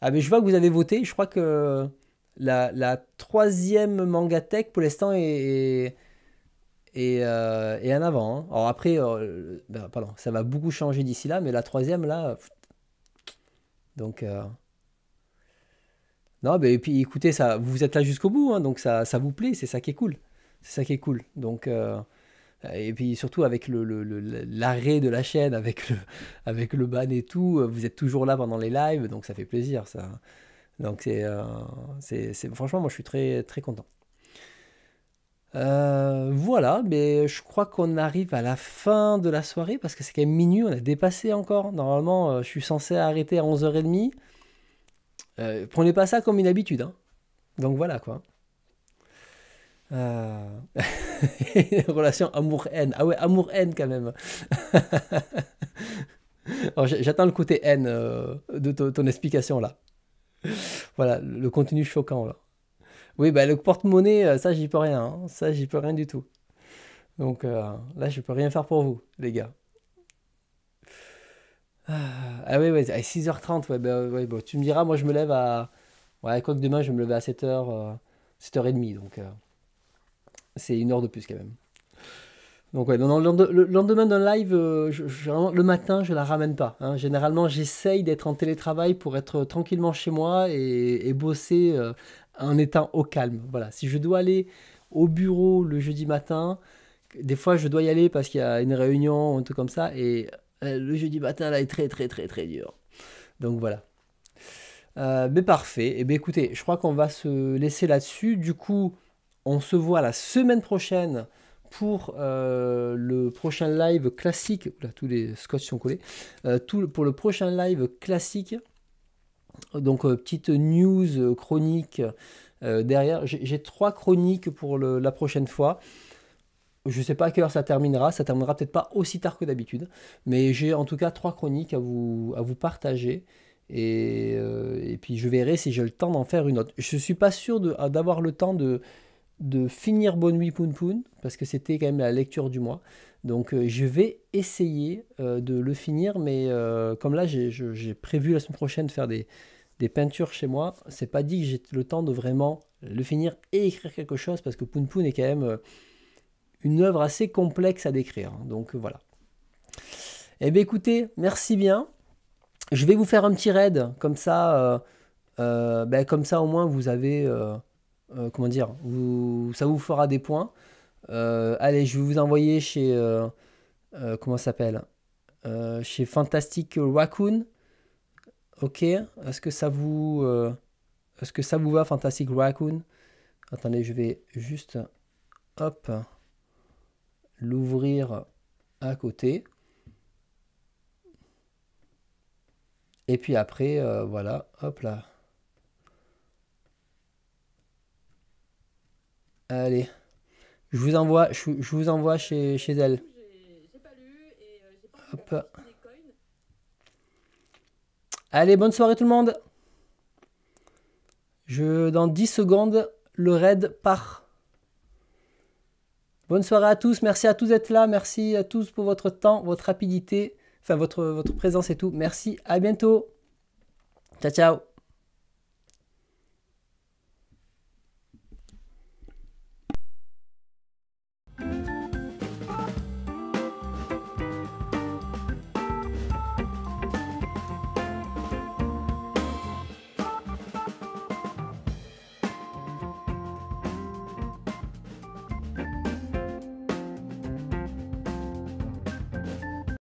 Ah mais je vois que vous avez voté, je crois que la, troisième manga tech pour l'instant est euh, et, en et avant. Hein. Alors après, euh, bah, pardon, ça va beaucoup changer d'ici là, mais la troisième, là. donc. Euh, non, mais bah, et puis écoutez, ça, vous êtes là jusqu'au bout, hein, donc ça, ça vous plaît, c'est ça qui est cool. C'est ça qui est cool. Donc. Et puis surtout avec l'arrêt le, le, de la chaîne, avec le, avec le ban et tout, vous êtes toujours là pendant les lives, donc ça fait plaisir ça. Donc c'est, c'est, franchement moi je suis très très content. Euh, voilà, mais je crois qu'on arrive à la fin de la soirée parce que c'est quand même minuit, on a dépassé encore. Normalement, euh, je suis censé arrêter à 11h30. Euh, prenez pas ça comme une habitude. Hein. Donc voilà quoi. (laughs) Relation amour-haine. Ah ouais, amour-haine quand même. (laughs) J'attends le côté haine de ton explication là. Voilà, le contenu choquant là. Oui, bah, le porte-monnaie, euh, ça, j'y peux rien. Hein. Ça, j'y peux rien du tout. Donc euh, là, je peux rien faire pour vous, les gars. Ah, ah oui, ouais, à 6h30, ouais, bah, tu me diras, moi je me lève à... Ouais, quoi que demain, je me lever à 7h, euh, 7h30, donc c'est une heure de plus quand même. Donc ouais, le lendemain d'un live, le matin, je la ramène pas. Hein. Généralement, j'essaye d'être en télétravail pour être tranquillement chez moi et bosser en étant au calme. Voilà, si je dois aller au bureau le jeudi matin, des fois je dois y aller parce qu'il y a une réunion ou un truc comme ça, et euh, le jeudi matin là est très très très très dur. Donc voilà. Euh, mais parfait. Et eh bien écoutez, je crois qu'on va se laisser là-dessus. Du coup, on se voit la semaine prochaine pour euh, le prochain live classique. Là, tous les scotch sont collés. tout, pour le prochain live classique donc, euh, petite news euh, chronique euh, derrière. J'ai trois chroniques pour la prochaine fois. Je ne sais pas à quelle heure ça terminera. Ça terminera peut-être pas aussi tard que d'habitude. Mais j'ai en tout cas trois chroniques à vous, à vous partager. Et, puis je verrai si j'ai le temps d'en faire une autre. Je ne suis pas sûr ah, d'avoir le temps de, de finir Bonne Nuit Poun Poun, parce que c'était quand même la lecture du mois. Donc euh, je vais essayer euh, de le finir, mais euh, comme là j'ai prévu la semaine prochaine de faire des, peintures chez moi, c'est pas dit que j'ai le temps de vraiment le finir et écrire quelque chose parce que Poun Poun est quand même une œuvre assez complexe à décrire. Hein. Donc voilà. Eh bien écoutez, merci bien. Je vais vous faire un petit raid comme ça, ben, comme ça au moins vous avez, comment dire, ça vous fera des points. Euh, allez, je vais vous envoyer chez. Euh, euh, comment ça s'appelle Chez Fantastic Raccoon. Ok, est-ce que ça vous, est-ce que ça vous va, Fantastic Raccoon Attendez, je vais juste, hop, l'ouvrir à côté. Et puis après, voilà, hop là. Allez. Je vous envoie, je, vous envoie chez, elle. Allez, bonne soirée tout le monde. Je, dans 10 secondes, le raid part. Bonne soirée à tous. Merci à tous d'être là. Merci à tous pour votre temps, votre rapidité, enfin votre, votre présence et tout. Merci. À bientôt. Ciao, ciao.